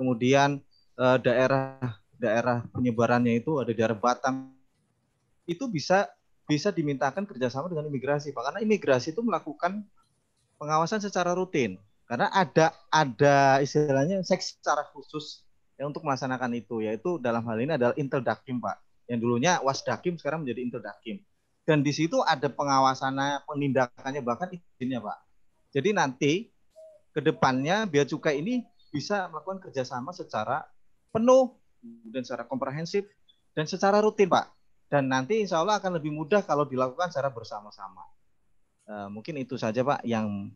kemudian eh, daerah daerah penyebarannya itu ada di daerah Batam, itu bisa bisa dimintakan kerjasama dengan imigrasi, pak. Karena imigrasi itu melakukan pengawasan secara rutin, karena ada ada istilahnya seks secara khusus yang untuk melaksanakan itu, yaitu dalam hal ini adalah interdakim pak. Yang dulunya Wasdakim sekarang menjadi interdakim dan di situ ada pengawasannya, penindakannya bahkan izinnya, Pak. Jadi nanti kedepannya depannya Bea Cukai ini bisa melakukan kerjasama secara penuh, dan secara komprehensif, dan secara rutin, Pak. Dan nanti insya Allah akan lebih mudah kalau dilakukan secara bersama-sama. E, mungkin itu saja, Pak, yang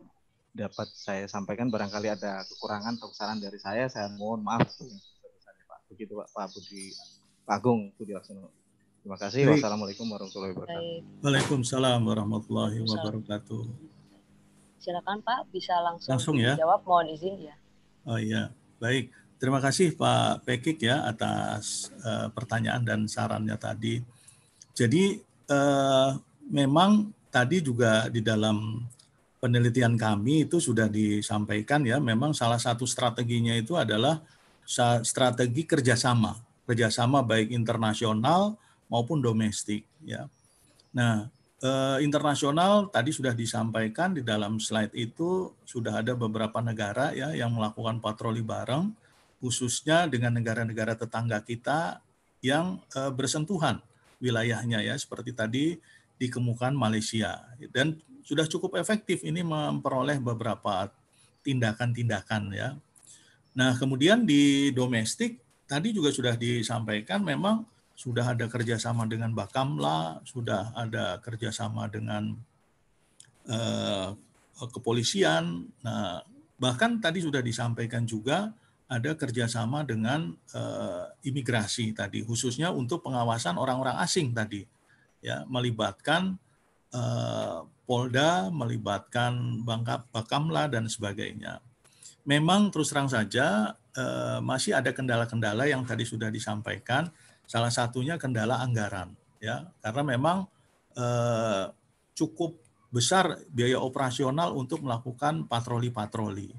dapat saya sampaikan. Barangkali ada kekurangan atau kesalahan dari saya, saya mohon maaf. Begitu, Pak, Pak Budi Pak Agung Budi Laksono. Terima kasih. Baik. Wassalamualaikum warahmatullahi wabarakatuh. Baik. Waalaikumsalam warahmatullahi wabarakatuh. Silakan Pak, bisa langsung, langsung ya. Jawab mohon izin ya. Oh iya, baik. Terima kasih Pak Pekik ya atas uh, pertanyaan dan sarannya tadi. Jadi uh, memang tadi juga di dalam penelitian kami itu sudah disampaikan ya, memang salah satu strateginya itu adalah strategi kerjasama, kerjasama baik internasional maupun domestik ya. Nah, eh, internasional tadi sudah disampaikan di dalam slide itu sudah ada beberapa negara ya yang melakukan patroli bareng khususnya dengan negara-negara tetangga kita yang eh, bersentuhan wilayahnya ya seperti tadi dikemukan Malaysia dan sudah cukup efektif ini memperoleh beberapa tindakan-tindakan ya. Nah, kemudian di domestik tadi juga sudah disampaikan memang sudah ada kerjasama dengan Bakamla, sudah ada kerjasama dengan eh, kepolisian. Nah, bahkan tadi sudah disampaikan juga ada kerjasama dengan eh, imigrasi tadi, khususnya untuk pengawasan orang-orang asing tadi, ya melibatkan eh, Polda, melibatkan Bangka, Bakamla dan sebagainya. Memang terus terang saja eh, masih ada kendala-kendala yang tadi sudah disampaikan Salah satunya kendala anggaran, ya, karena memang eh, cukup besar biaya operasional untuk melakukan patroli-patroli.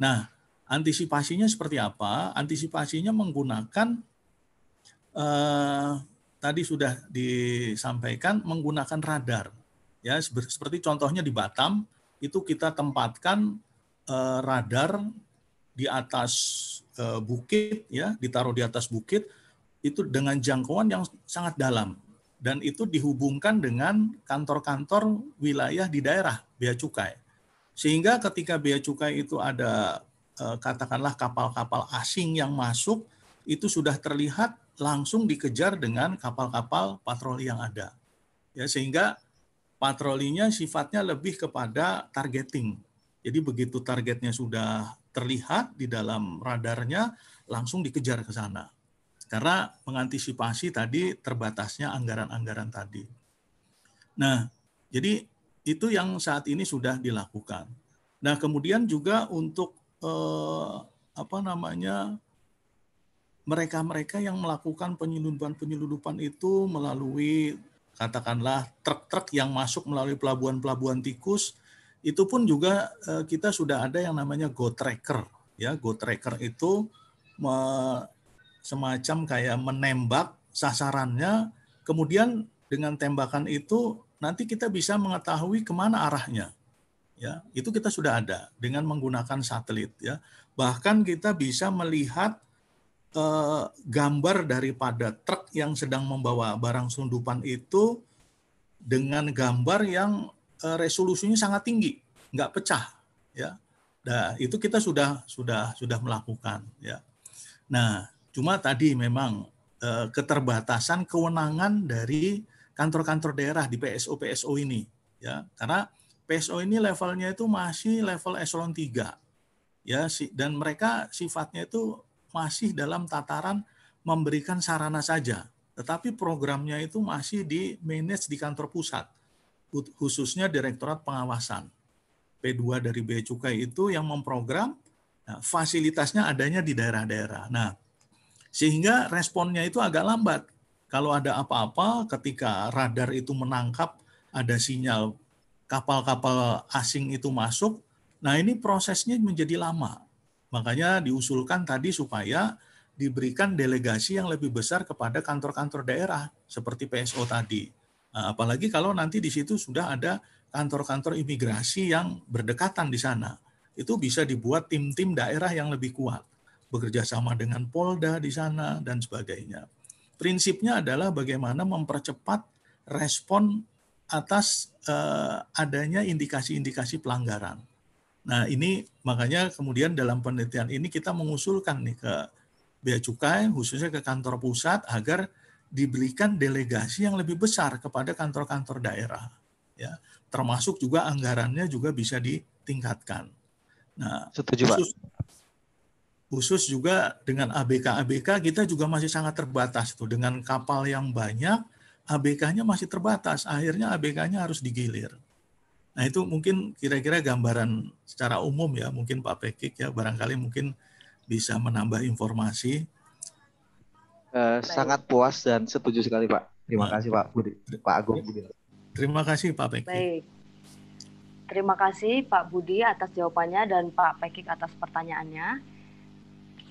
Nah, antisipasinya seperti apa? Antisipasinya menggunakan eh, tadi sudah disampaikan menggunakan radar, ya, seperti contohnya di Batam itu kita tempatkan eh, radar di atas eh, bukit, ya, ditaruh di atas bukit itu dengan jangkauan yang sangat dalam dan itu dihubungkan dengan kantor-kantor wilayah di daerah bea cukai. Sehingga ketika bea cukai itu ada eh, katakanlah kapal-kapal asing yang masuk itu sudah terlihat langsung dikejar dengan kapal-kapal patroli yang ada. Ya sehingga patrolinya sifatnya lebih kepada targeting. Jadi begitu targetnya sudah terlihat di dalam radarnya langsung dikejar ke sana. Karena mengantisipasi tadi terbatasnya anggaran-anggaran tadi. Nah, jadi itu yang saat ini sudah dilakukan. Nah, kemudian juga untuk eh, apa namanya mereka-mereka yang melakukan penyelundupan-penyelundupan itu melalui katakanlah truk-truk yang masuk melalui pelabuhan-pelabuhan tikus itu pun juga eh, kita sudah ada yang namanya go tracker ya go tracker itu semacam kayak menembak sasarannya, kemudian dengan tembakan itu nanti kita bisa mengetahui kemana arahnya. Ya, itu kita sudah ada dengan menggunakan satelit. Ya, bahkan kita bisa melihat eh, gambar daripada truk yang sedang membawa barang sundupan itu dengan gambar yang eh, resolusinya sangat tinggi, nggak pecah. Ya, nah itu kita sudah sudah sudah melakukan. Ya, nah Cuma tadi memang eh, keterbatasan kewenangan dari kantor-kantor daerah di PSO PSO ini ya karena PSO ini levelnya itu masih level eselon 3 ya si dan mereka sifatnya itu masih dalam tataran memberikan sarana saja tetapi programnya itu masih di manage di kantor pusat khususnya Direktorat Pengawasan P2 dari Bea Cukai itu yang memprogram nah, fasilitasnya adanya di daerah-daerah nah sehingga responnya itu agak lambat. Kalau ada apa-apa ketika radar itu menangkap ada sinyal kapal-kapal asing itu masuk, nah ini prosesnya menjadi lama. Makanya diusulkan tadi supaya diberikan delegasi yang lebih besar kepada kantor-kantor daerah seperti PSO tadi. Nah, apalagi kalau nanti di situ sudah ada kantor-kantor imigrasi yang berdekatan di sana. Itu bisa dibuat tim-tim daerah yang lebih kuat bekerja sama dengan Polda di sana dan sebagainya. Prinsipnya adalah bagaimana mempercepat respon atas uh, adanya indikasi-indikasi pelanggaran. Nah, ini makanya kemudian dalam penelitian ini kita mengusulkan nih ke Bea Cukai khususnya ke kantor pusat agar diberikan delegasi yang lebih besar kepada kantor-kantor daerah ya termasuk juga anggarannya juga bisa ditingkatkan nah setuju khusus, pak khusus juga dengan ABK ABK kita juga masih sangat terbatas tuh dengan kapal yang banyak ABK-nya masih terbatas akhirnya ABK-nya harus digilir nah itu mungkin kira-kira gambaran secara umum ya mungkin Pak Pekik ya barangkali mungkin bisa menambah informasi eh, sangat puas dan setuju sekali Pak terima nah, kasih Pak Budi Pak Agung terima kasih Pak Pekik Baik. Terima kasih Pak Budi atas jawabannya dan Pak Pekik atas pertanyaannya.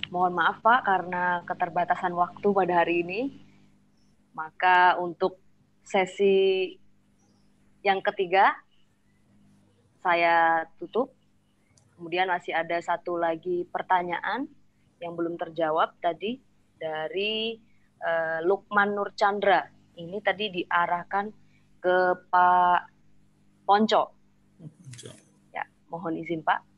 Mohon maaf Pak karena keterbatasan waktu pada hari ini. Maka untuk sesi yang ketiga saya tutup. Kemudian masih ada satu lagi pertanyaan yang belum terjawab tadi dari uh, Lukman Nur Chandra. Ini tadi diarahkan ke Pak Ponco. Ya, mohon izin Pak.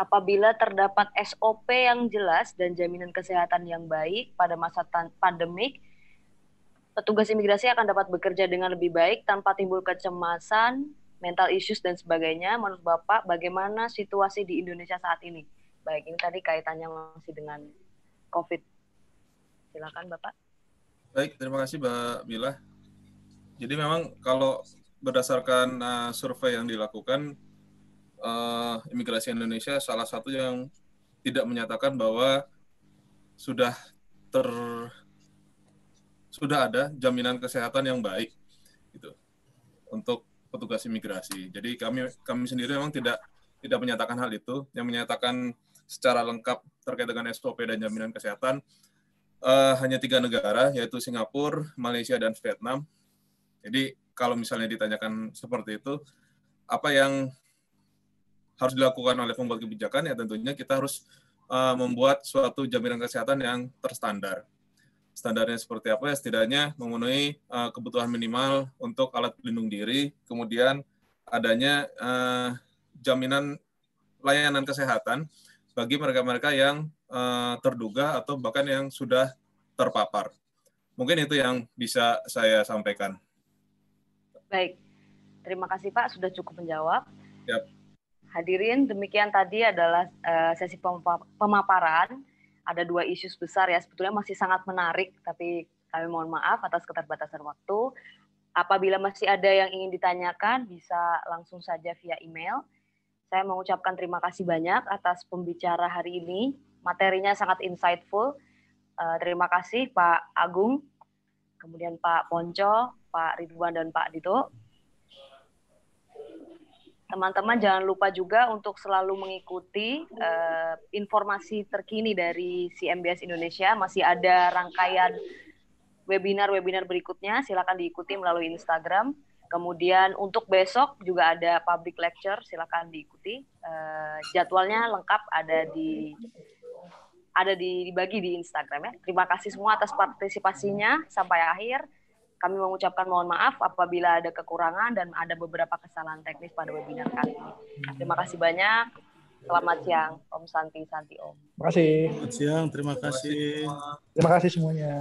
Apabila terdapat SOP yang jelas dan jaminan kesehatan yang baik pada masa pandemik, petugas imigrasi akan dapat bekerja dengan lebih baik tanpa timbul kecemasan, mental issues dan sebagainya. Menurut Bapak, bagaimana situasi di Indonesia saat ini? Baik, ini tadi kaitannya masih dengan COVID. Silakan Bapak. Baik, terima kasih Mbak Mila. Jadi memang kalau berdasarkan uh, survei yang dilakukan uh, imigrasi Indonesia salah satu yang tidak menyatakan bahwa sudah ter sudah ada jaminan kesehatan yang baik gitu untuk petugas imigrasi. Jadi kami kami sendiri memang tidak tidak menyatakan hal itu. Yang menyatakan secara lengkap terkait dengan SOP dan jaminan kesehatan uh, hanya tiga negara yaitu Singapura, Malaysia dan Vietnam. Jadi kalau misalnya ditanyakan seperti itu, apa yang harus dilakukan oleh pembuat kebijakan ya tentunya kita harus uh, membuat suatu jaminan kesehatan yang terstandar. Standarnya seperti apa ya setidaknya memenuhi uh, kebutuhan minimal untuk alat pelindung diri, kemudian adanya uh, jaminan layanan kesehatan bagi mereka-mereka yang uh, terduga atau bahkan yang sudah terpapar. Mungkin itu yang bisa saya sampaikan. Baik, terima kasih Pak sudah cukup menjawab. Yep hadirin, demikian tadi adalah uh, sesi pemaparan. Ada dua isu besar ya, sebetulnya masih sangat menarik, tapi kami mohon maaf atas keterbatasan waktu. Apabila masih ada yang ingin ditanyakan, bisa langsung saja via email. Saya mengucapkan terima kasih banyak atas pembicara hari ini. Materinya sangat insightful. Uh, terima kasih Pak Agung, kemudian Pak Ponco, Pak Ridwan, dan Pak Dito teman-teman jangan lupa juga untuk selalu mengikuti uh, informasi terkini dari CMBS Indonesia. Masih ada rangkaian webinar-webinar berikutnya, silakan diikuti melalui Instagram. Kemudian untuk besok juga ada public lecture, silakan diikuti. Uh, jadwalnya lengkap ada di ada di, dibagi di Instagram ya. Terima kasih semua atas partisipasinya sampai akhir. Kami mengucapkan mohon maaf apabila ada kekurangan dan ada beberapa kesalahan teknis pada webinar kali ini. Terima kasih banyak. Selamat siang, Om Santi Santi Om. Terima kasih. Selamat siang, terima kasih. Terima kasih semuanya.